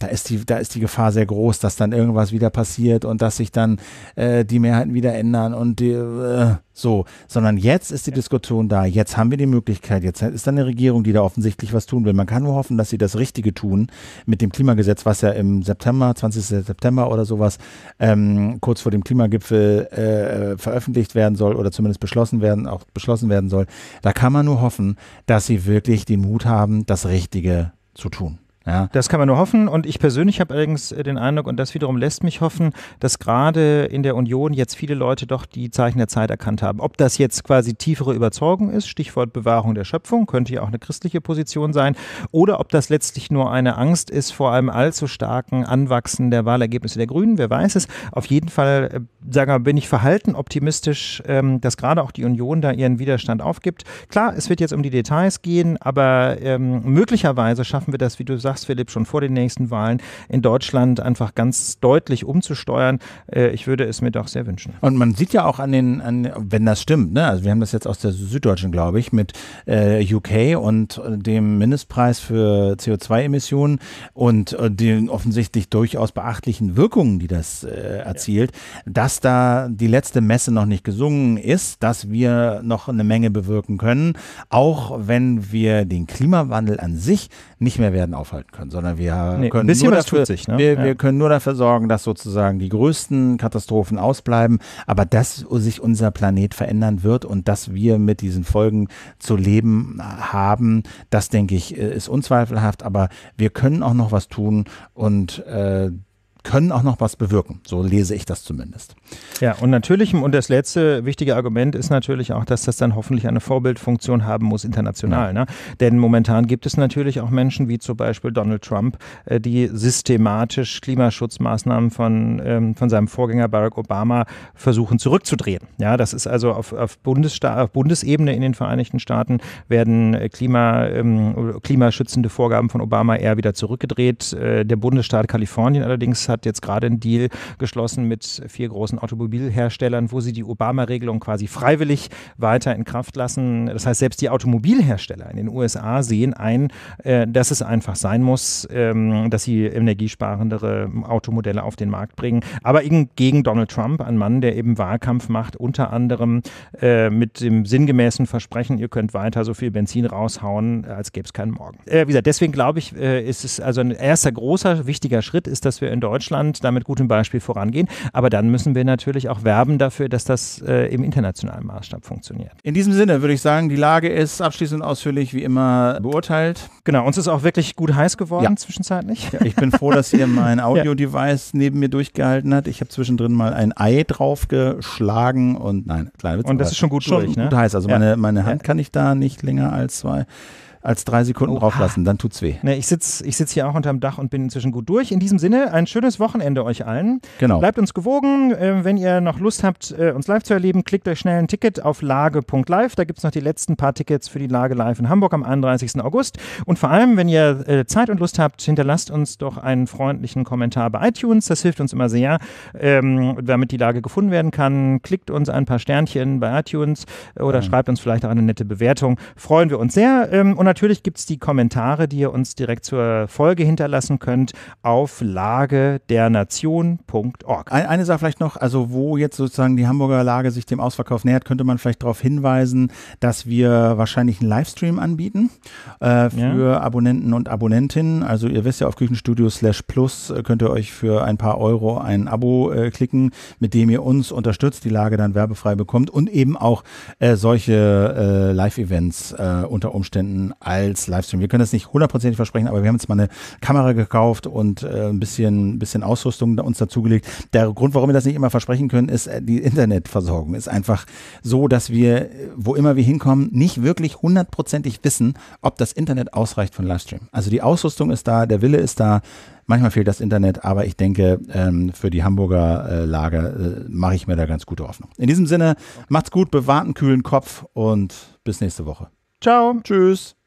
da ist die, da ist die Gefahr sehr groß, dass dann irgendwas wieder passiert und dass sich dann äh, die Mehrheiten wieder ändern und die, äh, so. Sondern jetzt ist die Diskussion da. Jetzt haben wir die Möglichkeit. Jetzt ist da eine Regierung, die da offensichtlich was tun will. Man kann nur hoffen, dass sie das Richtige tun mit dem Klimagesetz, was ja im September, 20. September oder sowas, ähm, kurz vor dem Klimagipfel äh, veröffentlicht werden soll oder zumindest beschlossen werden, auch beschlossen werden soll. Da kann man nur hoffen, dass sie wirklich den Mut haben, das Richtige zu tun. Ja. Das kann man nur hoffen. Und ich persönlich habe allerdings äh, den Eindruck, und das wiederum lässt mich hoffen, dass gerade in der Union jetzt viele Leute doch die Zeichen der Zeit erkannt haben. Ob das jetzt quasi tiefere Überzeugung ist, Stichwort Bewahrung der Schöpfung, könnte ja auch eine christliche Position sein, oder ob das letztlich nur eine Angst ist vor einem allzu starken Anwachsen der Wahlergebnisse der Grünen, wer weiß es. Auf jeden Fall, äh, sagen wir, bin ich verhalten optimistisch, ähm, dass gerade auch die Union da ihren Widerstand aufgibt. Klar, es wird jetzt um die Details gehen, aber ähm, möglicherweise schaffen wir das, wie du sagst, sagst, Philipp, schon vor den nächsten Wahlen in Deutschland einfach ganz deutlich umzusteuern. Äh, ich würde es mir doch sehr wünschen. Und man sieht ja auch an den, an, wenn das stimmt, ne? also wir haben das jetzt aus der Süddeutschen, glaube ich, mit äh, UK und äh, dem Mindestpreis für CO2-Emissionen und äh, den offensichtlich durchaus beachtlichen Wirkungen, die das äh, erzielt, ja. dass da die letzte Messe noch nicht gesungen ist, dass wir noch eine Menge bewirken können, auch wenn wir den Klimawandel an sich nicht mehr werden aufhalten aufhalten können, sondern wir nee, können nur dafür, sich, ne? wir, ja. wir, können nur dafür sorgen, dass sozusagen die größten Katastrophen ausbleiben, aber dass sich unser Planet verändern wird und dass wir mit diesen Folgen zu leben haben, das denke ich äh, ist unzweifelhaft, aber wir können auch noch was tun und äh, können auch noch was bewirken. So lese ich das zumindest. Ja, und natürlich, und das letzte wichtige Argument ist natürlich auch, dass das dann hoffentlich eine Vorbildfunktion haben muss international. Ja. Ne? Denn momentan gibt es natürlich auch Menschen wie zum Beispiel Donald Trump, äh, die systematisch Klimaschutzmaßnahmen von, ähm, von seinem Vorgänger Barack Obama versuchen zurückzudrehen. Ja, das ist also auf, auf, Bundessta auf Bundesebene in den Vereinigten Staaten werden äh, Klima, ähm, klimaschützende Vorgaben von Obama eher wieder zurückgedreht. Äh, der Bundesstaat Kalifornien allerdings hat jetzt gerade einen Deal geschlossen mit vier großen Automobilherstellern, wo sie die Obama-Regelung quasi freiwillig weiter in Kraft lassen. Das heißt, selbst die Automobilhersteller in den USA sehen ein, äh, dass es einfach sein muss, ähm, dass sie energiesparendere Automodelle auf den Markt bringen. Aber eben gegen Donald Trump, ein Mann, der eben Wahlkampf macht, unter anderem äh, mit dem sinngemäßen Versprechen, ihr könnt weiter so viel Benzin raushauen, als gäbe es keinen Morgen. Äh, wie gesagt, deswegen glaube ich, ist es also ein erster großer, wichtiger Schritt ist, dass wir in Deutschland Deutschland da mit gutem Beispiel vorangehen. Aber dann müssen wir natürlich auch werben dafür, dass das äh, im internationalen Maßstab funktioniert. In diesem Sinne würde ich sagen, die Lage ist abschließend ausführlich wie immer beurteilt. Genau, uns ist auch wirklich gut heiß geworden ja. zwischenzeitlich. Ja, ich bin froh, dass ihr mein Audio-Device neben mir durchgehalten hat. Ich habe zwischendrin mal ein Ei draufgeschlagen und nein, kleine Witz. Und das ist schon gut schon durch, ne? gut heiß. Also ja. meine, meine Hand kann ich da nicht länger als zwei als drei Sekunden Oha. drauflassen, dann tut's weh. Ne, ich sitze ich sitz hier auch unterm Dach und bin inzwischen gut durch. In diesem Sinne, ein schönes Wochenende euch allen. Genau. Bleibt uns gewogen. Äh, wenn ihr noch Lust habt, äh, uns live zu erleben, klickt euch schnell ein Ticket auf lage.live. Da gibt es noch die letzten paar Tickets für die Lage live in Hamburg am 31. August. Und vor allem, wenn ihr äh, Zeit und Lust habt, hinterlasst uns doch einen freundlichen Kommentar bei iTunes. Das hilft uns immer sehr, ähm, damit die Lage gefunden werden kann. Klickt uns ein paar Sternchen bei iTunes oder mhm. schreibt uns vielleicht auch eine nette Bewertung. Freuen wir uns sehr. Ähm, und natürlich gibt es die Kommentare, die ihr uns direkt zur Folge hinterlassen könnt, auf lagedernation.org. Eine Sache vielleicht noch, also wo jetzt sozusagen die Hamburger Lage sich dem Ausverkauf nähert, könnte man vielleicht darauf hinweisen, dass wir wahrscheinlich einen Livestream anbieten äh, für ja. Abonnenten und Abonnentinnen. Also ihr wisst ja, auf Küchenstudio slash plus äh, könnt ihr euch für ein paar Euro ein Abo äh, klicken, mit dem ihr uns unterstützt, die Lage dann werbefrei bekommt und eben auch äh, solche äh, Live-Events äh, unter Umständen als Livestream. Wir können das nicht hundertprozentig versprechen, aber wir haben jetzt mal eine Kamera gekauft und äh, ein bisschen, bisschen Ausrüstung uns dazugelegt. Der Grund, warum wir das nicht immer versprechen können, ist äh, die Internetversorgung. Ist einfach so, dass wir, äh, wo immer wir hinkommen, nicht wirklich hundertprozentig wissen, ob das Internet ausreicht von Livestream. Also die Ausrüstung ist da, der Wille ist da. Manchmal fehlt das Internet, aber ich denke, ähm, für die Hamburger äh, Lage mache ich mir da ganz gute Hoffnung. In diesem Sinne, macht's gut, bewahrt einen kühlen Kopf und bis nächste Woche. Ciao, tschüss.